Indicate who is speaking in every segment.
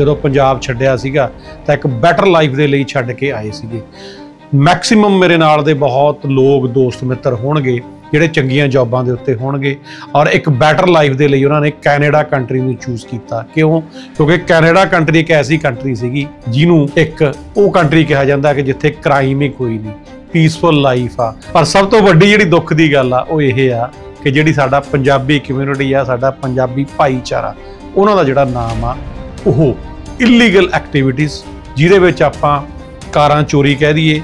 Speaker 1: ਜਦੋਂ ਪੰਜਾਬ ਛੱਡਿਆ ਸੀਗਾ ਤਾਂ ਇੱਕ ਬੈਟਰ ਲਾਈਫ ਦੇ ਲਈ ਛੱਡ ਕੇ ਆਏ ਸੀਗੇ ਮੈਕਸਿਮਮ ਮੇਰੇ ਨਾਲ ਦੇ ਬਹੁਤ ਲੋਕ ਦੋਸਤ ਮਿੱਤਰ ਹੋਣਗੇ ਜਿਹੜੇ ਚੰਗੀਆਂ ਜੌਬਾਂ ਦੇ ਉੱਤੇ ਹੋਣਗੇ ਔਰ ਇੱਕ ਬੈਟਰ ਲਾਈਫ ਦੇ ਲਈ ਉਹਨਾਂ ਨੇ ਕੈਨੇਡਾ ਕੰਟਰੀ ਨੂੰ ਚੂਜ਼ ਕੀਤਾ ਕਿਉਂ ਕਿਉਂਕਿ ਕੈਨੇਡਾ ਕੰਟਰੀ ਇੱਕ ਐਸੀ ਕੰਟਰੀ ਸੀਗੀ ਜਿਹਨੂੰ ਇੱਕ ਉਹ ਕੰਟਰੀ ਕਿਹਾ ਜਾਂਦਾ ਕਿ ਜਿੱਥੇ ਕ੍ਰਾਈਮ ਹੀ ਕੋਈ ਨਹੀਂ ਪੀਸਫੁਲ ਲਾਈਫ ਆ ਪਰ ਸਭ ਤੋਂ ਵੱਡੀ ਜਿਹੜੀ ਦੁੱਖ ਦੀ ਗੱਲ ਆ ਉਹ ਇਹ ਆ ਕਿ ਜਿਹੜੀ ਸਾਡਾ ਪੰਜਾਬੀ ਕਮਿਊਨਿਟੀ ਆ ਸਾਡਾ ਪੰਜਾਬੀ ਭਾਈਚਾਰਾ ਉਹਨਾਂ ਦਾ ਜਿਹੜਾ ਨਾਮ ਆ ਉਹ ਇਲੀਗਲ ਐਕਟੀਵਿਟੀਆਂ ਜਿਹਦੇ ਵਿੱਚ ਆਪਾਂ ਕਾਰਾਂ ਚੋਰੀ ਕਹਿ ਦਈਏ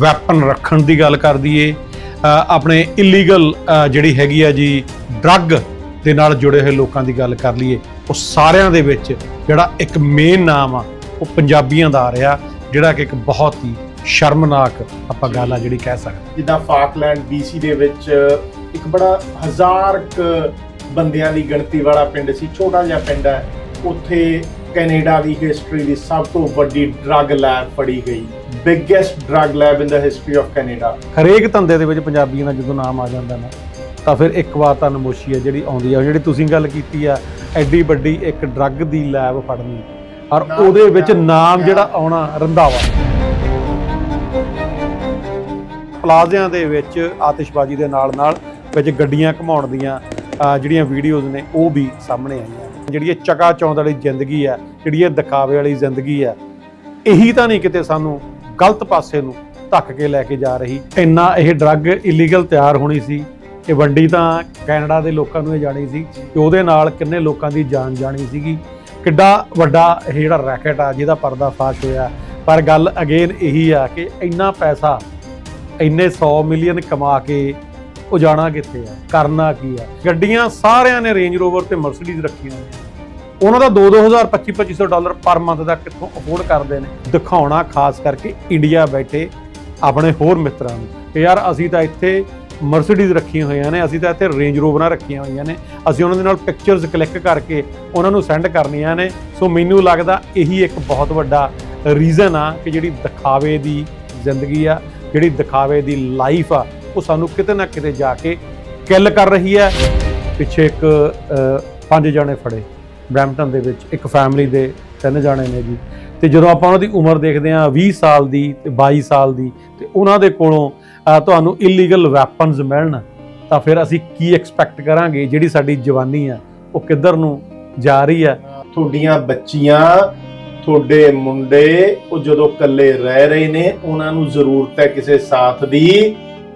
Speaker 1: ਵੈਪਨ ਰੱਖਣ ਦੀ ਗੱਲ ਕਰ ਦਈਏ ਆਪਣੇ ਇਲੀਗਲ ਜਿਹੜੀ ਹੈਗੀ ਆ ਜੀ ਡਰੱਗ ਦੇ ਨਾਲ ਜੁੜੇ ਹੋਏ ਲੋਕਾਂ ਦੀ ਗੱਲ ਕਰ ਲਈਏ ਉਹ ਸਾਰਿਆਂ ਦੇ ਵਿੱਚ ਜਿਹੜਾ ਇੱਕ ਮੇਨ ਨਾਮ ਆ ਉਹ ਪੰਜਾਬੀਆਂ ਦਾ ਆ ਰਿਹਾ ਜਿਹੜਾ ਕਿ ਇੱਕ ਬਹੁਤ ਹੀ ਸ਼ਰਮਨਾਕ ਆਪਾਂ ਗੱਲ ਆ ਜਿਹੜੀ ਕਹਿ ਸਕਦੇ
Speaker 2: ਜਿੱਦਾਂ ਫਾਕਲੈਂਡ ਬੀਸੀ ਦੇ ਵਿੱਚ ਇੱਕ ਬੜਾ ਹਜ਼ਾਰ ਬੰਦਿਆਂ ਦੀ ਗਿਣਤੀ ਵਾਲਾ ਪਿੰਡ ਸੀ ਛੋਟਾ ਜਿਹਾ ਪਿੰਡ ਹੈ ਉੱਥੇ ਕੈਨੇਡਾ ਦੀ ਹਿਸਟਰੀ ਦੀ ਸਭ ਤੋਂ ਵੱਡੀ ਡਰੱਗ ਲੈਬ ਫੜੀ ਗਈ biggest drug lab in the history of Canada
Speaker 1: ਹਰੇਕ ਧੰਦੇ ਦੇ ਵਿੱਚ ਪੰਜਾਬੀਆਂ ਦਾ ਜਦੋਂ ਨਾਮ ਆ ਜਾਂਦਾ ਨਾ ਤਾਂ ਫਿਰ ਇੱਕ ਵਾਰ ਤਾਂ ਨਮੋਸ਼ੀ ਹੈ ਜਿਹੜੀ ਆਉਂਦੀ ਆ ਜਿਹੜੀ ਤੁਸੀਂ ਗੱਲ ਕੀਤੀ ਆ ਐਡੀ ਵੱਡੀ ਇੱਕ ਡਰੱਗ ਦੀ ਲੈਬ ਫੜਨੀ ਔਰ ਉਹਦੇ ਵਿੱਚ ਨਾਮ ਜਿਹੜਾ ਆਉਣਾ ਰੰਧਾਵਾ ਪਲਾਜ਼ਿਆਂ ਦੇ ਵਿੱਚ ਆਤਿਸ਼ਬਾਜ਼ੀ ਦੇ ਨਾਲ ਨਾਲ ਵਿੱਚ ਗੱਡੀਆਂ ਘਮਾਉਣ ਦੀਆਂ ਜਿਹੜੀਆਂ ਵੀਡੀਓਜ਼ ਨੇ ਉਹ ਵੀ ਸਾਹਮਣੇ ਆਈਆਂ ਜਿਹੜੀ ਇਹ ਚਕਾ ਚੌਂਦ ਵਾਲੀ ਜ਼ਿੰਦਗੀ ਹੈ ਜਿਹੜੀ ਇਹ ਦਿਖਾਵੇ ਵਾਲੀ ਜ਼ਿੰਦਗੀ ਹੈ ਇਹੀ ਤਾਂ ਨਹੀਂ ਕਿਤੇ ਸਾਨੂੰ ਗਲਤ ਪਾਸੇ ਨੂੰ ਧੱਕ ਕੇ ਲੈ ਕੇ ਜਾ ਰਹੀ ਇੰਨਾ ਇਹ ਡਰੱਗ ਇਲੀਗਲ ਤਿਆਰ ਹੋਣੀ ਸੀ ਇਹ ਵੰਡੀ ਤਾਂ ਕੈਨੇਡਾ ਦੇ ਲੋਕਾਂ ਨੂੰ ਇਹ ਜਾਣੀ ਸੀ ਕਿ ਉਹਦੇ ਨਾਲ ਕਿੰਨੇ ਲੋਕਾਂ ਦੀ ਜਾਨ ਜਾਣੀ ਸੀਗੀ ਕਿੱਡਾ ਵੱਡਾ ਇਹ ਜਿਹੜਾ ਰੈਕਟ ਆ ਜਿਹਦਾ ਪਰਦਾ ਫਾਸ਼ ਹੋਇਆ ਪਰ ਗੱਲ ਅਗੇਨ ਇਹੀ ਆ ਕਿ ਇੰਨਾ ਪੈਸਾ ਇੰਨੇ 100 ਮਿਲੀਅਨ ਕਮਾ ਕੇ ਉਹ ਜਾਣਾ ਕਿੱਥੇ ਆ ਕਰਨਾ ਕੀ ਆ ਗੱਡੀਆਂ ਸਾਰਿਆਂ ਨੇ ਰੇਂਜ ਰੋਵਰ ਤੇ ਮਰਸੀਡੀਜ਼ ਰੱਖੀਆਂ ਨੇ ਉਹਨਾਂ ਦਾ 2-2000 2500 ਡਾਲਰ ਪਰ ਮੰਥ ਦਾ ਕਿੱਥੋਂ ਅਫੋਰਡ ਕਰਦੇ ਨੇ ਦਿਖਾਉਣਾ ਖਾਸ ਕਰਕੇ ਇੰਡੀਆ ਬੈਠੇ ਆਪਣੇ ਹੋਰ ਮਿੱਤਰਾਂ ਨੂੰ ਕਿ ਯਾਰ ਅਸੀਂ ਤਾਂ ਇੱਥੇ ਮਰਸੀਡੀਜ਼ ਰੱਖੀਆਂ ਹੋਈਆਂ ਨੇ ਅਸੀਂ ਤਾਂ ਇੱਥੇ ਰੇਂਜ ਰੋਵਰਾਂ ਰੱਖੀਆਂ ਹੋਈਆਂ ਨੇ ਅਸੀਂ ਉਹਨਾਂ ਦੇ ਨਾਲ ਪਿਕਚਰਸ ਕਲਿੱਕ ਕਰਕੇ ਉਹਨਾਂ ਨੂੰ ਸੈਂਡ ਕਰਨੀਆਂ ਨੇ ਸੋ ਮੈਨੂੰ ਲੱਗਦਾ ਇਹੀ ਇੱਕ ਬਹੁਤ ਵੱਡਾ ਰੀਜ਼ਨ ਆ ਕਿ ਜਿਹੜੀ ਦਿਖਾਵੇ ਦੀ ਜ਼ਿੰਦਗੀ ਆ ਜਿਹੜੀ ਦਿਖਾਵੇ ਦੀ ਲਾਈਫ ਆ ਉਹ ਸਾਨੂੰ ਕਿਤੇ ਨਾ ਕਿਤੇ ਜਾ ਕੇ ਕਿਲ ਕਰ ਰਹੀ ਹੈ ਪਿੱਛੇ ਇੱਕ ਪੰਜ ਜਣੇ ਫੜੇ ਬ੍ਰੈਂਪਟਨ ਦੇ ਵਿੱਚ ਇੱਕ ਫੈਮਿਲੀ ਦੇ ਤਿੰਨ ਜਣੇ ਨੇ ਜੀ ਤੇ ਜਦੋਂ ਆਪਾਂ ਉਹਨਾਂ ਦੀ ਉਮਰ ਦੇਖਦੇ ਆ 20 ਸਾਲ ਦੀ ਤੇ 22 ਸਾਲ ਦੀ ਤੇ ਉਹਨਾਂ ਦੇ ਕੋਲੋਂ ਤੁਹਾਨੂੰ ਇਲੀਗਲ ਵੈਪਨਸ ਮਿਲਣ ਤਾਂ ਫਿਰ ਅਸੀਂ ਕੀ ਐਕਸਪੈਕਟ ਕਰਾਂਗੇ
Speaker 2: ਜਿਹੜੀ ਸਾਡੀ ਜਵਾਨੀ ਆ ਉਹ ਕਿੱਧਰ ਨੂੰ ਜਾ ਰਹੀ ਆ ਤੁਹਾਡੀਆਂ ਬੱਚੀਆਂ ਤੁਹਾਡੇ ਮੁੰਡੇ ਉਹ ਜਦੋਂ ਇਕੱਲੇ ਰਹਿ ਰਹੇ ਨੇ ਉਹਨਾਂ ਨੂੰ ਜ਼ਰੂਰਤ ਹੈ ਕਿਸੇ ਸਾਥ ਦੀ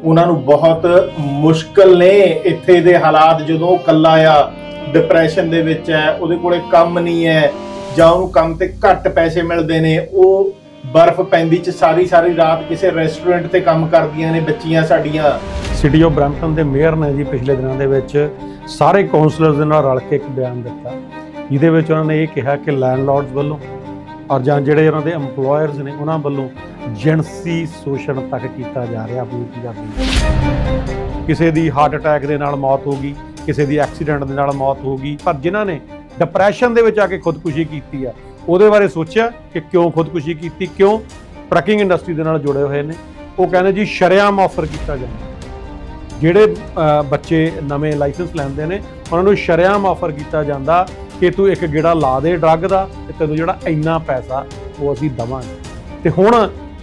Speaker 2: ਉਹਨਾਂ ਨੂੰ ਬਹੁਤ ਮੁਸ਼ਕਲ ਨੇ ਇੱਥੇ ਦੇ ਹਾਲਾਤ ਜਦੋਂ ਕੱਲਾ ਆ ਡਿਪਰੈਸ਼ਨ ਦੇ ਵਿੱਚ ਹੈ ਉਹਦੇ ਕੋਲੇ ਕੰਮ ਨਹੀਂ ਹੈ ਜਾਂ ਉਹਨੂੰ ਕੰਮ ਤੇ ਘੱਟ ਪੈਸੇ ਮਿਲਦੇ ਨੇ ਉਹ ਬਰਫ਼ ਪੈਂਦੀ ਚ ਸਾਰੀ ਸਾਰੀ ਰਾਤ ਕਿਸੇ ਰੈਸਟੋਰੈਂਟ ਤੇ ਕੰਮ ਕਰਦੀਆਂ ਨੇ ਬੱਚੀਆਂ ਸਾਡੀਆਂ
Speaker 1: ਸਿਟੀ ਆਫ ਬ੍ਰੈਂਟਨ ਦੇ ਮੇਅਰ ਨੇ ਜੀ ਪਿਛਲੇ ਦਿਨਾਂ ਦੇ ਵਿੱਚ ਸਾਰੇ ਕਾਉਂਸਲਰਸ ਦੇ ਨਾਲ ਰਲ ਕੇ ਇੱਕ ਬਿਆਨ ਦਿੱਤਾ ਜਿਹਦੇ ਵਿੱਚ ਉਹਨਾਂ ਨੇ ਇਹ ਕਿਹਾ ਕਿ ਲੈਂਡਲਾਰਡਸ ਵੱਲੋਂ ਔਰ ਜਾਂ ਜਿਹੜੇ ਉਹਨਾਂ ਦੇ ਏਮਪਲੋਇਰਸ ਨੇ ਉਹਨਾਂ ਵੱਲੋਂ ਜਿਣਸੀ ਸ਼ੋਸ਼ਣ ਤੱਕ ਕੀਤਾ ਜਾ ਰਿਹਾ ਆਪਣੀ ਪੰਜਾਬੀ ਕਿਸੇ ਦੀ ਹਾਰਟ ਅਟੈਕ ਦੇ ਨਾਲ ਮੌਤ ਹੋ ਗਈ ਕਿਸੇ ਦੀ ਐਕਸੀਡੈਂਟ ਦੇ ਨਾਲ ਮੌਤ ਹੋ ਗਈ ਪਰ ਜਿਨ੍ਹਾਂ ਨੇ ਡਿਪਰੈਸ਼ਨ ਦੇ ਵਿੱਚ ਆ ਕੇ ਖੁਦਕੁਸ਼ੀ ਕੀਤੀ ਆ ਉਹਦੇ ਬਾਰੇ ਸੋਚਿਆ ਕਿ ਕਿਉਂ ਖੁਦਕੁਸ਼ੀ ਕੀਤੀ ਕਿਉਂ ਟਰੱਕਿੰਗ ਇੰਡਸਟਰੀ ਦੇ ਨਾਲ ਜੁੜੇ ਹੋਏ ਨੇ ਉਹ ਕਹਿੰਦੇ ਜੀ ਸ਼ਰਿਆਮ ਆਫਰ ਕੀਤਾ ਜਾਂਦਾ ਜਿਹੜੇ ਬੱਚੇ ਨਵੇਂ ਲਾਇਸੈਂਸ ਲੈਂਦੇ ਨੇ ਉਹਨਾਂ ਨੂੰ ਸ਼ਰਿਆਮ ਆਫਰ ਕੀਤਾ ਜਾਂਦਾ ਕਿ ਤੂੰ ਇੱਕ ਗੇੜਾ ਲਾ ਦੇ ਡਰੱਗ ਦਾ ਤੇ ਤੈਨੂੰ ਜਿਹੜਾ ਇੰਨਾ ਪੈਸਾ ਉਹ ਅਸੀਂ ਦਵਾਂਗੇ ਤੇ ਹੁਣ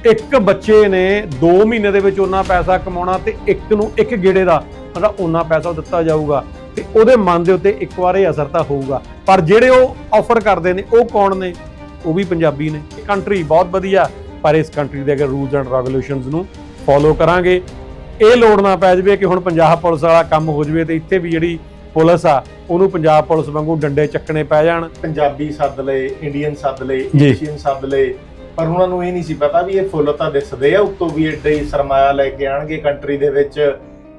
Speaker 1: ਇੱਕ ਬੱਚੇ ਨੇ 2 ਮਹੀਨੇ ਦੇ ਵਿੱਚ ਉਹਨਾਂ ਪੈਸਾ ਕਮਾਉਣਾ ਤੇ ਇੱਕ ਨੂੰ ਇੱਕ ਗੇੜੇ ਦਾ ਮਤਲਬ ਉਹਨਾਂ ਪੈਸਾ ਦਿੱਤਾ ਜਾਊਗਾ ਤੇ ਉਹਦੇ ਮਨ ਦੇ ਉੱਤੇ ਇੱਕ ਵਾਰ ਇਹ ਅਸਰ ਤਾਂ ਹੋਊਗਾ ਪਰ ਜਿਹੜੇ ਉਹ ਆਫਰ ਕਰਦੇ ਨੇ ਉਹ ਕੌਣ ਨੇ ਉਹ ਵੀ ਪੰਜਾਬੀ ਨੇ ਕੰਟਰੀ ਬਹੁਤ ਵਧੀਆ ਪਰ ਇਸ ਕੰਟਰੀ ਦੇ ਅਗਰ ਰੂਲਸ ਐਂਡ ਰੈਗੂਲੇਸ਼ਨਸ ਨੂੰ ਫੋਲੋ ਕਰਾਂਗੇ ਇਹ ਲੋੜ ਨਾ ਪੈ ਜਵੇ ਕਿ ਹੁਣ ਪੰਜਾਬ ਪੁਲਿਸ ਵਾਲਾ ਕੰਮ ਹੋ ਜਵੇ ਤੇ ਇੱਥੇ ਵੀ ਜਿਹੜੀ ਪੁਲਿਸ ਆ ਉਹਨੂੰ ਪੰਜਾਬ ਪੁਲਿਸ ਵਾਂਗੂ ਡੰਡੇ ਚੱਕਣੇ ਪੈ ਜਾਣ
Speaker 2: ਪੰਜਾਬੀ ਸੱਦ ਲਏ ਇੰਡੀਅਨ ਸੱਦ ਲਏ ਏਸ਼ੀਅਨ ਸੱਦ ਲਏ ਪਰ ਉਹਨਾਂ ਨੂੰ ਇਹ ਨਹੀਂ ਸੀ ਪਤਾ ਵੀ ਇਹ ਫੁੱਲ ਤਾਂ ਦਿਸਦੇ ਆ ਉੱਤੋਂ ਵੀ ਐਡਾ ਹੀ ਸਰਮਾਇਆ ਲੈ ਕੇ ਆਣਗੇ ਕੰਟਰੀ ਦੇ ਵਿੱਚ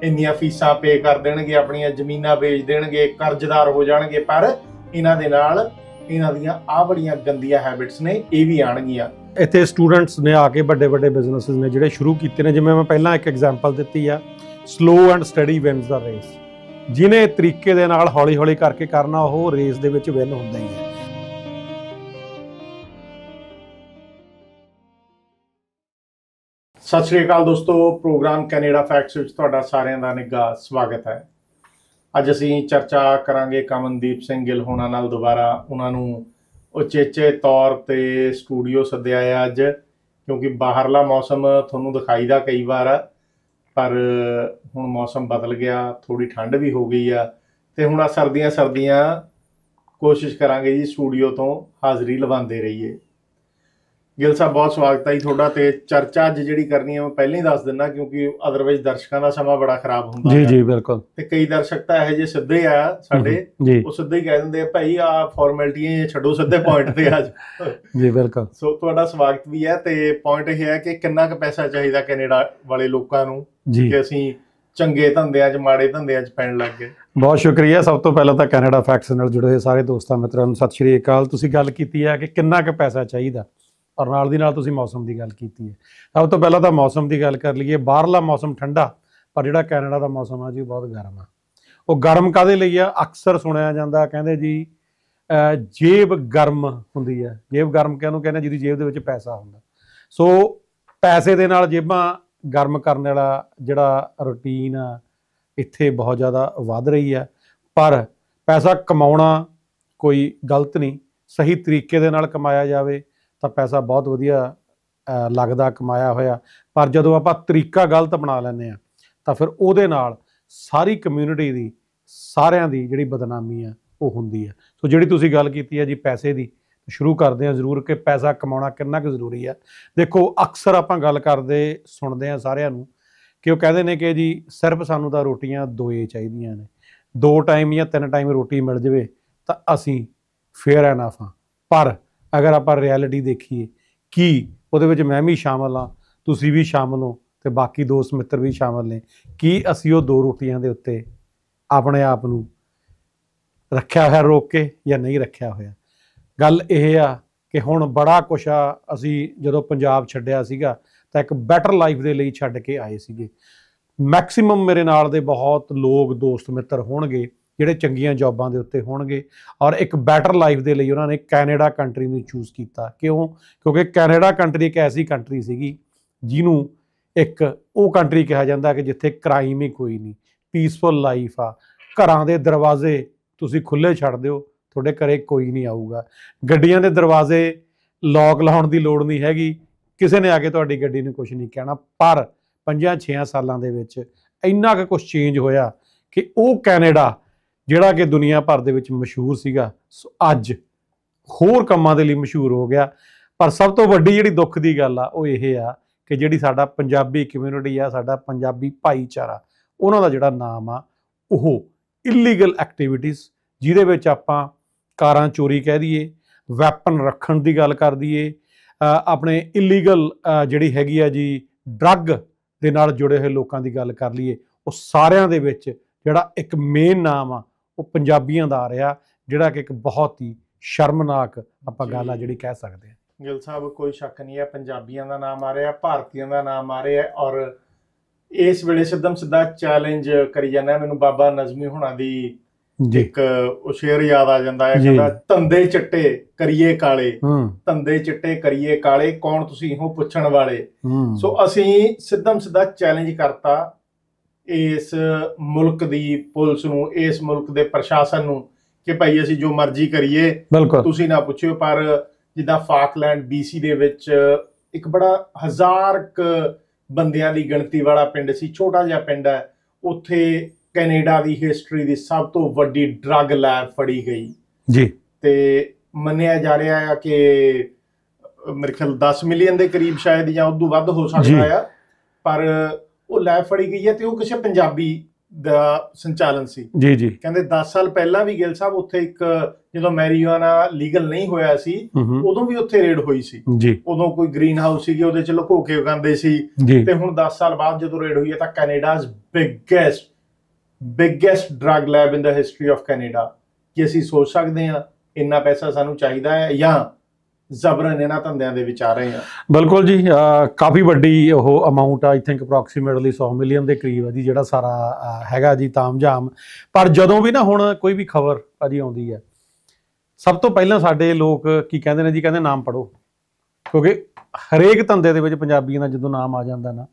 Speaker 2: ਇੰਨੀਆਂ ਫੀਸਾਂ ਪੇ ਕਰ ਦੇਣਗੇ ਆਪਣੀਆਂ ਜ਼ਮੀਨਾਂ ਵੇਚ ਦੇਣਗੇ ਕਰਜ਼ਦਾਰ ਹੋ ਜਾਣਗੇ ਪਰ ਇਹਨਾਂ ਦੇ ਨਾਲ ਇਹਨਾਂ ਦੀਆਂ ਆ ਬੜੀਆਂ ਗੰਦੀਆਂ ਹੈਬਿਟਸ ਨੇ ਇਹ ਵੀ ਆਣਗੀਆਂ
Speaker 1: ਇੱਥੇ ਸਟੂਡੈਂਟਸ ਨੇ ਆ ਕੇ ਵੱਡੇ ਵੱਡੇ ਬਿਜ਼ਨੈਸਸ ਨੇ ਜਿਹੜੇ ਸ਼ੁਰੂ ਕੀਤੇ ਨੇ ਜਿਵੇਂ ਮੈਂ ਪਹਿਲਾਂ ਇੱਕ ਐਗਜ਼ਾਮਪਲ ਦਿੱਤੀ ਆ slow and steady wins the race ਜਿਨੇ ਤਰੀਕੇ ਦੇ ਨਾਲ ਹੌਲੀ-ਹੌਲੀ ਕਰਕੇ ਕਰਨਾ ਉਹ ਰੇਸ ਦੇ ਵਿੱਚ ਵਿਨ ਹੁੰਦਾ ਹੀ ਹੈ
Speaker 2: ਸਤਿ ਸ੍ਰੀ ਅਕਾਲ ਦੋਸਤੋ ਪ੍ਰੋਗਰਾਮ ਕੈਨੇਡਾ ਫੈਕਟਸ ਵਿੱਚ ਤੁਹਾਡਾ ਸਾਰਿਆਂ ਦਾ ਨਿੱਘਾ ਸਵਾਗਤ ਹੈ ਅੱਜ ਅਸੀਂ ਚਰਚਾ ਕਰਾਂਗੇ ਕਮਨਦੀਪ ਸਿੰਘ ਗਿੱਲ ਹੋਣਾ ਨਾਲ ਦੁਬਾਰਾ ਉਹਨਾਂ ਨੂੰ ਉਚੇਚੇ ਤੌਰ ਤੇ ਸਟੂਡੀਓ ਸੱਦਿਆ ਹੈ ਅੱਜ ਕਿਉਂਕਿ ਬਾਹਰਲਾ ਮੌਸਮ ਤੁਹਾਨੂੰ ਦਿਖਾਈਦਾ ਕਈ ਵਾਰ ਪਰ ਹੁਣ ਮੌਸਮ ਬਦਲ ਗਿਆ ਥੋੜੀ ਠੰਡ ਵੀ ਹੋ ਗਈ ਆ ਤੇ ਹੁਣ ਆ ਸਰਦੀਆਂ ਸਰਦੀਆਂ ਕੋਸ਼ਿਸ਼ ਕਰਾਂਗੇ ਜੀ ਸਟੂਡੀਓ ਤੋਂ ਹਾਜ਼ਰੀ ਲਵਾਉਂਦੇ ਰਹੀਏ ਗਿਲ ਸਾਹਿਬ ਬਹੁਤ ਸਵਾਗਤ ਹੈ ਜੀ ਤੁਹਾਡਾ ਤੇ ਚਰਚਾ ਅੱਜ ਜਿਹੜੀ ਕਰਨੀ ਹੈ ਮੈਂ ਪਹਿਲਾਂ ਹੀ ਦੱਸ ਦਿੰਦਾ ਕਿਉਂਕਿ ਅਦਰਵਾਈਜ਼ ਦਰਸ਼ਕਾਂ ਦਾ ਸਮਾਂ ਬੜਾ ਖਰਾਬ ਹੁੰਦਾ ਜੀ ਜੀ ਬਿਲਕੁਲ ਤੇ ਕਈ ਦਰਸ਼ਕ ਤਾਂ ਇਹ ਜੇ ਸਿੱਧੇ ਆ ਸਾਡੇ ਉਹ ਸਿੱਧੇ ਹੀ ਕਹਿ ਦਿੰਦੇ ਆ ਭਾਈ ਆ ਫਾਰਮੈਲਿਟੀਆਂ ਛੱਡੋ ਸਿੱਧੇ ਪੁਆਇੰਟ ਤੇ ਅੱਜ ਜੀ ਬਿਲਕੁਲ ਸੋ ਤੁਹਾਡਾ ਸਵਾਗਤ ਵੀ ਹੈ ਤੇ ਪੁਆਇੰਟ ਇਹ ਹੈ ਕਿ ਕਿੰਨਾ ਕੁ ਪੈਸਾ ਚਾਹੀਦਾ ਕੈਨੇਡਾ ਵਾਲੇ ਲੋਕਾਂ ਨੂੰ ਕਿ ਅਸੀਂ ਚੰਗੇ ਧੰਦਿਆਂ 'ਚ ਮਾੜੇ ਧੰਦਿਆਂ 'ਚ ਪੈਣ ਲੱਗ ਗਏ
Speaker 1: ਬਹੁਤ ਸ਼ੁਕਰੀਆ ਸਭ ਤੋਂ ਪਹਿਲਾਂ ਤਾਂ ਕੈਨੇਡਾ ਫੈਕਟਸ ਨਾਲ ਜੁੜੇ ਹੋਏ ਸਾਰੇ ਦੋਸਤਾਂ ਮਿੱਤਰਾਂ ਨੂੰ ਸਤਿ ਸ਼੍ਰੀ ਅਕਾਲ ਤੁਸੀਂ ਗੱਲ ਕੀਤੀ ਹੈ ਕਿ ਕਿੰਨਾ ਕੁ ਪੈਸਾ ਚਾਹੀਦਾ ਔਰ ਨਾਲ ਦੀ ਨਾਲ ਤੁਸੀਂ ਮੌਸਮ ਦੀ ਗੱਲ ਕੀਤੀ ਹੈ ਸਭ ਤੋਂ ਪਹਿਲਾਂ ਤਾਂ ਮੌਸਮ ਦੀ ਗੱਲ ਕਰ ਲਈਏ ਬਾਹਰਲਾ ਮੌਸਮ ਠੰਡਾ ਪਰ ਜਿਹੜਾ ਕੈਨੇਡਾ ਦਾ ਮੌਸਮ ਆ ਜੀ ਬਹੁਤ ਗਰਮ ਆ ਉਹ ਗਰਮ ਕਾਦੇ ਲਈ ਆ ਅਕਸਰ ਸੁਣਿਆ ਜਾਂਦਾ ਕਹਿੰਦੇ ਜੀ ਜੇਬ ਗਰਮ ਹੁੰਦੀ ਹੈ ਜੇਬ ਗਰਮ ਕਿਹਨੂੰ ਕਹਿੰਦੇ ਜਿਹਦੀ ਜੇਬ ਦੇ ਵਿੱਚ ਪੈਸਾ ਹੁੰਦਾ ਸੋ ਪੈਸੇ ਦੇ ਨਾਲ ਜੇਬਾਂ ਗਰਮ ਕਰਨ ਵਾਲਾ ਜਿਹੜਾ ਰੁਟੀਨ ਆ ਇੱਥੇ ਬਹੁਤ ਜ਼ਿਆਦਾ ਵੱਧ ਰਹੀ ਆ ਪਰ ਪੈਸਾ ਕਮਾਉਣਾ ਕੋਈ ਗਲਤ ਨਹੀਂ ਸਹੀ ਤਰੀਕੇ ਦੇ ਨਾਲ ਕਮਾਇਆ ਜਾਵੇ ਤਾਂ ਪੈਸਾ ਬਹੁਤ ਵਧੀਆ ਲੱਗਦਾ ਕਮਾਇਆ ਹੋਇਆ ਪਰ ਜਦੋਂ ਆਪਾਂ ਤਰੀਕਾ ਗਲਤ ਬਣਾ ਲੈਂਦੇ ਆ ਤਾਂ ਫਿਰ ਉਹਦੇ ਨਾਲ ਸਾਰੀ ਕਮਿਊਨਿਟੀ ਦੀ ਸਾਰਿਆਂ ਦੀ ਜਿਹੜੀ ਬਦਨਾਮੀ ਆ ਉਹ ਹੁੰਦੀ ਆ ਸੋ ਜਿਹੜੀ ਤੁਸੀਂ ਗੱਲ ਕੀਤੀ ਆ ਜੀ ਪੈਸੇ ਦੀ ਸ਼ੁਰੂ ਕਰਦੇ ਆ ਜ਼ਰੂਰ ਕਿ ਪੈਸਾ ਕਮਾਉਣਾ ਕਿੰਨਾ ਕੁ ਜ਼ਰੂਰੀ ਆ ਦੇਖੋ ਅਕਸਰ ਆਪਾਂ ਗੱਲ ਕਰਦੇ ਸੁਣਦੇ ਆ ਸਾਰਿਆਂ ਨੂੰ ਕਿ ਉਹ ਕਹਿੰਦੇ ਨੇ ਕਿ ਜੀ ਸਿਰਫ ਸਾਨੂੰ ਤਾਂ ਰੋਟੀਆਂ ਦੋਏ ਚਾਹੀਦੀਆਂ ਨੇ ਦੋ ਟਾਈਮ ਜਾਂ ਤਿੰਨ ਟਾਈਮ ਰੋਟੀ ਮਿਲ ਜਵੇ ਤਾਂ ਅਸੀਂ ਫੇਅਰ ਐਨਫ ਆ ਪਰ ਅਗਰ ਆਪਾਂ ਰਿਐਲਿਟੀ ਦੇਖੀਏ ਕਿ ਉਹਦੇ ਵਿੱਚ ਮੈਂ ਵੀ ਸ਼ਾਮਲ ਹਾਂ ਤੁਸੀਂ ਵੀ ਸ਼ਾਮਲ ਹੋ ਤੇ ਬਾਕੀ ਦੋਸਤ ਮਿੱਤਰ ਵੀ ਸ਼ਾਮਲ ਨੇ ਕਿ ਅਸੀਂ ਉਹ ਦੋ ਰੋਟੀਆਂ ਦੇ ਉੱਤੇ ਆਪਣੇ ਆਪ ਨੂੰ ਰੱਖਿਆ ਹੋਇਆ ਰੋਕ ਕੇ ਜਾਂ ਨਹੀਂ ਰੱਖਿਆ ਹੋਇਆ ਗੱਲ ਇਹ ਆ ਕਿ ਹੁਣ ਬੜਾ ਕੁਛ ਆ ਅਸੀਂ ਜਦੋਂ ਪੰਜਾਬ ਛੱਡਿਆ ਸੀਗਾ ਤਾਂ ਇੱਕ ਬੈਟਰ ਲਾਈਫ ਦੇ ਲਈ ਛੱਡ ਕੇ ਆਏ ਸੀਗੇ ਮੈਕਸਿਮਮ ਮੇਰੇ ਨਾਲ ਦੇ ਬਹੁਤ ਲੋਕ ਦੋਸਤ ਮਿੱਤਰ ਹੋਣਗੇ ਜਿਹੜੇ ਚੰਗੀਆਂ ਜੌਬਾਂ ਦੇ ਉੱਤੇ ਹੋਣਗੇ ਔਰ ਇੱਕ ਬੈਟਰ ਲਾਈਫ ਦੇ ਲਈ ਉਹਨਾਂ ਨੇ ਕੈਨੇਡਾ ਕੰਟਰੀ ਨੂੰ ਚੂਜ਼ ਕੀਤਾ ਕਿਉਂ ਕਿਉਂਕਿ ਕੈਨੇਡਾ ਕੰਟਰੀ ਇੱਕ ਐਸੀ ਕੰਟਰੀ ਸੀਗੀ ਜਿਹਨੂੰ ਇੱਕ ਉਹ ਕੰਟਰੀ ਕਿਹਾ ਜਾਂਦਾ ਕਿ ਜਿੱਥੇ ਕ੍ਰਾਈਮ ਹੀ ਕੋਈ ਨਹੀਂ ਪੀਸਫੁਲ ਲਾਈਫ ਆ ਘਰਾਂ ਦੇ ਦਰਵਾਜ਼ੇ ਤੁਸੀਂ ਖੁੱਲੇ ਛੱਡ ਦਿਓ ਤੁਹਾਡੇ ਘਰੇ ਕੋਈ ਨਹੀਂ ਆਊਗਾ ਗੱਡੀਆਂ ਦੇ ਦਰਵਾਜ਼ੇ ਲੌਕ ਲਾਉਣ ਦੀ ਲੋੜ ਨਹੀਂ ਹੈਗੀ ਕਿਸੇ ਨੇ ਆ ਕੇ ਤੁਹਾਡੀ ਗੱਡੀ ਨੂੰ ਕੁਝ ਨਹੀਂ ਕਹਿਣਾ ਪਰ 5-6 ਸਾਲਾਂ ਦੇ ਵਿੱਚ ਇੰਨਾ ਕੁ ਕੁਝ ਚੇਂਜ ਹੋਇਆ ਕਿ ਉਹ ਕੈਨੇਡਾ ਜਿਹੜਾ ਕਿ ਦੁਨੀਆ ਭਰ ਦੇ ਵਿੱਚ ਮਸ਼ਹੂਰ ਸੀਗਾ ਸੋ ਅੱਜ ਹੋਰ ਕੰਮਾਂ ਦੇ ਲਈ ਮਸ਼ਹੂਰ ਹੋ ਗਿਆ ਪਰ ਸਭ ਤੋਂ ਵੱਡੀ ਜਿਹੜੀ ਦੁੱਖ ਦੀ ਗੱਲ ਆ ਉਹ ਇਹ ਆ ਕਿ ਜਿਹੜੀ ਸਾਡਾ ਪੰਜਾਬੀ ਕਮਿਊਨਿਟੀ ਆ ਸਾਡਾ ਪੰਜਾਬੀ ਭਾਈਚਾਰਾ ਉਹਨਾਂ ਦਾ ਜਿਹੜਾ ਨਾਮ ਆ ਉਹ ਇਲੀਗਲ ਐਕਟੀਵਿਟੀਜ਼ ਜਿਹਦੇ ਵਿੱਚ ਆਪਾਂ ਕਾਰਾਂ ਚੋਰੀ ਕਹਿ ਦਈਏ ਵੈਪਨ ਰੱਖਣ ਦੀ ਗੱਲ ਕਰ ਦਈਏ ਆਪਣੇ ਇਲੀਗਲ ਜਿਹੜੀ ਹੈਗੀ ਆ ਜੀ ਡਰੱਗ ਦੇ ਨਾਲ ਜੁੜੇ ਹੋਏ ਲੋਕਾਂ ਦੀ ਗੱਲ ਕਰ ਲਈਏ ਉਹ ਸਾਰਿਆਂ ਦੇ ਵਿੱਚ ਜਿਹੜਾ ਇੱਕ ਮੇਨ ਨਾਮ ਆ ਉਹ ਪੰਜਾਬੀਆਂ ਦਾ ਆ ਰਿਹਾ ਜਿਹੜਾ ਕਿ ਇੱਕ ਬਹੁਤ ਹੀ ਸ਼ਰਮਨਾਕ ਆਪਾਂ ਗੱਲ ਆ ਜਿਹੜੀ ਕਹਿ
Speaker 2: ਸਕਦੇ ਆ ਗਿਲ ਸਾਹਿਬ ਕੋਈ ਸ਼ੱਕ ਨਹੀਂ ਹੈ ਪੰਜਾਬੀਆਂ ਦਾ ਨਾਮ ਆ ਰਿਹਾ ਭਾਰਤੀਆਂ ਦਾ ਨਾਮ ਆ ਰਿਹਾ ਔਰ ਇਸ ਵੇਲੇ ਸਿੱਧਮ ਸਿੱਧਾ ਚੈਲੰਜ ਕਰੀ ਜਾਂਦਾ ਮੈਨੂੰ ਬਾਬਾ ਨਜ਼ਮੀ ਹੁਣਾਂ ਦੀ ਇੱਕ ਉਹ ਸ਼ੇਰ ਯਾਦ ਆ ਜਾਂਦਾ ਹੈ ਕਹਿੰਦਾ ਤੰਦੇ ਚਿੱਟੇ ਕਰੀਏ ਕਾਲੇ ਤੰਦੇ ਚਿੱਟੇ ਕਰੀਏ ਕਾਲੇ ਕੌਣ ਤੁਸੀਂ ਹੋ ਪੁੱਛਣ ਵਾਲੇ ਸੋ ਅਸੀਂ ਸਿੱਧਮ ਸਿੱਧਾ ਚੈਲੰਜ ਕਰਤਾ ਇਸ ਮੁਲਕ ਦੀ ਪੁਲਿਸ ਨੂੰ ਇਸ ਮੁਲਕ ਦੇ ਪ੍ਰਸ਼ਾਸਨ ਨੂੰ ਕਿ ਭਾਈ ਅਸੀਂ ਜੋ ਮਰਜ਼ੀ ਕਰੀਏ ਤੁਸੀਂ ਨਾ ਪੁੱਛਿਓ ਪਰ ਜਿੱਦਾਂ ਫਾਕਲੈਂਡ ਬੀਸੀ ਦੇ ਵਿੱਚ ਇੱਕ ਬੜਾ ਹਜ਼ਾਰ ਕ ਬੰਦਿਆਂ ਦੀ ਗਿਣਤੀ ਵਾਲਾ ਪਿੰਡ ਸੀ ਛੋਟਾ ਜਿਹਾ ਪਿੰਡ ਹੈ ਉੱਥੇ ਕੈਨੇਡਾ ਦੀ ਹਿਸਟਰੀ ਦੀ ਸਭ ਤੋਂ ਵੱਡੀ ਡਰੱਗ ਲੈਬ ਫੜੀ ਗਈ ਜੀ ਤੇ ਮੰਨਿਆ ਜਾ ਰਿਹਾ ਹੈ ਕਿ ਮੇਰੇ ਖਿਆਲ 10 ਮਿਲੀਅਨ ਦੇ ਕਰੀਬ ਸ਼ਾਇਦ ਜਾਂ ਉਦੋਂ ਵੱਧ ਹੋ ਸਕਦਾ ਹੈ ਪਰ ਉਹ ਲੈਬ ਫੜੀ ਗਈ ਹੈ ਤੇ ਉਹ ਕਿਸੇ ਪੰਜਾਬੀ ਦਾ ਸੰਚਾਲਨ ਸੀ ਜੀ ਜੀ ਕਹਿੰਦੇ 10 ਸਾਲ ਪਹਿਲਾਂ ਵੀ ਗਿੱਲ ਸਾਹਿਬ ਉੱਥੇ ਇੱਕ ਜਦੋਂ ਮੈਰੀਜੁਆਨਾ ਲੀਗਲ ਨਹੀਂ ਹੋਇਆ ਸੀ ਉਦੋਂ ਵੀ ਉੱਥੇ ਰੇਡ ਹੋਈ ਸੀ ਉਦੋਂ ਕੋਈ ਗ੍ਰੀਨ ਹਾਊਸ ਸੀਗੀ ਉਹਦੇ ਚ ਲੁਕੋ ਕੇ ਉਗਾਉਂਦੇ ਸੀ ਤੇ ਹੁਣ 10 ਸਾਲ ਬਾਅਦ ਜਦੋਂ ਰੇਡ ਹੋਈ ਹੈ ਤਾਂ Canada's biggest biggest drug lab in the history of Canada ਕੀ ਅਸੀਂ ਸੋਚ ਸਕਦੇ ਹਾਂ ਇੰਨਾ ਪੈਸਾ ਸਾਨੂੰ ਚਾਹੀਦਾ ਹੈ ਜਾਂ ਜ਼ਬਰਨ ਇਹਨਾਂ ਧੰਦਿਆਂ ਦੇ ਵਿੱਚ ਆ ਰਹੇ ਆ
Speaker 1: ਬਿਲਕੁਲ ਜੀ ਕਾਫੀ ਵੱਡੀ ਉਹ ਅਮਾਉਂਟ ਆ ਆਈ ਥਿੰਕ ਅਪਰੋਕਸੀਮੇਟਲੀ 100 ਮਿਲੀਅਨ ਦੇ ਕਰੀਬ ਆ ਜੀ ਜਿਹੜਾ ਸਾਰਾ ਹੈਗਾ ਜੀ ਤਾਮਝਾਮ ਪਰ ਜਦੋਂ ਵੀ ਨਾ ਹੁਣ ਕੋਈ ਵੀ ਖਬਰ ਅਜੀ ਆਉਂਦੀ ਹੈ ਸਭ ਤੋਂ ਪਹਿਲਾਂ ਸਾਡੇ ਲੋਕ ਕੀ ਕਹਿੰਦੇ ਨੇ ਜੀ ਕਹਿੰਦੇ ਨਾਮ ਪੜੋ ਕਿਉਂਕਿ ਹਰੇਕ ਧੰਦੇ ਦੇ ਵਿੱਚ ਪੰਜਾਬੀਆਂ ਦਾ ਜਦੋਂ ਨਾਮ ਆ ਜਾਂਦਾ ਨਾ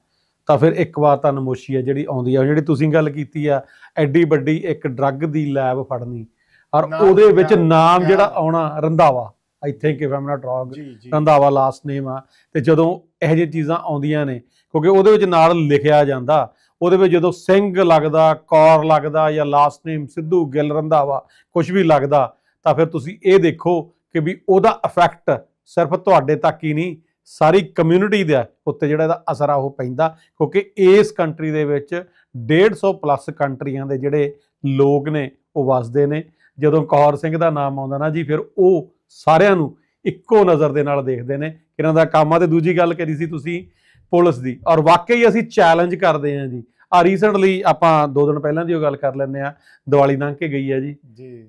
Speaker 1: ਤਾਂ ਫਿਰ ਇੱਕ ਵਾਰ ਤਾਂ ਨਮੋਸ਼ੀ ਆ ਜਿਹੜੀ ਆਉਂਦੀ ਹੈ ਜਿਹੜੀ ਤੁਸੀਂ ਗੱਲ ਕੀਤੀ ਆ ਐਡੀ ਵੱਡੀ ਇੱਕ ਡਰੱਗ ਦੀ ਲੈਬ ਫੜਨੀ ਔਰ ਉਹਦੇ ਵਿੱਚ ਨਾਮ ਜਿਹੜਾ ਆਉਣਾ Randhawa I think if I'm not wrong Randhawa last name ਆ ਤੇ ਜਦੋਂ ਇਹ ਜਿਹੀ ਚੀਜ਼ਾਂ ਆਉਂਦੀਆਂ ਨੇ ਕਿਉਂਕਿ ਉਹਦੇ ਵਿੱਚ ਨਾਲ ਲਿਖਿਆ ਜਾਂਦਾ ਉਹਦੇ ਵਿੱਚ ਜਦੋਂ ਸਿੰਘ ਲੱਗਦਾ ਕੌਰ ਲੱਗਦਾ ਜਾਂ ਲਾਸਟ ਨੇਮ ਸਿੱਧੂ ਗਿੱਲ ਰੰਧਾਵਾ ਕੁਝ ਵੀ ਲੱਗਦਾ ਤਾਂ ਫਿਰ ਤੁਸੀਂ ਇਹ ਦੇਖੋ ਕਿ ਵੀ ਉਹਦਾ ਇਫੈਕਟ ਸਿਰਫ ਤੁਹਾਡੇ ਤੱਕ ਹੀ ਨਹੀਂ ਸਾਰੀ ਕਮਿਊਨਿਟੀ ਦੇ ਉੱਤੇ ਜਿਹੜਾ ਇਹਦਾ ਅਸਰ ਆ ਉਹ ਪੈਂਦਾ ਕਿਉਂਕਿ ਇਸ ਕੰਟਰੀ ਦੇ ਵਿੱਚ 150 ਪਲੱਸ ਕੰਟਰੀਆਂ ਦੇ ਜਿਹੜੇ ਲੋਕ ਨੇ ਉਹ ਵਸਦੇ ਨੇ ਜਦੋਂ ਕੌਰ ਸਿੰਘ ਦਾ ਨਾਮ ਆਉਂਦਾ ਨਾ ਜੀ ਫਿਰ ਉਹ ਸਾਰਿਆਂ ਨੂੰ ਇੱਕੋ ਨਜ਼ਰ ਦੇ ਨਾਲ ਦੇਖਦੇ ਨੇ ਇਹਨਾਂ ਦਾ ਕੰਮ ਆ ਤੇ ਦੂਜੀ ਗੱਲ ਕਰੀ ਸੀ ਤੁਸੀਂ ਪੁਲਿਸ ਦੀ ਔਰ ਵਾਕਈ ਅਸੀਂ ਚੈਲੰਜ ਕਰਦੇ ਆਂ ਜੀ ਆ ਰੀਸੈਂਟਲੀ ਆਪਾਂ ਦੋ ਦਿਨ ਪਹਿਲਾਂ ਦੀ ਉਹ ਗੱਲ ਕਰ ਲੈਂਦੇ ਆ ਦੀਵਾਲੀ ਲੰਘ ਕੇ ਗਈ ਆ ਜੀ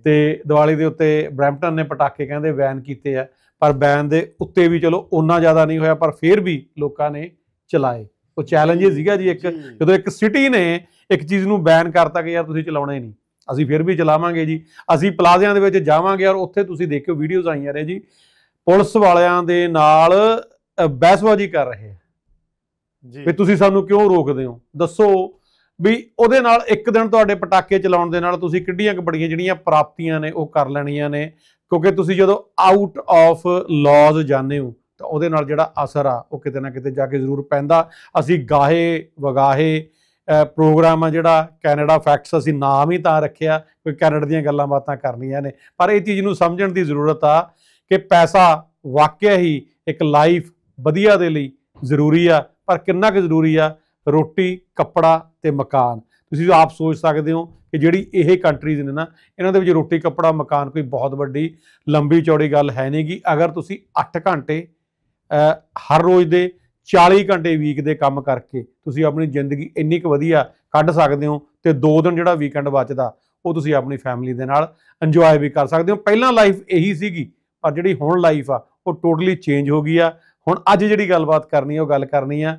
Speaker 1: ਤੇ ਦੀਵਾਲੀ ਦੇ ਉੱਤੇ ਬ੍ਰੈਂਪਟਨ ਨੇ ਪਟਾਕੇ ਕਹਿੰਦੇ ਬੈਨ ਕੀਤੇ ਆ ਪਰ ਬੈਨ ਦੇ ਉੱਤੇ ਵੀ ਚਲੋ ਓਨਾ ਜ਼ਿਆਦਾ ਨਹੀਂ ਹੋਇਆ ਪਰ ਫਿਰ ਵੀ ਲੋਕਾਂ ਨੇ ਚਲਾਏ ਉਹ ਚੈਲੰਜ ਹੀ ਸੀਗਾ ਜੀ ਇੱਕ ਜਦੋਂ ਇੱਕ ਸਿਟੀ ਨੇ ਇੱਕ ਚੀਜ਼ ਨੂੰ ਬੈਨ ਕਰਤਾ ਕਿ ਯਾਰ ਤੁਸੀਂ ਚਲਾਉਣਾ ਹੀ ਨਹੀਂ ਅਸੀਂ ਫਿਰ ਵੀ ਚਲਾਵਾਂਗੇ ਜੀ ਅਸੀਂ ਪਲਾਜ਼ਿਆਂ ਦੇ ਵਿੱਚ ਜਾਵਾਂਗੇ ਔਰ ਉੱਥੇ ਤੁਸੀਂ ਦੇਖਿਓ ਵੀਡੀਓਜ਼ ਆਈਆਂ ਰਹੇ ਜੀ ਪੁਲਿਸ ਵਾਲਿਆਂ ਦੇ ਨਾਲ ਬਹਿਸਬਾਜ਼ੀ ਕਰ ਰਹੇ ਜੀ ਵੀ ਤੁਸੀਂ ਸਾਨੂੰ ਕਿਉਂ ਰੋਕਦੇ ਹੋ ਦੱਸੋ ਵੀ ਉਹਦੇ ਨਾਲ ਇੱਕ ਦਿਨ ਤੁਹਾਡੇ ਪਟਾਕੇ ਚਲਾਉਣ ਦੇ ਨਾਲ ਤੁਸੀਂ ਕਿੱਡੀਆਂ ਕੁ ਬੜੀਆਂ ਜਿਹੜੀਆਂ ਪ੍ਰਾਪਤੀਆਂ ਨੇ ਉਹ ਕਰ ਲੈਣੀਆਂ ਨੇ ਕਿਉਂਕਿ ਤੁਸੀਂ ਜਦੋਂ ਆਊਟ ਆਫ ਲਾਜ਼ ਜਾਂਦੇ ਹੋ ਤਾਂ ਉਹਦੇ ਨਾਲ ਜਿਹੜਾ ਅਸਰ ਆ ਉਹ ਕਿਤੇ ਨਾ ਕਿਤੇ ਜਾ ਕੇ ਜ਼ਰੂਰ ਪੈਂਦਾ ਅਸੀਂ ਗਾਹੇ ਵਗਾਹੇ ਪ੍ਰੋਗਰਾਮ ਆ ਜਿਹੜਾ ਕੈਨੇਡਾ ਫੈਕਟਸ ਅਸੀਂ ਨਾਮ ਹੀ ਤਾਂ ਰੱਖਿਆ ਕੋਈ ਕੈਨੇਡਾ ਦੀਆਂ ਗੱਲਾਂ ਬਾਤਾਂ ਕਰਨੀਆਂ ਨੇ ਪਰ ਇਹ ਚੀਜ਼ ਨੂੰ ਸਮਝਣ ਦੀ ਜ਼ਰੂਰਤ ਆ ਕਿ ਪੈਸਾ ਵਾਕਿਆ ਹੀ ਇੱਕ ਲਾਈਫ ਵਧੀਆ ਦੇ ਲਈ ਜ਼ਰੂਰੀ ਆ ਪਰ ਕਿੰਨਾ ਕੁ ਜ਼ਰੂਰੀ ਆ ਰੋਟੀ ਕੱਪੜਾ ਤੇ ਮਕਾਨ ਤੁਸੀਂ ਆਪ ਸੋਚ ਸਕਦੇ ਹੋ ਕਿ ਜਿਹੜੀ ਇਹ ਕੰਟਰੀਜ਼ ਨੇ ਨਾ ਇਹਨਾਂ ਦੇ ਵਿੱਚ ਰੋਟੀ ਕੱਪੜਾ ਮਕਾਨ ਕੋਈ ਬਹੁਤ ਵੱਡੀ ਲੰਬੀ ਚੌੜੀ ਗੱਲ ਹੈ ਨਹੀਂਗੀ ਅਗਰ ਤੁਸੀਂ 8 ਘੰਟੇ ਹਰ ਰੋਜ਼ ਦੇ 40 ਘੰਟੇ ਵੀਕ ਦੇ ਕੰਮ ਕਰਕੇ ਤੁਸੀਂ ਆਪਣੀ ਜ਼ਿੰਦਗੀ ਇੰਨੀ ਕੁ ਵਧੀਆ ਕੱਢ ਸਕਦੇ ਹੋ ਤੇ 2 ਦਿਨ ਜਿਹੜਾ ਵੀਕਐਂਡ ਬਚਦਾ ਉਹ ਤੁਸੀਂ ਆਪਣੀ ਫੈਮਿਲੀ ਦੇ ਨਾਲ ਇੰਜੋਏ ਵੀ ਕਰ ਸਕਦੇ ਹੋ ਪਹਿਲਾਂ ਲਾਈਫ ਇਹੀ ਸੀਗੀ ਪਰ ਜਿਹੜੀ ਹੁਣ ਲਾਈਫ ਆ ਉਹ ਟੋਟਲੀ ਚੇਂਜ ਹੋ ਗਈ ਆ ਹੁਣ ਅੱਜ ਜਿਹੜੀ ਗੱਲਬਾਤ ਕਰਨੀ ਆ ਉਹ ਗੱਲ ਕਰਨੀ ਆ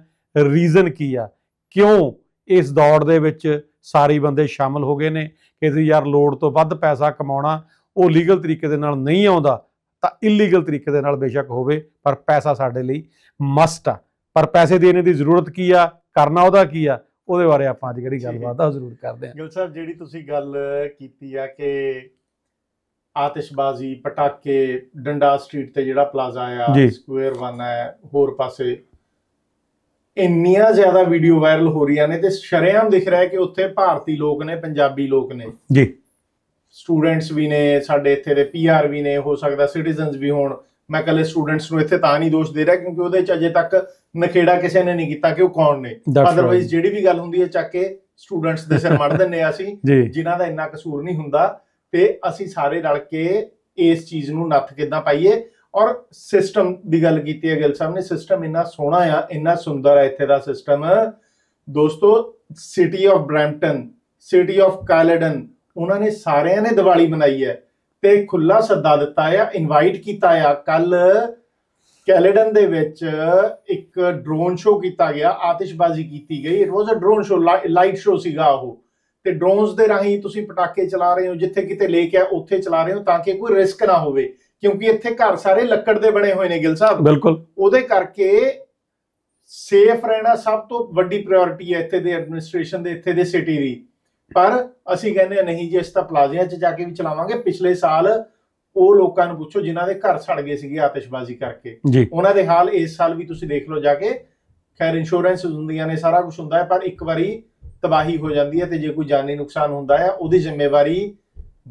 Speaker 1: ਰੀਜ਼ਨ ਕੀ ਆ ਕਿਉਂ ਇਸ ਦੌੜ ਦੇ ਵਿੱਚ ਸਾਰੇ ਬੰਦੇ ਸ਼ਾਮਲ ਹੋ ਗਏ ਨੇ ਕਿ ਜੀ ਯਾਰ ਲੋੜ ਤੋਂ ਵੱਧ ਪੈਸਾ ਕਮਾਉਣਾ ਉਹ ਲੀਗਲ ਤਰੀਕੇ ਦੇ ਨਾਲ ਨਹੀਂ ਆਉਂਦਾ ਤਾਂ ਇਲੀਗਲ ਤਰੀਕੇ ਦੇ ਨਾਲ ਬੇਸ਼ੱਕ ਹੋਵੇ ਪਰ ਪੈਸਾ ਸਾਡੇ ਲਈ ਮਸਟ ਆ ਪਰ ਪੈਸੇ ਦੇਣ ਦੀ ਜ਼ਰੂਰਤ ਕੀ ਆ ਕਰਨਾ ਉਹਦਾ ਕੀ ਆ ਉਹਦੇ ਬਾਰੇ ਆਪਾਂ ਅੱਜ ਜਿਹੜੀ ਗੱਲਬਾਤ ਆ ਜ਼ਰੂਰ
Speaker 2: ਕਰਦੇ ਆ ਗਿਲ ਸਾਹਿਬ ਜਿਹੜੀ ਤੁਸੀਂ ਗੱਲ ਕੀਤੀ ਆ ਕਿ ਆਤਿਸ਼ਬਾਜ਼ੀ ਪਟਾਕੇ ਡੰਡਾ ਸਟਰੀਟ ਤੇ ਜਿਹੜਾ ਪਲਾਜ਼ਾ ਆ ਸਕੁਅਰ 1 ਆ ਹੋਰ ਪਾਸੇ ਇੰਨੀਆਂ ਜ਼ਿਆਦਾ ਵੀਡੀਓ ਵਾਇਰਲ ਹੋ ਰਹੀਆਂ ਨੇ ਤੇ ਸ਼ਰਿਆਮ ਦਿਖ ਰਿਹਾ ਕਿ ਉੱਥੇ ਭਾਰਤੀ ਲੋਕ ਨੇ ਪੰਜਾਬੀ ਲੋਕ ਨੇ ਜੀ ਸਟੂਡੈਂਟਸ ਵੀ ਨੇ ਸਾਡੇ ਇੱਥੇ ਦੇ ਪੀਆਰ ਵੀ ਨੇ ਹੋ ਸਕਦਾ ਸਿਟੀਜ਼ਨਸ ਵੀ ਹੋਣ ਮੈਂ ਕੱਲੇ ਸਟੂਡੈਂਟਸ ਨੂੰ ਇੱਥੇ ਤਾਂ ਨਹੀਂ ਦੋਸ਼ ਦੇ ਰਿਹਾ ਕਿਉਂਕਿ ਉਹਦੇ ਚ ਅਜੇ ਤੱਕ ਨਖੇੜਾ ਕਿਸੇ ਨੇ ਨਹੀਂ ਕੀਤਾ ਕਿ ਉਹ ਕੌਣ ਨੇ ਅਦਰਵਾਈਜ਼ ਜਿਹੜੀ ਵੀ ਗੱਲ ਹੁੰਦੀ ਹੈ ਚੱਕ ਕੇ ਸਟੂਡੈਂਟਸ ਦੇ ਸਿਰ ਮੜ ਦਿੰਨੇ ਆ ਅਸੀਂ ਜਿਨ੍ਹਾਂ ਦਾ ਇੰਨਾ ਕਸੂਰ ਨਹੀਂ ਹੁੰਦਾ ਤੇ ਅਸੀਂ ਸਾਰੇ ਰਲ ਕੇ ਇਸ ਚੀਜ਼ ਨੂੰ ਨੱਥ ਕਿਦਾਂ ਪਾਈਏ ਔਰ ਸਿਸਟਮ ਦੀ ਗੱਲ ਕੀਤੀ ਹੈ ਗਿਲ ਸਾਹਿਬ ਨੇ ਸਿਸਟਮ ਇੰਨਾ ਸੋਹਣਾ ਆ ਇੰਨਾ ਸੁੰਦਰ ਆ ਇੱਥੇ ਦਾ ਸਿਸਟਮ ਦੋਸਤੋ city of Brampton city of Caledon ਉਹਨਾਂ ਨੇ ਸਾਰਿਆਂ ਨੇ ਦੀਵਾਲੀ ਮਨਾਈ ਹੈ ਤੇ ਖੁੱਲਾ ਸੱਦਾ ਦਿੱਤਾ ਆ ਇਨਵਾਈਟ ਕੀਤਾ ਆ ਕੱਲ ਕੈਲੇਡਨ ਦੇ ਵਿੱਚ ਇੱਕ ਡਰੋਨ ਸ਼ੋਅ ਕੀਤਾ ਗਿਆ ਆਤਿਸ਼ਬਾਜ਼ੀ ਕੀਤੀ ਗਈ it was a drone show light show ਸੀਗਾ ਉਹ ਤੇ ਡਰੋਨਸ ਦੇ ਰਾਹੀਂ ਤੁਸੀਂ ਪਟਾਕੇ ਚਲਾ ਰਹੇ ਹੋ ਜਿੱਥੇ ਕਿਤੇ ਲੇਕ ਹੈ ਉੱਥੇ ਚਲਾ ਰਹੇ ਹੋ ਤਾਂ ਕਿ ਕੋਈ ਰਿਸਕ ਨਾ ਹੋਵੇ ਕਿਉਂਕਿ ਇੱਥੇ ਘਰ ਸਾਰੇ ਲੱਕੜ ਦੇ ਬਣੇ ਹੋਏ ਨੇ ਗਿਲ ਸਾਹਿਬ ਬਿਲਕੁਲ ਉਹਦੇ ਕਰਕੇ ਸੇਫ ਰਹਿਣਾ ਸਭ ਤੋਂ ਵੱਡੀ ਪ੍ਰਾਇੋਰਟੀ ਹੈ ਇੱਥੇ ਦੇ ਐਡਮਿਨਿਸਟ੍ਰੇਸ਼ਨ ਦੇ ਇੱਥੇ ਦੇ ਸਿਟੀ ਦੀ ਪਰ ਅਸੀਂ ਕਹਿੰਦੇ ਨਹੀਂ ਜੇ ਇਸ ਤਾਂ ਪਲਾਜ਼ਿਆਂ 'ਚ ਜਾ ਕੇ ਵੀ ਚਲਾਵਾਂਗੇ ਪਿਛਲੇ ਸਾਲ ਉਹ ਲੋਕਾਂ ਨੂੰ ਪੁੱਛੋ ਜਿਨ੍ਹਾਂ ਦੇ ਘਰ ਸੜ ਗਏ ਸੀਗੇ ਆਤਿਸ਼ਬਾਜ਼ੀ ਕਰਕੇ ਉਹਨਾਂ ਦੇ ਹਾਲ ਇਸ ਸਾਲ ਵੀ ਤੁਸੀਂ ਦੇਖ ਲਓ ਜਾ ਕੇ ਖੈਰ ਇੰਸ਼ੋਰੈਂਸ ਹੁੰਦੀਆਂ ਨੇ ਸਾਰਾ ਕੁਝ ਹੁੰਦਾ ਹੈ ਪਰ ਇੱਕ ਵਾਰੀ ਤਬਾਹੀ ਹੋ ਜਾਂਦੀ ਹੈ ਤੇ ਜੇ ਕੋਈ ਜਾਨੀ ਨੁਕਸਾਨ ਹੁੰਦਾ ਹੈ ਉਹਦੀ ਜ਼ਿੰਮੇਵਾਰੀ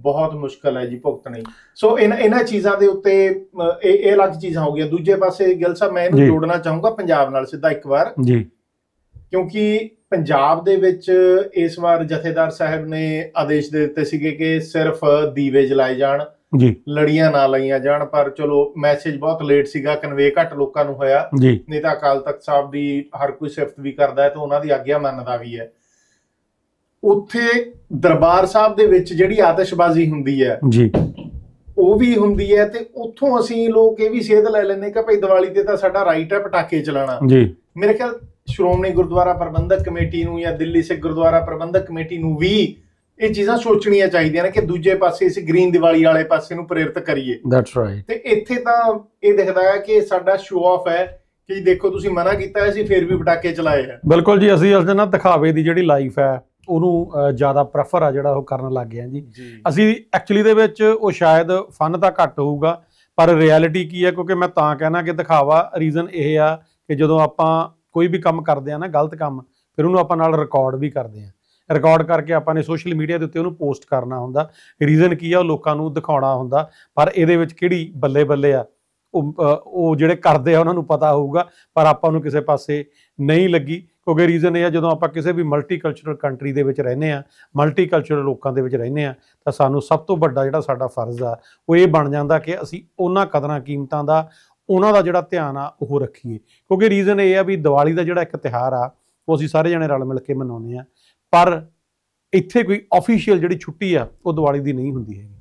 Speaker 2: ਬਹੁਤ ਮੁਸ਼ਕਲ ਹੈ ਜੀ ਭੁਗਤਣੀ ਸੋ ਇਹਨਾਂ ਇਹਨਾਂ ਚੀਜ਼ਾਂ ਦੇ ਉੱਤੇ ਇਹ ਇਹ ਅਲੱਗ ਚੀਜ਼ਾਂ ਹੋ ਗਈਆਂ ਦੂਜੇ ਪਾਸੇ ਗਿਲ ਸਾਹਿਬ ਮੈਂ ਇਹਨੂੰ ਜੋੜਨਾ ਚਾਹੂੰਗਾ ਪੰਜਾਬ ਨਾਲ ਸਿੱਧਾ ਇੱਕ ਵਾਰ ਜੀ ਕਿਉਂਕਿ ਪੰਜਾਬ ਦੇ ਵਿੱਚ ਇਸ ਵਾਰ ਜਥੇਦਾਰ ਸਾਹਿਬ ਨੇ ਆਦੇਸ਼ ਦੇ ਦਿੱਤੇ ਸੀਗੇ ਕਿ ਸਿਰਫ ਦੀਵੇ ਜਲਾਏ ਜਾਣ ਜੀ ਲੜੀਆਂ ਨਾ ਲਈਆਂ ਜਾਣ ਪਰ ਚਲੋ ਮੈਸੇਜ ਬਹੁਤ ਲੇਟ ਸੀਗਾ ਕਨਵੇ ਘੱਟ ਲੋਕਾਂ ਨੂੰ ਹੋਇਆ ਜੀ ਨਹੀਂ ਤਾਂ ਅਕਾਲ ਤਖਤ ਸਾਹਿਬ ਦੀ ਹਰ ਕੋਈ ਸਿਫਤ ਵੀ ਕਰਦਾ ਹੈ ਤੇ ਉਹਨਾਂ ਦੀ ਆਗਿਆ ਮੰਨਦਾ ਵੀ ਹੈ ਉੱਥੇ ਦਰਬਾਰ ਸਾਹਿਬ ਦੇ ਵਿੱਚ ਜਿਹੜੀ ਆਤਿਸ਼ਬਾਜ਼ੀ ਹੁੰਦੀ ਹੈ ਜੀ ਉਹ ਵੀ ਹੁੰਦੀ ਹੈ ਤੇ ਉੱਥੋਂ ਅਸੀਂ ਲੋਕ ਇਹ ਵੀ ਸੇਧ ਲੈ ਲੈਂਦੇ ਕਿ ਭਈ ਦੀਵਾਲੀ ਤੇ ਤਾਂ ਸਾਡਾ ਰਾਈਟ ਹੈ ਪਟਾਕੇ ਚਲਾਣਾ ਜੀ ਮੇਰੇ ਖਿਆਲ ਸ਼੍ਰੋਮਣੀ ਗੁਰਦੁਆਰਾ ਪ੍ਰਬੰਧਕ ਕਮੇਟੀ ਨੂੰ ਜਾਂ ਦਿੱਲੀ ਸਿੱਖ ਗੁਰਦੁਆਰਾ ਪ੍ਰਬੰਧਕ ਕਮੇਟੀ ਨੂੰ ਵੀ ਇਹ ਚੀਜ਼ਾਂ ਸੋਚਣੀਆਂ ਚਾਹੀਦੀਆਂ ਨੇ ਕਿ ਦੂਜੇ ਪਾਸੇ ਅਸੀਂ ਗ੍ਰੀਨ ਦੀਵਾਲੀ ਵਾਲੇ ਪਾਸੇ ਨੂੰ ਪ੍ਰੇਰਿਤ ਕਰੀਏ ਦੈਟਸ ਰਾਈਟ ਤੇ ਇੱਥੇ ਤਾਂ ਇਹ ਦਿਖਦਾ ਹੈ ਕਿ ਸਾਡਾ ਸ਼ੋਅ ਆਫ ਹੈ ਕਿ ਦੇਖੋ ਤੁਸੀਂ ਮਨਾ ਕੀਤਾ ਸੀ ਫਿਰ ਵੀ ਪਟਾਕੇ ਚਲਾਏ ਆ
Speaker 1: ਬਿਲਕੁਲ ਜੀ ਅਸੀਂ ਅਸਲ ਨਾ ਦਿਖਾਵੇ ਦੀ ਜਿਹੜੀ ਲਾਈਫ ਹੈ ਉਹਨੂੰ ਜ਼ਿਆਦਾ ਪ੍ਰੈਫਰ ਆ ਜਿਹੜਾ ਉਹ ਕਰਨ ਲੱਗ ਗਏ ਆ ਜੀ ਅਸੀਂ ਐਕਚੁਅਲੀ ਦੇ ਵਿੱਚ ਉਹ ਸ਼ਾਇਦ ਫਨ ਤਾਂ ਘੱਟ ਹੋਊਗਾ ਪਰ ਰਿਐਲਿਟੀ ਕੀ ਹੈ ਕਿਉਂਕਿ ਮੈਂ ਤਾਂ ਕਹਿਣਾ ਕਿ ਦਿਖਾਵਾ ਰੀਜ਼ਨ ਇਹ ਆ ਕਿ ਜਦੋਂ ਆਪਾਂ ਕੋਈ ਵੀ ਕੰਮ ਕਰਦੇ ਆ ਨਾ ਗਲਤ ਕੰਮ ਫਿਰ ਉਹਨੂੰ ਆਪਾਂ ਨਾਲ ਰਿਕਾਰਡ ਵੀ ਕਰਦੇ ਆ ਰਿਕਾਰਡ ਕਰਕੇ ਆਪਾਂ ਨੇ ਸੋਸ਼ਲ ਮੀਡੀਆ ਦੇ ਉੱਤੇ ਉਹਨੂੰ ਪੋਸਟ ਕਰਨਾ ਹੁੰਦਾ ਰੀਜ਼ਨ ਕੀ ਆ ਉਹ ਲੋਕਾਂ ਨੂੰ ਦਿਖਾਉਣਾ ਹੁੰਦਾ ਪਰ ਇਹਦੇ ਵਿੱਚ ਕਿਹੜੀ ਬੱਲੇ ਬੱਲੇ ਆ ਉਹ ਜਿਹੜੇ ਕਰਦੇ ਆ ਉਹਨਾਂ ਨੂੰ ਪਤਾ ਹੋਊਗਾ ਪਰ ਆਪਾਂ ਨੂੰ ਕਿਸੇ ਪਾਸੇ ਨਹੀਂ ਲੱਗੀ ਕਿਉਂਕਿ ਰੀਜ਼ਨ ਇਹ ਆ ਜਦੋਂ ਆਪਾਂ ਕਿਸੇ ਵੀ ਮਲਟੀਕਲਚਰਲ ਕੰਟਰੀ ਦੇ ਵਿੱਚ ਰਹਿੰਦੇ ਆ ਮਲਟੀਕਲਚਰਲ ਲੋਕਾਂ ਦੇ ਵਿੱਚ ਰਹਿੰਦੇ ਆ ਤਾਂ ਸਾਨੂੰ ਸਭ ਤੋਂ ਵੱਡਾ ਜਿਹੜਾ ਸਾਡਾ ਫਰਜ਼ ਆ ਉਹ ਇਹ ਬਣ ਜਾਂਦਾ ਕਿ ਅਸੀਂ ਉਹਨਾਂ ਕਦਰਾਂ ਕੀਮਤਾਂ ਦਾ ਉਹਨਾਂ ਦਾ ਜਿਹੜਾ ਧਿਆਨ ਆ ਉਹ ਰੱਖੀਏ ਕਿਉਂਕਿ ਰੀਜ਼ਨ ਇਹ ਆ ਵੀ ਦੀਵਾਲੀ ਦਾ ਜਿਹੜਾ ਇੱਕ ਤਿਹਾਰ ਆ ਉਹ ਅਸੀਂ ਸਾਰੇ ਜਣੇ ਰਲ ਮਿਲ ਕੇ ਮਨਾਉਂਦੇ ਆ ਪਰ ਇੱਥੇ ਕੋਈ ਅਫੀਸ਼ੀਅਲ ਜਿਹੜੀ ਛੁੱਟੀ ਆ ਉਹ ਦੀਵਾਲੀ ਦੀ ਨਹੀਂ ਹੁੰਦੀ ਹੈਗੀ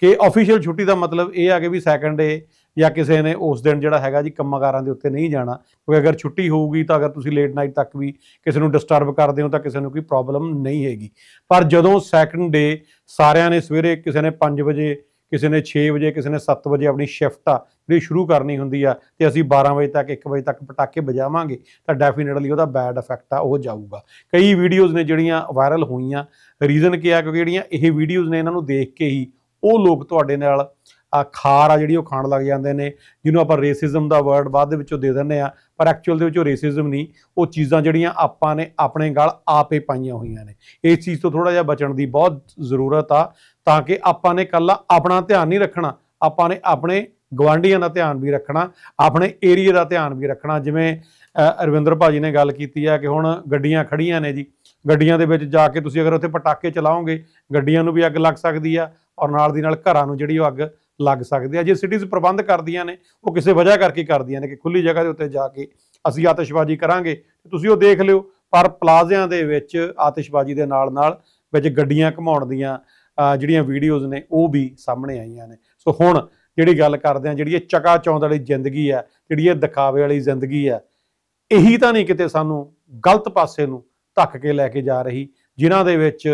Speaker 1: ਕਿ ਅਫੀਸ਼ੀਅਲ ਛੁੱਟੀ ਦਾ ਮਤਲਬ ਇਹ ਆ ਕਿ ਵੀ ਸੈਕੰਡ ਡੇ ਜਾਂ ਕਿਸੇ ਨੇ ਉਸ ਦਿਨ ਜਿਹੜਾ ਹੈਗਾ ਜੀ ਕੰਮਕਾਰਾਂ ਦੇ ਉੱਤੇ ਨਹੀਂ ਜਾਣਾ ਕਿਉਂਕਿ ਅਗਰ ਛੁੱਟੀ ਹੋਊਗੀ ਤਾਂ ਅਗਰ ਤੁਸੀਂ ਲੇਟ ਨਾਈਟ ਤੱਕ ਵੀ ਕਿਸੇ ਨੂੰ ਡਿਸਟਰਬ ਕਰਦੇ ਹੋ ਤਾਂ ਕਿਸੇ ਨੂੰ ਕੋਈ ਪ੍ਰੋਬਲਮ ਨਹੀਂ ਹੈਗੀ ਪਰ ਜਦੋਂ ਸੈਕੰਡ ਡੇ ਸਾਰਿਆਂ ਨੇ ਸਵੇਰੇ ਕਿਸੇ ਨੇ 5 ਵਜੇ ਕਿਸੇ ਨੇ 6 ਵਜੇ ਕਿਸੇ ਨੇ 7 ਵਜੇ ਆਪਣੀ ਸ਼ਿਫਟ ਆ ਜਿਹੜੀ ਸ਼ੁਰੂ ਕਰਨੀ ਹੁੰਦੀ ਆ ਤੇ ਅਸੀਂ 12 ਵਜੇ ਤੱਕ 1 ਵਜੇ ਤੱਕ ਪਟਾਕੇ ਵਜਾਵਾਂਗੇ ਤਾਂ ਡੈਫੀਨਿਟਲੀ ਉਹਦਾ ਬੈਡ ਇਫੈਕਟ ਆ ਉਹ ਜਾਊਗਾ ਕਈ ਵੀਡੀਓਜ਼ ਨੇ ਜਿਹੜੀਆਂ ਵਾਇਰਲ ਹੋਈਆਂ ਰੀਜ਼ਨ ਕੀ ਆ ਕਿਉਂਕਿ ਜਿਹੜੀਆਂ ਇਹ ਵੀਡੀਓਜ਼ ਨੇ ਇਹਨਾਂ ਨੂੰ ਦੇਖ ਕੇ ਹੀ ਉਹ ਲੋਕ ਤੁਹਾਡੇ ਨਾਲ ਆ ਖਾਰ ਆ ਜਿਹੜੀ ਉਹ ਖਾਣ ਲੱਗ ਜਾਂਦੇ ਨੇ ਜਿਹਨੂੰ ਆਪਾਂ ਰੇਸਿਜ਼ਮ ਦਾ ਵਰਡ ਬਾਅਦ ਦੇ ਵਿੱਚੋਂ ਦੇ ਦਿੰਨੇ ਆ ਪਰ ਐਕਚੁਅਲ ਦੇ ਵਿੱਚ ਉਹ ਰੇਸਿਜ਼ਮ ਨਹੀਂ ਉਹ ਚੀਜ਼ਾਂ ਜਿਹੜੀਆਂ ਆਪਾਂ ਨੇ ਆਪਣੇ ਗਲ ਆਪੇ ਪਾਈਆਂ ਹੋਈਆਂ ਨੇ ਇਸ ਚੀਜ਼ ਤੋਂ ਥੋੜਾ ਜਿਹਾ ਬਚਣ ਦੀ ਬਹੁਤ ਜ਼ਰੂਰਤ ਆ ਤਾਂ ਕਿ ਆਪਾਂ ਨੇ ਕੱਲਾ ਆਪਣਾ ਧਿਆਨ ਨਹੀਂ ਰੱਖਣਾ ਆਪਾਂ ਨੇ ਆਪਣੇ ਗਵਾਂਢੀਆਂ ਦਾ ਧਿਆਨ ਵੀ ਰੱਖਣਾ ਆਪਣੇ ਏਰੀਆ ਦਾ ਧਿਆਨ ਵੀ ਰੱਖਣਾ ਜਿਵੇਂ ਅਰਵਿੰਦਰ ਭਾਜੀ ਨੇ ਗੱਲ ਕੀਤੀ ਆ ਕਿ ਹੁਣ ਗੱਡੀਆਂ ਖੜੀਆਂ ਨੇ ਜੀ ਗੱਡੀਆਂ ਦੇ ਵਿੱਚ ਜਾ ਕੇ ਤੁਸੀਂ ਅਗਰ ਉੱਥੇ ਪਟਾਕੇ ਚਲਾਓਗੇ ਗੱਡੀਆਂ ਨੂੰ ਵੀ ਅੱਗ ਲੱਗ ਸਕਦੀ ਆ ਔਰ ਨਾਲ ਦੀ ਨਾਲ ਘਰਾਂ ਨੂੰ ਜਿਹੜੀ ਉਹ ਅੱਗ ਲੱਗ ਸਕਦੀ ਆ ਜੇ ਸਿਟੀਜ਼ ਪ੍ਰਬੰਧ ਕਰਦੀਆਂ ਨੇ ਉਹ ਕਿਸੇ ਵਜ੍ਹਾ ਕਰਕੇ ਕਰਦੀਆਂ ਨੇ ਕਿ ਖੁੱਲੀ ਜਗ੍ਹਾ ਦੇ ਉੱਤੇ ਜਾ ਕੇ ਅਸੀਂ ਆਤਿਸ਼ਬਾਜ਼ੀ ਕਰਾਂਗੇ ਤੁਸੀਂ ਉਹ ਦੇਖ ਲਿਓ ਪਰ ਪਲਾਜ਼ਿਆਂ ਦੇ ਵਿੱਚ ਆਤਿਸ਼ਬਾਜ਼ੀ ਦੇ ਨਾਲ ਨਾਲ ਵਿੱਚ ਗੱਡੀਆਂ ਘਮਾਉਣ ਦੀਆਂ ਜਿਹੜੀਆਂ ਵੀਡੀਓਜ਼ ਨੇ ਉਹ ਵੀ ਸਾਹਮਣੇ ਆਈਆਂ ਨੇ ਸੋ ਹੁਣ ਜਿਹੜੀ ਗੱਲ ਕਰਦੇ ਆ ਜਿਹੜੀ ਇਹ ਚਕਾ ਚੌਂਦ ਵਾਲੀ ਜ਼ਿੰਦਗੀ ਆ ਜਿਹੜੀ ਇਹ ਦਿਖਾਵੇ ਵਾਲੀ ਜ਼ਿੰਦਗੀ ਆ ਇਹੀ ਤਾਂ ਨਹੀਂ ਕਿਤੇ ਸਾਨੂੰ ਗਲਤ ਪਾਸੇ ਨੂੰ ਧੱਕ ਕੇ ਲੈ ਕੇ ਜਾ ਰਹੀ ਜਿਨ੍ਹਾਂ ਦੇ ਵਿੱਚ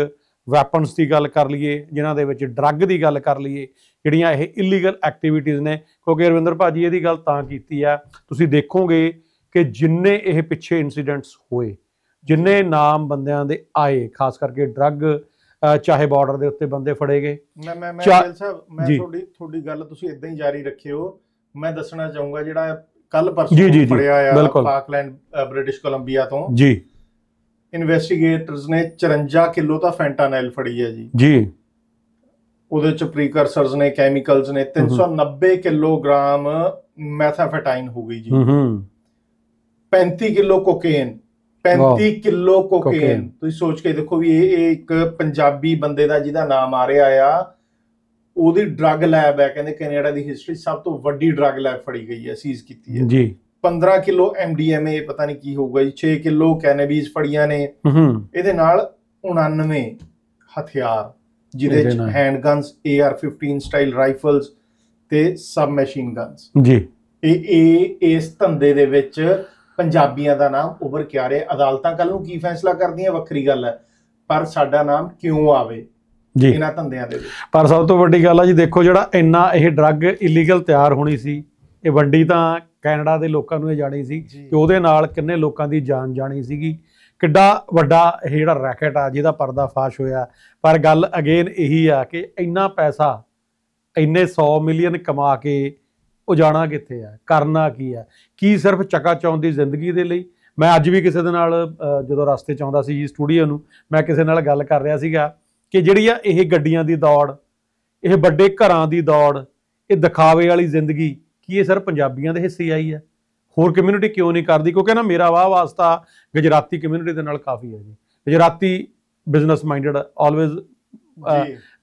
Speaker 1: ਵੈਪਨਸ ਦੀ ਗੱਲ ਕਰ ਲਈਏ ਜਿਨ੍ਹਾਂ ਦੇ ਵਿੱਚ ਡਰੱਗ ਦੀ ਗੱਲ ਕਰ ਲਈਏ ਜਿਹੜੀਆਂ ਇਹ ਇਲੀਗਲ ਐਕਟੀਵਿਟੀਜ਼ ਨੇ ਕਿਉਂਕਿ ਰਵਿੰਦਰ ਭਾਜੀ ਇਹਦੀ ਗੱਲ ਤਾਂ ਕੀਤੀ ਆ ਤੁਸੀਂ ਦੇਖੋਗੇ ਕਿ ਜਿੰਨੇ ਇਹ ਪਿੱਛੇ ਇਨਸੀਡੈਂਟਸ ਹੋਏ ਜਿੰਨੇ ਨਾਮ ਬੰਦਿਆਂ ਦੇ ਆਏ ਖਾਸ ਕਰਕੇ ਡਰੱਗ ਚਾਹੇ ਬਾਰਡਰ ਦੇ ਉੱਤੇ ਬੰਦੇ ਫੜੇ ਗਏ
Speaker 2: ਮੈਂ ਮੈਂ ਮੈਂ ਗਿੱਲ ਸਾਹਿਬ ਮੈਂ ਤੁਹਾਡੀ ਤੁਹਾਡੀ ਗੱਲ ਤੁਸੀਂ ਇਦਾਂ ਹੀ ਜਾਰੀ ਰੱਖਿਓ ਮੈਂ ਦੱਸਣਾ ਚਾਹੂੰਗਾ ਜਿਹੜਾ ਕੱਲ ਪਰਸੋਂ ਫੜਿਆ ਆ ਪਾਕਲੈਂਡ ਬ੍ਰਿਟਿਸ਼ ਕੋਲੰਬੀਆ ਤੋਂ ਜੀ ਇਨਵੈਸਟੀਗੇਟਰਸ ਨੇ 54 ਕਿਲੋ ਦਾ ਫੈਂਟਾਨਾਈਲ ਫੜੀ ਹੈ ਜੀ ਜੀ ਉਹਦੇ ਚ ਪ੍ਰੀਕਰਸਰਸ ਨੇ ਕੈਮੀਕਲਸ ਨੇ 390 ਕਿਲੋਗ੍ਰਾਮ ਮੈਥਾਫੈਟਾਈਨ ਹੋ ਗਈ ਜੀ 35 ਕਿਲੋ ਕੋਕੇਨ 35 ਕਿਲੋ ਕੋਕੇਨ ਤੁਸੀਂ ਸੋਚ ਕੇ ਦੇਖੋ ਵੀ ਇਹ ਇੱਕ ਪੰਜਾਬੀ ਬੰਦੇ ਦਾ ਜਿਹਦਾ ਨਾਮ ਆ ਰਿਹਾ ਆ ਉਹਦੀ ਡਰੱਗ ਲੈਬ ਹੈ ਕਹਿੰਦੇ ਕੈਨੇਡਾ ਦੀ ਹਿਸਟਰੀ ਸਭ ਤੋਂ ਵੱਡੀ ਡਰੱਗ ਲੈਬ ਫੜੀ ਗਈ ਹੈ ਸੀਜ਼ ਕੀਤੀ ਹੈ ਜੀ 15 ਕਿਲੋ ਐਮਡੀਐਮਏ ਪਤਾ ਨਹੀਂ ਕੀ ਹੋਊਗਾ ਜੀ 6 ਕਿਲੋ ਕੈਨੇਬੀਜ਼ ਫੜੀਆਂ ਨੇ ਇਹਦੇ ਨਾਲ 99 ਹਥਿਆਰ
Speaker 1: ਜਿਹਦੇ ਚ hand
Speaker 2: guns AR15 style rifles ਤੇ ਸਬ ਮਸ਼ੀਨ ਗਨਸ ਜੀ ਇਹ ਇਹ ਇਸ ਧੰਦੇ ਦੇ ਵਿੱਚ ਪੰਜਾਬੀਆਂ ਦਾ ਨਾਮ ਉੱਪਰ ਕੇ ਆ ਰਿਹਾ ਅਦਾਲਤਾਂ ਕੱਲ ਨੂੰ ਕੀ ਫੈਸਲਾ ਕਰਦੀਆਂ ਵੱਖਰੀ ਗੱਲ ਹੈ ਪਰ ਸਾਡਾ ਨਾਮ ਕਿਉਂ ਆਵੇ ਜੀ ਇਹਨਾਂ ਧੰਦਿਆਂ ਦੇ
Speaker 1: ਪਰ ਸਭ ਤੋਂ ਵੱਡੀ ਗੱਲ ਆ ਜੀ ਦੇਖੋ ਜਿਹੜਾ ਇੰਨਾ ਇਹ ਡਰੱਗ ਇਲੀਗਲ ਤਿਆਰ ਹੋਣੀ ਸੀ ਇਹ ਵੰਡੀ ਤਾਂ ਕੈਨੇਡਾ ਦੇ ਲੋਕਾਂ ਨੂੰ ਇਹ ਜਾਣੀ ਸੀ ਕਿ ਉਹਦੇ ਨਾਲ ਕਿੰਨੇ ਲੋਕਾਂ ਦੀ ਜਾਨ ਜਾਣੀ ਸੀਗੀ ਕਿੱਡਾ ਵੱਡਾ ਇਹ ਜਿਹੜਾ ਰੈਕਟ ਆ ਜਿਹਦਾ ਪਰਦਾਫਾਸ਼ ਹੋਇਆ ਪਰ ਗੱਲ ਅਗੇਨ ਇਹੀ ਆ ਕਿ ਇੰਨਾ ਪੈਸਾ ਇੰਨੇ 100 ਮਿਲੀਅਨ ਕਮਾ ਕੇ ਉਹ ਜਾਣਾ ਕਿੱਥੇ ਆ ਕਰਨਾ ਕੀ ਆ ਕੀ ਸਿਰਫ ਚੱਕਾ ਚੌਂ ਦੀ ਜ਼ਿੰਦਗੀ ਦੇ ਲਈ ਮੈਂ ਅੱਜ ਵੀ ਕਿਸੇ ਦੇ ਨਾਲ ਜਦੋਂ ਰਸਤੇ 'ਚ ਆਉਂਦਾ ਸੀ ਜੀ ਸਟੂਡੀਓ ਨੂੰ ਮੈਂ ਕਿਸੇ ਨਾਲ ਗੱਲ ਕਰ ਰਿਹਾ ਸੀਗਾ ਕਿ ਜਿਹੜੀ ਆ ਇਹ ਗੱਡੀਆਂ ਦੀ ਦੌੜ ਇਹ ਵੱਡੇ ਘਰਾਂ ਦੀ ਦੌੜ ਇਹ ਦਿਖਾਵੇ ਵਾਲੀ ਜ਼ਿੰਦਗੀ ਕੀ ਇਹ ਸਿਰਫ ਪੰਜਾਬੀਆਂ ਦੇ ਹਿੱਸੇ ਆਈ ਆ ਹੋਰ ਕਮਿਊਨਿਟੀ ਕਿਉਂ ਨਹੀਂ ਕਰਦੀ ਕਿਉਂਕਿ ਨਾ ਮੇਰਾ ਵਾਹ ਵਾਸਤਾ ਗੁਜਰਾਤੀ ਕਮਿਊਨਿਟੀ ਦੇ ਨਾਲ ਕਾਫੀ ਹੈ ਜੀ ਗੁਜਰਾਤੀ ਬਿਜ਼ਨਸ ਮਾਈਂਡਡ ਆਲਵੇਜ਼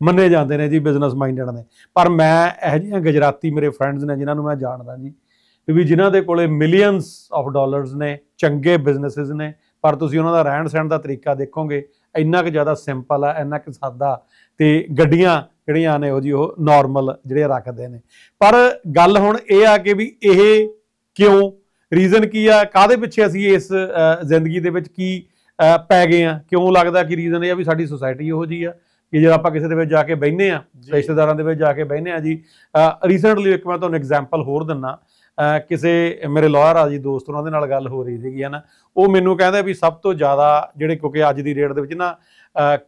Speaker 1: ਮੰਨੇ ਜਾਂਦੇ ਨੇ ਜੀ ਬਿਜ਼ਨਸ ਮਾਈਂਡਡ ਨੇ ਪਰ ਮੈਂ ਇਹ ਜਿਹੇ ਗੁਜਰਾਤੀ ਮੇਰੇ ਫਰੈਂਡਸ ਨੇ ਜਿਨ੍ਹਾਂ ਨੂੰ ਮੈਂ ਜਾਣਦਾ ਜੀ ਵੀ ਜਿਨ੍ਹਾਂ ਦੇ ਕੋਲੇ ਮਿਲੀਅਨਸ ਆਫ ਡਾਲਰਸ ਨੇ ਚੰਗੇ ਬਿਜ਼ਨੈਸਸ ਨੇ ਪਰ ਤੁਸੀਂ ਉਹਨਾਂ ਦਾ ਰਹਿਣ ਸਹਿਣ ਦਾ ਤਰੀਕਾ ਦੇਖੋਗੇ ਇੰਨਾ ਕਿ ਜ਼ਿਆਦਾ ਸਿੰਪਲ ਆ ਇੰਨਾ ਕਿ ਸਾਦਾ ਤੇ ਗੱਡੀਆਂ ਜਿਹੜੀਆਂ ਨੇ ਉਹ ਜੀ ਉਹ ਨਾਰਮਲ ਜਿਹੜੇ ਰੱਖਦੇ ਨੇ ਪਰ ਗੱਲ ਹੁਣ ਇਹ ਆ ਕਿ ਵੀ ਇਹ ਕਿਉਂ ਰੀਜ਼ਨ ਕੀ ਆ ਕਾਦੇ ਪਿੱਛੇ ਅਸੀਂ ਇਸ ਜ਼ਿੰਦਗੀ ਦੇ ਵਿੱਚ ਕੀ ਪੈ ਗਏ ਆ ਕਿਉਂ ਲੱਗਦਾ ਕਿ ਰੀਜ਼ਨ ਇਹ ਆ ਵੀ ਸਾਡੀ ਸੋਸਾਇਟੀ ਇਹੋ ਜੀ ਆ ਕਿ ਜੇ ਆਪਾਂ ਕਿਸੇ ਦੇ ਵਿੱਚ ਜਾ ਕੇ ਬੈਹਨੇ ਆ ਰਿਸ਼ਤੇਦਾਰਾਂ ਦੇ ਵਿੱਚ ਜਾ ਕੇ ਬੈਹਨੇ ਆ ਜੀ ਰੀਸੈਂਟਲੀ ਇੱਕ ਮੈਂ ਤੁਹਾਨੂੰ ਐਗਜ਼ਾਮਪਲ ਹੋਰ ਦਿੰਨਾ ਕਿਸੇ ਮੇਰੇ ਲਾਇਰ ਆ ਜੀ ਦੋਸਤ ਉਹਨਾਂ ਦੇ ਨਾਲ ਗੱਲ ਹੋ ਰਹੀ ਸੀਗੀ ਹਨਾ ਉਹ ਮੈਨੂੰ ਕਹਿੰਦਾ ਵੀ ਸਭ ਤੋਂ ਜ਼ਿਆਦਾ ਜਿਹੜੇ ਕਿਉਂਕਿ ਅੱਜ ਦੀ ਰੇਟ ਦੇ ਵਿੱਚ ਨਾ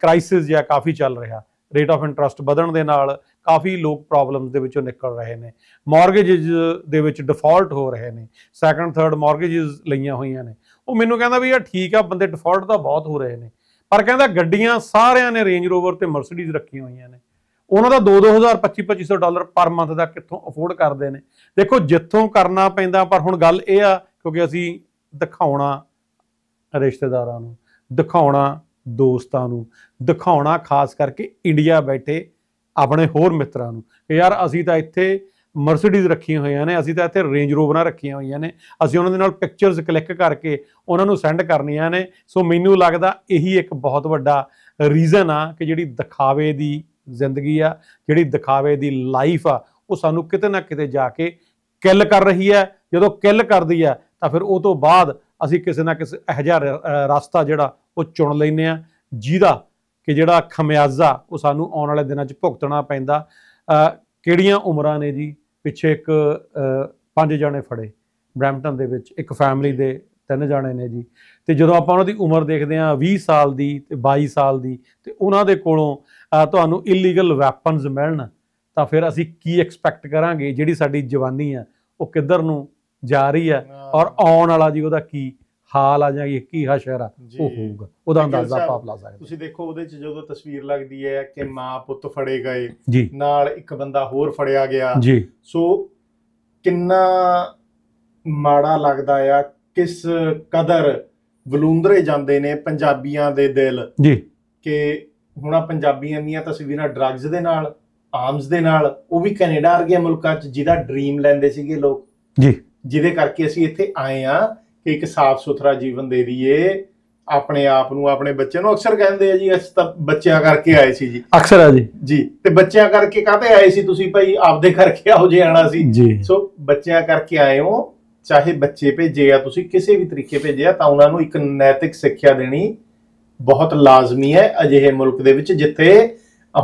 Speaker 1: ਕ੍ਰਾਈਸਿਸ ਜਾਂ ਕਾਫੀ ਚੱਲ ਰਿਹਾ ਰੇਟ ਆਫ ਇੰਟਰਸਟ ਵਧਣ ਦੇ ਨਾਲ ਕਾਫੀ ਲੋਕ ਪ੍ਰੋਬਲਮਸ ਦੇ ਵਿੱਚੋਂ ਨਿਕਲ ਰਹੇ ਨੇ ਮਾਰਗੇਜਸ ਦੇ ਵਿੱਚ ਡਿਫਾਲਟ ਹੋ ਰਹੇ ਨੇ ਸੈਕੰਡ ਥਰਡ ਮਾਰਗੇਜਸ ਲਈਆਂ ਹੋਈਆਂ ਨੇ ਉਹ ਮੈਨੂੰ ਕਹਿੰਦਾ ਵੀ ਇਹ ਠੀਕ ਆ ਬੰਦੇ ਡਿਫਾਲਟ ਤਾਂ ਬਹੁਤ ਹੋ ਰਹੇ ਨੇ ਪਰ ਕਹਿੰਦਾ ਗੱਡੀਆਂ ਸਾਰਿਆਂ ਨੇ ਰੇਂਜ ਰੋਵਰ ਤੇ ਮਰਸੀਡੀਜ਼ ਰੱਖੀਆਂ ਹੋਈਆਂ ਨੇ ਉਹਨਾਂ ਦਾ 2-2000 2500 ਡਾਲਰ ਪਰ ਮੰਥ ਦਾ ਕਿੱਥੋਂ ਅਫੋਰਡ ਕਰਦੇ ਨੇ ਦੇਖੋ ਜਿੱਥੋਂ ਕਰਨਾ ਪੈਂਦਾ ਪਰ ਹੁਣ ਗੱਲ ਇਹ ਆ ਕਿਉਂਕਿ ਅਸੀਂ ਦਿਖਾਉਣਾ ਰਿਸ਼ਤੇਦਾਰਾਂ ਨੂੰ ਦਿਖਾਉਣਾ ਦੋਸਤਾਂ ਨੂੰ ਦਿਖਾਉਣਾ ਖਾਸ ਕਰਕੇ ਇੰਡੀਆ ਬੈਠੇ ਆਪਣੇ ਹੋਰ ਮਿੱਤਰਾਂ ਨੂੰ ਯਾਰ ਅਸੀਂ ਤਾਂ ਇੱਥੇ ਮਰਸੀਡੀਜ਼ ਰੱਖੀਆਂ ਹੋਈਆਂ ਨੇ ਅਸੀਂ ਤਾਂ ਇੱਥੇ ਰੇਂਜ ਰੋਵਰਾਂ ਰੱਖੀਆਂ ਹੋਈਆਂ ਨੇ ਅਸੀਂ ਉਹਨਾਂ ਦੇ ਨਾਲ ਪਿਕਚਰਸ ਕਲਿੱਕ ਕਰਕੇ ਉਹਨਾਂ ਨੂੰ ਸੈਂਡ ਕਰਨੀਆਂ ਨੇ ਸੋ ਮੈਨੂੰ ਲੱਗਦਾ ਇਹੀ ਇੱਕ ਬਹੁਤ ਵੱਡਾ ਰੀਜ਼ਨ ਆ ਕਿ ਜਿਹੜੀ ਦਿਖਾਵੇ ਦੀ ਜ਼ਿੰਦਗੀ ਆ ਜਿਹੜੀ ਦਿਖਾਵੇ ਦੀ ਲਾਈਫ ਆ ਉਹ ਸਾਨੂੰ ਕਿਤੇ ਨਾ ਕਿਤੇ ਜਾ ਕੇ ਕਿਲ ਕਰ ਰਹੀ ਹੈ ਜਦੋਂ ਕਿਲ ਕਰਦੀ ਹੈ ਤਾਂ ਫਿਰ ਉਹ ਤੋਂ ਬਾਅਦ ਅਸੀਂ ਕਿਸੇ ਨਾ ਕਿਸੇ ਇਹ ਜਿਹਾ ਰਸਤਾ ਜਿਹੜਾ ਉਹ ਚੁਣ ਲੈਨੇ ਆ ਜਿਹਦਾ ਕਿ ਜਿਹੜਾ ਖਮਿਆਜ਼ਾ ਉਹ ਸਾਨੂੰ ਆਉਣ ਵਾਲੇ ਦਿਨਾਂ 'ਚ ਭੁਗਤਣਾ ਪੈਂਦਾ ਕਿਹੜੀਆਂ ਉਮਰਾਂ ਨੇ ਜੀ ਪਿੱਛੇ ਇੱਕ ਪੰਜ ਜਣੇ ਫੜੇ ਬ੍ਰੈਂਪਟਨ ਦੇ ਵਿੱਚ ਇੱਕ ਫੈਮਿਲੀ ਦੇ ਤਿੰਨ ਜਣੇ ਨੇ ਜੀ ਤੇ ਜਦੋਂ ਆਪਾਂ ਉਹਨਾਂ ਦੀ ਉਮਰ ਦੇਖਦੇ ਆ 20 ਸਾਲ ਦੀ ਤੇ 22 ਸਾਲ ਦੀ ਤੇ ਉਹਨਾਂ ਦੇ ਕੋਲੋਂ ਤੁਹਾਨੂੰ ਇਲੀਗਲ ਵੈਪਨਸ ਮਿਲਣ ਤਾਂ ਫਿਰ ਅਸੀਂ ਕੀ ਐਕਸਪੈਕਟ ਕਰਾਂਗੇ ਜਿਹੜੀ ਸਾਡੀ ਜਵਾਨੀ ਆ ਉਹ ਕਿੱਧਰ ਨੂੰ ਜਾ ਰਹੀ ਆ ਔਰ ਆਉਣ ਵਾਲਾ ਜੀ ਉਹਦਾ ਕੀ ਹਾਲ ਆ ਜਾਂ ਕੀ ਹਸ਼ਰ ਆ ਉਹ ਹੋਊਗਾ ਉਹਦਾ ਅੰਦਾਜ਼ਾ ਆਪ ਲਾ ਸਕਦੇ
Speaker 2: ਤੁਸੀਂ ਦੇਖੋ ਉਹਦੇ ਚ ਜਦੋਂ ਤਸਵੀਰ ਲੱਗਦੀ ਹੈ ਕਿ ਮਾਂ ਪੁੱਤ ਫੜੇ ਗਏ ਨਾਲ ਇੱਕ ਬੰਦਾ ਹੋਰ ਫੜਿਆ ਗਿਆ ਸੋ ਕਿੰਨਾ ਮਾੜਾ ਲੱਗਦਾ ਆ ਕਿਸ ਕਦਰ ਬਲੂੰਦਰੇ ਜਾਂਦੇ ਨੇ ਪੰਜਾਬੀਆਂ ਦੇ ਦਿਲ ਜੀ ਕਿ ਹੁਣ ਆ ਪੰਜਾਬੀਆਂ ਦੀਆਂ ਤਸਵੀਰਾਂ ਡਰੱਗਸ ਦੇ ਨਾਲ ਆਰਮਸ ਦੇ ਨਾਲ ਉਹ ਵੀ ਕੈਨੇਡਾ ਵਰਗੇ ਮੁਲਕਾਂ 'ਚ ਜਿਹਦਾ ਡ੍ਰੀਮ ਲੈਂਦੇ ਸੀਗੇ ਲੋਕ ਜੀ ਜਿਹਦੇ ਕਰਕੇ ਅਸੀਂ ਇੱਥੇ ਆਏ ਆ ਕਿ ਇੱਕ ਸਾਫ਼ ਸੁਥਰਾ ਜੀਵਨ ਦੇ ਦਈਏ ਆਪਣੇ ਆਪ ਨੂੰ ਆਪਣੇ ਬੱਚੇ ਨੂੰ ਅਕਸਰ ਕਹਿੰਦੇ ਆ ਜੀ ਅਸੀਂ ਤਾਂ ਬੱਚਿਆਂ ਕਰਕੇ ਆਏ ਸੀ ਜੀ ਅਕਸਰ ਆ ਜੀ ਜੀ ਤੇ ਬੱਚਿਆਂ ਕਰਕੇ ਕਾਹਤੇ ਆਏ ਸੀ ਤੁਸੀਂ ਭਾਈ ਆਪਦੇ ਕਰਕੇ ਆਓ ਜੇ ਆਣਾ ਸੀ ਸੋ ਬੱਚਿਆਂ ਕਰਕੇ ਆਏ ਹੋ ਚਾਹੇ ਬੱਚੇ ਭੇਜੇ ਆ ਤੁਸੀਂ ਕਿਸੇ ਵੀ ਤਰੀਕੇ ਭੇਜੇ ਆ ਤਾਂ ਉਹਨਾਂ ਨੂੰ ਇੱਕ ਨੈਤਿਕ ਸਿੱਖਿਆ ਦੇਣੀ ਬਹੁਤ ਲਾਜ਼ਮੀ ਹੈ ਅਜਿਹੇ ਮੁਲਕ ਦੇ ਵਿੱਚ ਜਿੱਥੇ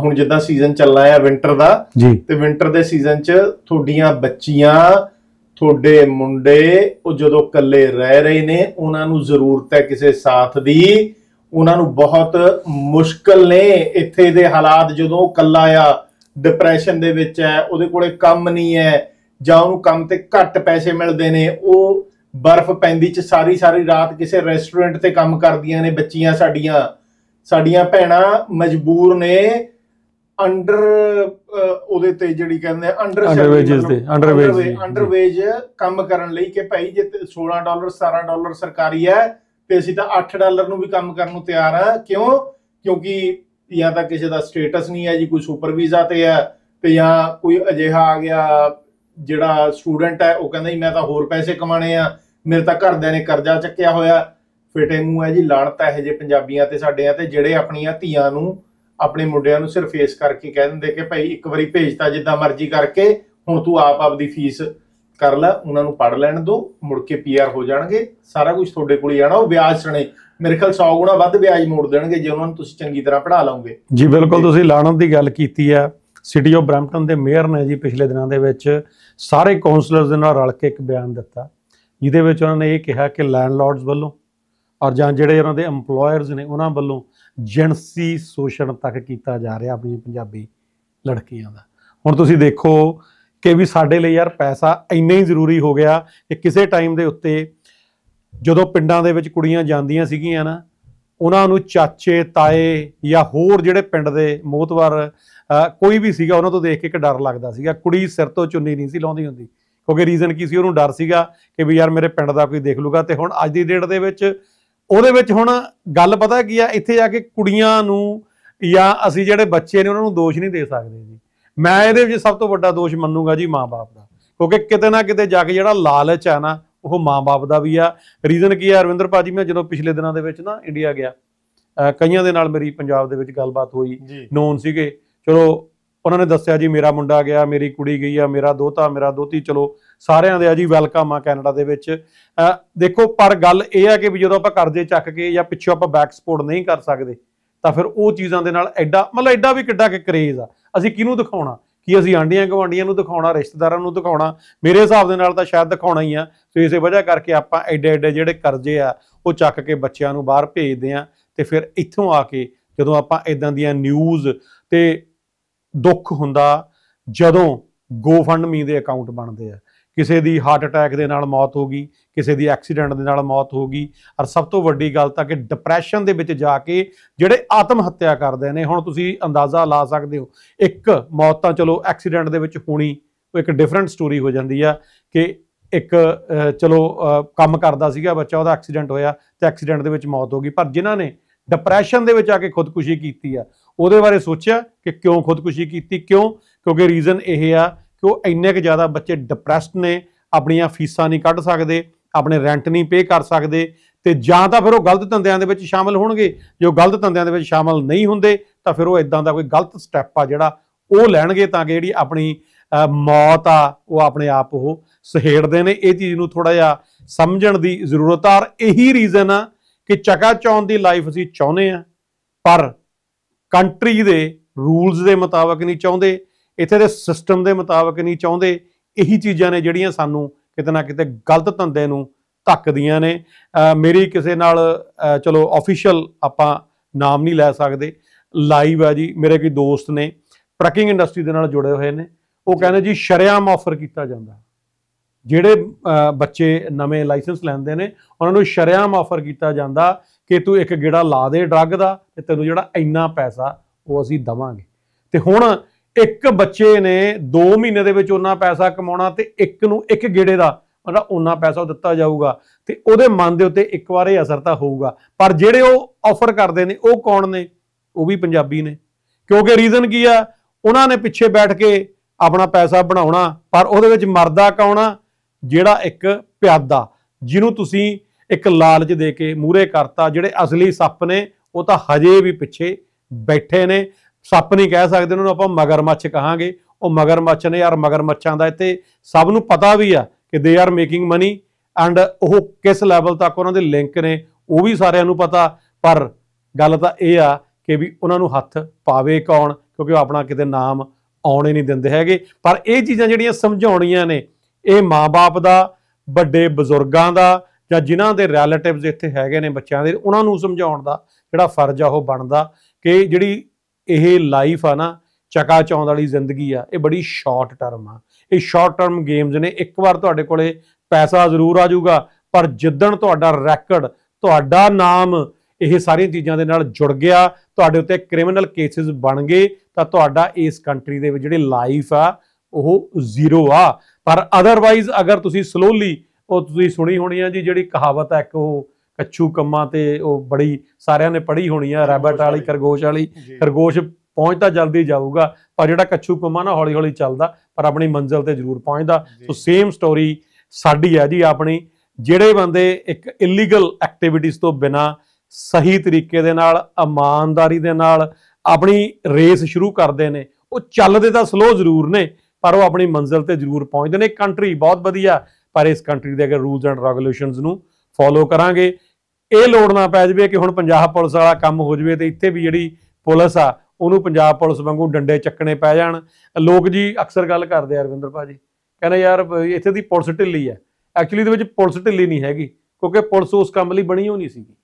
Speaker 2: ਹੁਣ ਜਿੱਦਾਂ ਸੀਜ਼ਨ ਚੱਲਣਾ ਹੈ ਵਿੰਟਰ ਦਾ ਤੇ ਵਿੰਟਰ ਦੇ ਸੀਜ਼ਨ 'ਚ ਤੁਹਾਡੀਆਂ ਬੱਚੀਆਂ ਤੁਹਾਡੇ ਮੁੰਡੇ ਉਹ ਜਦੋਂ ਇਕੱਲੇ ਰਹਿ ਰਹੇ ਨੇ ਉਹਨਾਂ ਨੂੰ ਜ਼ਰੂਰਤ ਹੈ ਕਿਸੇ ਸਾਥ ਦੀ ਉਹਨਾਂ ਨੂੰ ਬਹੁਤ ਮੁਸ਼ਕਲ ਨੇ ਇੱਥੇ ਦੇ ਹਾਲਾਤ ਜਦੋਂ ਇਕੱਲਾ ਆ ਡਿਪਰੈਸ਼ਨ ਦੇ ਵਿੱਚ ਹੈ ਉਹਦੇ ਕੋਲੇ ਕੰਮ ਨਹੀਂ ਹੈ ਜਾਂ ਉਹਨੂੰ ਕੰਮ ਤੇ ਘੱਟ ਪੈਸੇ ਮਿਲਦੇ ਨੇ ਉਹ ਬਰਫ਼ ਪੈਂਦੀ ਚ ਸਾਰੀ ਸਾਰੀ ਰਾਤ ਕਿਸੇ ਰੈਸਟੋਰੈਂਟ ਤੇ ਕੰਮ ਕਰਦੀਆਂ ਨੇ ਬੱਚੀਆਂ ਸਾਡੀਆਂ ਸਾਡੀਆਂ ਭੈਣਾਂ ਮਜਬੂਰ ਨੇ ਅੰਡਰ ਉਹਦੇ ਤੇ ਜਿਹੜੀ ਕਹਿੰਦੇ ਅੰਡਰ ਅੰਡਰਵੇਜਸ ਦੇ ਅੰਡਰਵੇਜ ਅੰਡਰਵੇਜ ਕੰਮ ਕਰਨ ਲਈ ਕਿ ਭਾਈ ਜੇ 16 ਡਾਲਰ 17 ਡਾਲਰ ਸਰਕਾਰੀ ਹੈ ਤੇ ਅਸੀਂ ਤਾਂ 8 ਡਾਲਰ ਨੂੰ ਵੀ ਕੰਮ ਕਰਨ ਨੂੰ ਤਿਆਰ ਆ ਕਿਉਂ ਕਿਉਂਕਿ ਜਾਂ ਤਾਂ ਕਿਸੇ ਦਾ ਸਟੇਟਸ ਨਹੀਂ ਹੈ ਜੀ ਕੋਈ ਸੁਪਰ ਵੀਜ਼ਾ ਤੇ ਹੈ ਤੇ ਜਾਂ ਕੋਈ ਅਜਿਹਾ ਆ ਗਿਆ ਜਿਹੜਾ ਸਟੂਡੈਂਟ ਹੈ ਉਹ ਕਹਿੰਦਾ ਜੀ ਮੈਂ ਤਾਂ ਹੋਰ ਪੈਸੇ ਕਮਾਣੇ ਆ ਮੇਰੇ ਤਾਂ ਘਰਦਿਆਂ ਨੇ ਕਰਜ਼ਾ ਚੱਕਿਆ ਹੋਇਆ ਫਿਟੇ ਨੂੰ ਹੈ ਜੀ ਲੜਤਾ ਇਹ ਜੇ ਪੰਜਾਬੀਆਂ ਤੇ ਸਾਡੇਆਂ ਤੇ ਜਿਹੜੇ ਆਪਣੀਆਂ ਧੀਆਂ ਨੂੰ ਆਪਣੇ ਮੁੰਡਿਆਂ ਨੂੰ ਸਿਰਫ ਫੇਸ ਕਰਕੇ ਕਹਿ ਦਿੰਦੇ ਕਿ ਭਾਈ ਇੱਕ ਵਾਰੀ ਭੇਜਤਾ ਜਿੱਦਾਂ ਮਰਜ਼ੀ ਕਰਕੇ ਹੁਣ ਤੂੰ ਆਪ ਆਪਦੀ ਫੀਸ ਕਰ ਲੈ ਉਹਨਾਂ ਨੂੰ ਪੜ ਲੈਣ ਦੋ ਮੁੜ ਕੇ ਪੀਆਰ ਹੋ ਜਾਣਗੇ ਸਾਰਾ ਕੁਝ ਤੁਹਾਡੇ ਕੋਲ ਹੀ ਆਣਾ ਉਹ ਵਿਆਜ ਸਣੇ ਮੇਰੇ ਖਿਆਲ 100 ਗੁਣਾ ਵੱਧ ਵਿਆਜ ਮੋੜ ਦੇਣਗੇ ਜੇ ਉਹਨਾਂ ਨੂੰ ਤੁਸੀਂ ਚੰਗੀ ਤਰ੍ਹਾਂ ਪੜਾ ਲਓਗੇ
Speaker 1: ਜੀ ਬਿਲਕੁਲ ਤੁਸੀਂ ਲਾਣਨ ਦੀ ਗੱਲ ਕੀਤੀ ਆ ਸਿਟੀ ਆਫ ਬ੍ਰੈਂਪਟਨ ਦੇ ਮੇਅਰ ਨੇ ਜੀ ਪਿਛਲੇ ਦਿਨਾਂ ਦੇ ਵਿੱਚ ਸਾਰੇ ਕਾਉਂਸਲਰਸ ਦੇ ਨਾਲ ਰਲ ਕੇ ਇੱਕ ਬਿਆਨ ਦਿੱਤਾ ਜਿਹਦੇ ਵਿੱਚ ਉਹਨਾਂ ਨੇ ਇਹ ਕਿਹਾ ਕਿ ਲੈਂਡਲਾਰਡਸ ਵੱਲੋਂ ਔਰ ਜਾਂ ਜਿਹੜੇ ਉਹਨਾਂ ਦੇ EMPLOYERS ਨੇ ਉਹਨਾਂ ਵੱਲੋਂ ਜਿਣਸੀ ਸ਼ੋਸ਼ਣ ਤੱਕ ਕੀਤਾ ਜਾ ਰਿਹਾ ਆਪਣੀ ਪੰਜਾਬੀ ਲੜਕੀਆਂ ਦਾ ਹੁਣ ਤੁਸੀਂ ਦੇਖੋ ਕਿ ਵੀ ਸਾਡੇ ਲਈ ਯਾਰ ਪੈਸਾ ਇੰਨਾ ਹੀ ਜ਼ਰੂਰੀ ਹੋ ਗਿਆ ਕਿ ਕਿਸੇ ਟਾਈਮ ਦੇ ਉੱਤੇ ਜਦੋਂ ਪਿੰਡਾਂ ਦੇ ਵਿੱਚ ਕੁੜੀਆਂ ਜਾਂਦੀਆਂ ਸੀਗੀਆਂ ਨਾ ਉਹਨਾਂ ਨੂੰ ਚਾਚੇ ਤਾਏ ਜਾਂ ਹੋਰ ਜਿਹੜੇ ਪਿੰਡ ਦੇ ਮੋਤਵਾਰ ਕੋਈ ਵੀ ਸੀਗਾ ਉਹਨਾਂ ਤੋਂ ਦੇਖ ਕੇ ਇੱਕ ਡਰ ਲੱਗਦਾ ਸੀਗਾ ਕੁੜੀ ਸਿਰ ਤੋਂ ਚੁੰਨੀ ਨਹੀਂ ਸੀ ਲਾਉਂਦੀ ਹੁੰਦੀ ਕਿਉਂਕਿ ਰੀਜ਼ਨ ਕੀ ਸੀ ਉਹਨੂੰ ਡਰ ਸੀਗਾ ਕਿ ਵੀ ਯਾਰ ਮੇਰੇ ਪਿੰਡ ਦਾ ਕੋਈ ਦੇਖ ਲੂਗਾ ਤੇ ਹੁਣ ਅੱਜ ਦੀ ਡੇਟ ਦੇ ਵਿੱਚ ਉਹਦੇ ਵਿੱਚ ਹੁਣ ਗੱਲ ਪਤਾ ਕੀ ਆ ਇੱਥੇ ਜਾ ਕੇ ਕੁੜੀਆਂ ਨੂੰ ਜਾਂ ਅਸੀਂ ਜਿਹੜੇ ਬੱਚੇ ਨੇ ਉਹਨਾਂ ਨੂੰ ਦੋਸ਼ ਨਹੀਂ ਦੇ ਸਕਦੇ ਜੀ ਮੈਂ ਇਹਦੇ ਵਿੱਚ ਸਭ ਤੋਂ ਵੱਡਾ ਦੋਸ਼ ਮੰਨੂਗਾ ਜੀ ਮਾਪੇ ਦਾ ਕਿਉਂਕਿ ਕਿਤੇ ਨਾ ਕਿਤੇ ਜਾ ਕੇ ਜਿਹੜਾ ਲਾਲਚ ਆ ਨਾ ਉਹ ਮਾਪੇ ਦਾ ਵੀ ਆ ਰੀਜ਼ਨ ਕੀ ਆ ਅਰਵਿੰਦਰ ਪਾਜੀ ਮੈਂ ਜਦੋਂ ਪਿਛਲੇ ਦਿਨਾਂ ਦੇ ਵਿੱਚ ਨਾ ਇੰਡੀਆ ਗਿਆ ਕਈਆਂ ਦੇ ਨਾਲ ਮੇਰੀ ਪੰਜਾਬ ਦੇ ਵਿੱਚ ਗੱਲਬਾਤ ਹੋਈ ਨੌਨ ਸੀਗੇ ਚਲੋ ਉਹਨਾਂ ਨੇ ਦੱਸਿਆ ਜੀ ਮੇਰਾ ਮੁੰਡਾ ਗਿਆ ਮੇਰੀ ਕੁੜੀ ਗਈ ਆ ਮੇਰਾ ਦੋਤਾ ਮੇਰਾ ਦੋਤੀ ਚਲੋ ਸਾਰਿਆਂ ਦੇ ਆ ਜੀ ਵੈਲਕਮ ਆ ਕੈਨੇਡਾ ਦੇ ਵਿੱਚ ਦੇਖੋ ਪਰ ਗੱਲ ਇਹ ਆ ਕਿ ਵੀ ਜਦੋਂ ਆਪਾਂ ਕਰਜ਼ੇ ਚੱਕ ਕੇ ਜਾਂ ਪਿੱਛੋਂ ਆਪਾਂ ਬੈਕ ਸਪੋਰਟ ਨਹੀਂ ਕਰ ਸਕਦੇ ਤਾਂ ਫਿਰ ਉਹ ਚੀਜ਼ਾਂ ਦੇ ਨਾਲ ਐਡਾ ਮਤਲਬ ਐਡਾ ਵੀ ਕਿੱਡਾ ਕਿ ਕਰੇਜ਼ ਆ ਅਸੀਂ ਕਿਹਨੂੰ ਦਿਖਾਉਣਾ ਕਿ ਅਸੀਂ ਆਂਡੀਆਂ ਗਵਾਂਡੀਆਂ ਨੂੰ ਦਿਖਾਉਣਾ ਰਿਸ਼ਤੇਦਾਰਾਂ ਨੂੰ ਦਿਖਾਉਣਾ ਮੇਰੇ ਹਿਸਾਬ ਦੇ ਨਾਲ ਤਾਂ ਸ਼ਾਇਦ ਦਿਖਾਉਣਾ ਹੀ ਆ ਸੋ ਇਸੇ ਵਜ੍ਹਾ ਕਰਕੇ ਆਪਾਂ ਐਡੇ ਐਡੇ ਜਿਹੜੇ ਕਰਜ਼ੇ ਆ ਉਹ ਚੱਕ ਕੇ ਬੱਚਿਆਂ ਨੂੰ ਬਾਹਰ ਭੇਜਦੇ ਆ ਤੇ ਫਿਰ ਇੱਥੋਂ ਆ ਕੇ ਜਦੋਂ ਆਪਾਂ ਇਦਾਂ ਦੀਆਂ ਨਿਊਜ਼ ਤੇ ਦੁੱਖ ਹੁੰਦਾ ਜਦੋਂ GoFundMe ਦੇ ਅਕਾਊਂਟ ਬਣਦੇ ਆ ਕਿਸੇ ਦੀ ਹਾਰਟ ਅਟੈਕ ਦੇ ਨਾਲ ਮੌਤ ਹੋ ਗਈ ਕਿਸੇ ਦੀ ਐਕਸੀਡੈਂਟ ਦੇ ਨਾਲ ਮੌਤ ਹੋ ਗਈ ਔਰ ਸਭ ਤੋਂ ਵੱਡੀ ਗੱਲ ਤਾਂ ਕਿ ਡਿਪਰੈਸ਼ਨ ਦੇ ਵਿੱਚ ਜਾ ਕੇ ਜਿਹੜੇ ਆਤਮ ਹੱਤਿਆ ਕਰਦੇ ਨੇ ਹੁਣ ਤੁਸੀਂ ਅੰਦਾਜ਼ਾ ਲਾ ਸਕਦੇ ਹੋ ਇੱਕ ਮੌਤ ਤਾਂ ਚਲੋ ਐਕਸੀਡੈਂਟ ਦੇ ਵਿੱਚ ਹੋਣੀ ਉਹ ਇੱਕ ਡਿਫਰੈਂਟ ਸਟੋਰੀ ਹੋ ਜਾਂਦੀ ਆ ਕਿ ਇੱਕ ਚਲੋ ਕੰਮ ਕਰਦਾ ਸੀਗਾ ਬੱਚਾ ਉਹਦਾ ਐਕਸੀਡੈਂਟ ਹੋਇਆ ਤੇ ਐਕਸੀਡੈਂਟ ਦੇ ਵਿੱਚ ਮੌਤ ਹੋ ਗਈ ਪਰ ਜਿਨ੍ਹਾਂ ਨੇ ਡਿਪਰੈਸ਼ਨ ਦੇ ਵਿੱਚ ਆ ਕੇ ਖੁਦਕੁਸ਼ੀ ਕੀਤੀ ਆ ਉਹਦੇ ਬਾਰੇ ਸੋਚਿਆ ਕਿ ਕਿਉਂ ਖੁਦਕੁਸ਼ੀ ਕੀਤੀ ਕਿਉਂ ਕਿਉਂਕਿ ਰੀਜ਼ਨ ਇਹ ਆ ਕਿ ਉਹ ਇੰਨੇ ਕ ਜ਼ਿਆਦਾ ਬੱਚੇ ਡਿਪਰੈਸਡ ਨੇ ਆਪਣੀਆਂ ਫੀਸਾਂ ਨਹੀਂ ਕੱਢ ਸਕਦੇ ਆਪਣੇ ਰੈਂਟ ਨਹੀਂ ਪੇ ਕਰ ਸਕਦੇ ਤੇ ਜਾਂ ਤਾਂ ਫਿਰ ਉਹ ਗਲਤ ਧੰਦਿਆਂ ਦੇ ਵਿੱਚ ਸ਼ਾਮਲ ਹੋਣਗੇ ਜੋ ਗਲਤ ਧੰਦਿਆਂ ਦੇ ਵਿੱਚ ਸ਼ਾਮਲ ਨਹੀਂ ਹੁੰਦੇ ਤਾਂ ਫਿਰ ਉਹ ਇਦਾਂ ਦਾ ਕੋਈ ਗਲਤ ਸਟੈਪ ਆ ਜਿਹੜਾ ਉਹ ਲੈਣਗੇ ਤਾਂ ਕਿ ਜਿਹੜੀ ਆਪਣੀ ਮੌਤ ਆ ਉਹ ਆਪਣੇ ਆਪ ਉਹ ਸਹੇੜਦੇ ਨੇ ਇਹ ਚੀਜ਼ ਨੂੰ ਥੋੜਾ ਜਿਹਾ ਸਮਝਣ ਦੀ ਜ਼ਰੂਰਤ ਆ ਔਰ ਇਹੀ ਰੀਜ਼ਨ ਆ ਕਿ ਚਕਾਚੌਂਦ ਦੀ ਲਾਈਫ ਅਸੀਂ ਚਾਹੁੰਦੇ ਆ ਪਰ ਕੰਟਰੀ ਦੇ ਰੂਲਸ ਦੇ ਮੁਤਾਬਕ ਨਹੀਂ ਚਾਹੁੰਦੇ ਇੱਥੇ ਦੇ ਸਿਸਟਮ ਦੇ ਮੁਤਾਬਕ ਨਹੀਂ ਚਾਹੁੰਦੇ ਇਹੀ ਚੀਜ਼ਾਂ ਨੇ ਜਿਹੜੀਆਂ ਸਾਨੂੰ ਕਿਤੇ ਨਾ ਕਿਤੇ ਗਲਤ ਧੰਦੇ ਨੂੰ ਧੱਕਦੀਆਂ ਨੇ ਮੇਰੀ ਕਿਸੇ ਨਾਲ ਚਲੋ ਅਫੀਸ਼ੀਅਲ ਆਪਾਂ ਨਾਮ ਨਹੀਂ ਲੈ ਸਕਦੇ ਲਾਈਵ ਆ ਜੀ ਮੇਰੇ ਕੋਈ ਦੋਸਤ ਨੇ ਟਰੱਕਿੰਗ ਇੰਡਸਟਰੀ ਦੇ ਨਾਲ ਜੁੜੇ ਹੋਏ ਨੇ ਉਹ ਕਹਿੰਦੇ ਜੀ ਸ਼ਰਿਆਮ ਆਫਰ ਕੀਤਾ ਜਾਂਦਾ ਜਿਹੜੇ ਬੱਚੇ ਨਵੇਂ ਲਾਇਸੈਂਸ ਲੈਂਦੇ ਨੇ ਉਹਨਾਂ ਨੂੰ ਸ਼ਰਿਆਮ ਆਫਰ ਕੀਤਾ ਜਾਂਦਾ ਕਿ ਤੂੰ ਇੱਕ ਗੇੜਾ ਲਾ ਦੇ ਡਰੱਗ ਦਾ ਤੇ ਤੈਨੂੰ ਜਿਹੜਾ ਇੰਨਾ ਪੈਸਾ ਉਹ ਅਸੀਂ ਦਵਾਂਗੇ ਤੇ ਹੁਣ ਇੱਕ ਬੱਚੇ ਨੇ 2 ਮਹੀਨੇ ਦੇ ਵਿੱਚ ਉਹਨਾਂ ਪੈਸਾ ਕਮਾਉਣਾ ਤੇ ਇੱਕ ਨੂੰ ਇੱਕ ਗੇੜੇ ਦਾ ਮਤਲਬ ਉਹਨਾਂ ਪੈਸਾ ਉਹ ਦਿੱਤਾ ਜਾਊਗਾ ਤੇ ਉਹਦੇ ਮਨ ਦੇ ਉੱਤੇ ਇੱਕ ਵਾਰੇ ਅਸਰ ਤਾਂ ਹੋਊਗਾ ਪਰ ਜਿਹੜੇ ਉਹ ਆਫਰ ਕਰਦੇ ਨੇ ਉਹ ਕੌਣ ਨੇ ਉਹ ਵੀ ਪੰਜਾਬੀ ਨੇ ਕਿਉਂਕਿ ਰੀਜ਼ਨ ਕੀ ਆ ਉਹਨਾਂ ਨੇ ਪਿੱਛੇ ਬੈਠ ਕੇ ਆਪਣਾ ਪੈਸਾ ਬਣਾਉਣਾ ਪਰ ਉਹਦੇ ਵਿੱਚ ਮਰਦਾ ਕੌਣ ਆ ਜਿਹੜਾ ਇੱਕ ਪਿਆਦਾ ਜਿਹਨੂੰ ਤੁਸੀਂ ਇੱਕ ਲਾਲਚ ਦੇ ਕੇ ਮੂਰੇ ਕਰਤਾ ਜਿਹੜੇ ਅਸਲੀ ਸੱਪ ਨੇ ਉਹ ਤਾਂ ਹਜੇ ਵੀ ਪਿੱਛੇ ਬੈਠੇ ਨੇ ਸੱਪ ਨਹੀਂ ਕਹਿ ਸਕਦੇ ਉਹਨਾਂ ਨੂੰ ਆਪਾਂ ਮਗਰਮੱਛ ਕਹਾਂਗੇ ਉਹ ਮਗਰਮੱਛ ਨੇ ਯਾਰ ਮਗਰਮੱਛਾਂ ਦਾ ਇੱਥੇ ਸਭ ਨੂੰ ਪਤਾ ਵੀ ਆ ਕਿ they are making money and ਉਹ ਕਿਸ ਲੈਵਲ ਤੱਕ ਉਹਨਾਂ ਦੇ ਲਿੰਕ ਨੇ ਉਹ ਵੀ ਸਾਰਿਆਂ ਨੂੰ ਪਤਾ ਪਰ ਗੱਲ ਤਾਂ ਇਹ ਆ ਕਿ ਵੀ ਉਹਨਾਂ ਨੂੰ ਹੱਥ ਪਾਵੇ ਕੌਣ ਕਿਉਂਕਿ ਉਹ ਆਪਣਾ ਕਿਤੇ ਨਾਮ ਆਉਣੇ ਨਹੀਂ ਦਿੰਦੇ ਹੈਗੇ ਪਰ ਇਹ ਚੀਜ਼ਾਂ ਜਿਹੜੀਆਂ ਸਮਝਾਉਣੀਆਂ ਨੇ ਇਹ ਮਾਪੇ ਦਾ ਵੱਡੇ ਬਜ਼ੁਰਗਾਂ ਦਾ ਜਾਂ ਜਿਨ੍ਹਾਂ ਦੇ ਰਿਲੇਟਿਵਸ ਇੱਥੇ ਹੈਗੇ ਨੇ ਬੱਚਿਆਂ ਦੇ ਉਹਨਾਂ ਨੂੰ ਸਮਝਾਉਣ ਦਾ ਜਿਹੜਾ ਫਰਜ਼ ਆ ਉਹ ਬਣਦਾ ਕਿ ਜਿਹੜੀ ਇਹ ਲਾਈਫ ਆ ਨਾ ਚਕਾ ਚੌਂਦ ਵਾਲੀ ਜ਼ਿੰਦਗੀ ਆ ਇਹ ਬੜੀ ਸ਼ਾਰਟ ਟਰਮ ਆ ਇਹ ਸ਼ਾਰਟ ਟਰਮ ਗੇਮਸ ਨੇ ਇੱਕ ਵਾਰ ਤੁਹਾਡੇ ਕੋਲੇ ਪੈਸਾ ਜ਼ਰੂਰ ਆ ਜਾਊਗਾ ਪਰ ਜਿੱਦਣ ਤੁਹਾਡਾ ਰੈਕੋਰਡ ਤੁਹਾਡਾ ਨਾਮ ਇਹ ਸਾਰੀਆਂ ਚੀਜ਼ਾਂ ਦੇ ਨਾਲ ਜੁੜ ਗਿਆ ਤੁਹਾਡੇ ਉੱਤੇ ਕ੍ਰਿਮੀਨਲ ਕੇਸਿਸ ਬਣ ਗਏ ਤਾਂ ਤੁਹਾਡਾ ਇਸ ਕੰਟਰੀ ਦੇ ਵਿੱਚ ਜਿਹੜੀ ਲਾਈਫ ਆ ਉਹ ਜ਼ੀਰੋ ਆ ਪਰ ਅਦਰਵਾਈਜ਼ ਅਗਰ ਤੁਸੀਂ ਸਲੋਲੀ ਉਹ ਤੁਸੀਂ ਸੁਣੀ ਹੋਣੀ ਆ ਜੀ ਜਿਹੜੀ ਕਹਾਵਤ ਹੈ ਇੱਕ ਉਹ ਕੱਛੂ ਕੰਮਾਂ ਤੇ ਉਹ ਬੜੀ ਸਾਰਿਆਂ ਨੇ ਪੜ੍ਹੀ ਹੋਣੀ ਆ ਰੈਬਟ ਵਾਲੀ ਖਰਗੋਸ਼ ਵਾਲੀ ਖਰਗੋਸ਼ ਪਹੁੰਚਦਾ ਜਲਦੀ ਜਾਊਗਾ ਪਰ ਜਿਹੜਾ ਕੱਛੂ ਕੰਮਾਂ ਨਾ ਹੌਲੀ ਹੌਲੀ ਚੱਲਦਾ ਪਰ ਆਪਣੀ ਮੰਜ਼ਿਲ ਤੇ ਜ਼ਰੂਰ ਪਹੁੰਚਦਾ ਸੋ ਸੇਮ ਸਟੋਰੀ ਸਾਡੀ ਹੈ ਜੀ ਆਪਣੀ ਜਿਹੜੇ ਬੰਦੇ ਇੱਕ ਇਲੀਗਲ ਐਕਟੀਵਿਟੀਜ਼ ਤੋਂ ਬਿਨਾ ਸਹੀ ਤਰੀਕੇ ਦੇ ਨਾਲ ਇਮਾਨਦਾਰੀ ਦੇ ਨਾਲ ਆਪਣੀ ਰੇਸ ਸ਼ੁਰੂ ਕਰਦੇ ਨੇ ਉਹ ਚੱਲਦੇ ਤਾਂ ਸਲੋ ਜ਼ਰੂਰ ਨੇ ਪਰ ਉਹ ਆਪਣੀ ਮੰਜ਼ਿਲ ਤੇ ਜ਼ਰੂਰ ਪਹੁੰਚਦੇ ਨੇ ਕੰਟਰੀ ਬਹੁਤ ਵਧੀਆ ਪਰ ਇਸ ਕੰਟਰੀ ਦੇ ਅਗਰ ਰੂਲਸ ਐਂਡ ਰੈਗੂਲੇਸ਼ਨਸ ਨੂੰ ਫੋਲੋ ਕਰਾਂਗੇ ਇਹ ਲੋੜ ਨਾ ਪੈ ਜਵੇ ਕਿ ਹੁਣ ਪੰਜਾਬ ਪੁਲਿਸ ਵਾਲਾ ਕੰਮ ਹੋ ਜਵੇ ਤੇ ਇੱਥੇ ਵੀ ਜਿਹੜੀ ਪੁਲਿਸ ਆ ਉਹਨੂੰ ਪੰਜਾਬ ਪੁਲਿਸ ਵਾਂਗੂ ਡੰਡੇ ਚੱਕਣੇ ਪੈ ਜਾਣ ਲੋਕ ਜੀ ਅਕਸਰ ਗੱਲ ਕਰਦੇ ਆ ਰਵਿੰਦਰ ਭਾਜੀ ਕਹਿੰਦਾ ਯਾਰ ਇੱਥੇ ਦੀ ਪੁਲਿਸ ਢਿੱਲੀ ਹੈ ਐਕਚੁਅਲੀ ਦੇ ਵਿੱਚ ਪੁਲਿਸ ਢਿੱਲੀ ਨਹੀਂ ਹੈਗੀ ਕਿਉਂਕਿ ਪੁਲਿਸ ਉਸ ਕੰਮ ਲਈ ਬਣੀ ਹੋਣੀ ਸੀਗੀ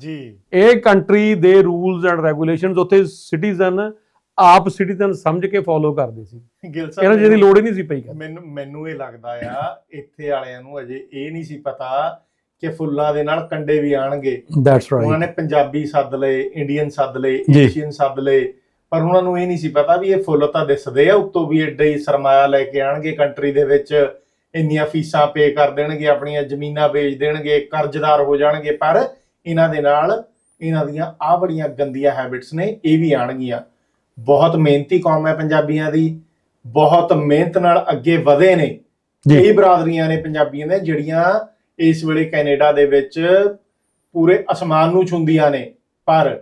Speaker 1: ਜੀ ਇਹ ਕੰਟਰੀ ਦੇ ਰੂਲਸ ਐਂਡ ਰੈਗੂਲੇਸ਼ਨਸ ਉੱਥੇ ਸਿਟੀਜ਼ਨ ਆਪ ਸਿਟੀਜ਼ਨ ਸਮਝ ਕੇ ਫੋਲੋ ਕਰਦੇ ਸੀ
Speaker 2: ਗਿਲ ਸਾਹਿਬ ਇਹਨਾਂ ਜਿਹਦੀ ਲੋੜ ਹੀ ਨਹੀਂ ਸੀ ਪਈ ਮੈਨੂੰ ਮੈਨੂੰ ਇਹ ਲੱਗਦਾ ਆ ਇੱਥੇ ਵਾਲਿਆਂ ਨੂੰ ਅਜੇ ਇਹ ਨਹੀਂ ਸੀ ਪਤਾ ਕਿ ਫੁੱਲਾਂ ਦੇ ਨਾਲ ਕੰਡੇ ਵੀ ਆਣਗੇ ਦੈਟਸ ਰਾਈਟ ਉਹਨਾਂ ਨੇ ਪੰਜਾਬੀ ਸੱਦ ਲਏ ਇੰਡੀਅਨ ਸੱਦ ਲਏ ਏਸ਼ੀਅਨ ਸੱਦ ਲਏ ਪਰ ਉਹਨਾਂ ਨੂੰ ਇਹ ਨਹੀਂ ਸੀ ਪਤਾ ਵੀ ਇਹ ਫੁੱਲ ਤਾਂ ਦਿਸਦੇ ਆ ਉੱਤੋਂ ਵੀ ਐਡਾ ਹੀ ਸਰਮਾਇਆ ਲੈ ਕੇ ਆਣਗੇ ਕੰਟਰੀ ਦੇ ਵਿੱਚ ਇੰਨੀਆਂ ਫੀਸਾਂ ਪੇ ਕਰ ਦੇਣਗੇ ਆਪਣੀਆਂ ਜ਼ਮੀਨਾਂ ਵੇਚ ਦੇਣਗੇ ਕਰਜ਼ਦਾਰ ਹੋ ਜਾਣਗੇ ਪਰ ਇਹਨਾਂ ਦੇ ਨਾਲ ਇਹਨਾਂ ਦੀਆਂ ਆ ਬੜੀਆਂ ਗੰਦੀਆਂ ਹੈਬਿਟਸ ਨੇ ਇਹ ਵੀ ਆਣਗੀਆਂ ਬਹੁਤ ਮਿਹਨਤੀ ਕੌਮ ਹੈ ਪੰਜਾਬੀਆਂ ਦੀ ਬਹੁਤ ਮਿਹਨਤ ਨਾਲ ਅੱਗੇ ਵਧੇ ਨੇ ਕਈ ਬਰਾਦਰੀਆਂ ਨੇ ਪੰਜਾਬੀਆਂ ਨੇ ਜਿਹੜੀਆਂ ਇਸ ਵੇਲੇ ਕੈਨੇਡਾ ਦੇ ਵਿੱਚ ਪੂਰੇ ਅਸਮਾਨ ਨੂੰ ਛੁੰਦੀਆਂ ਨੇ ਪਰ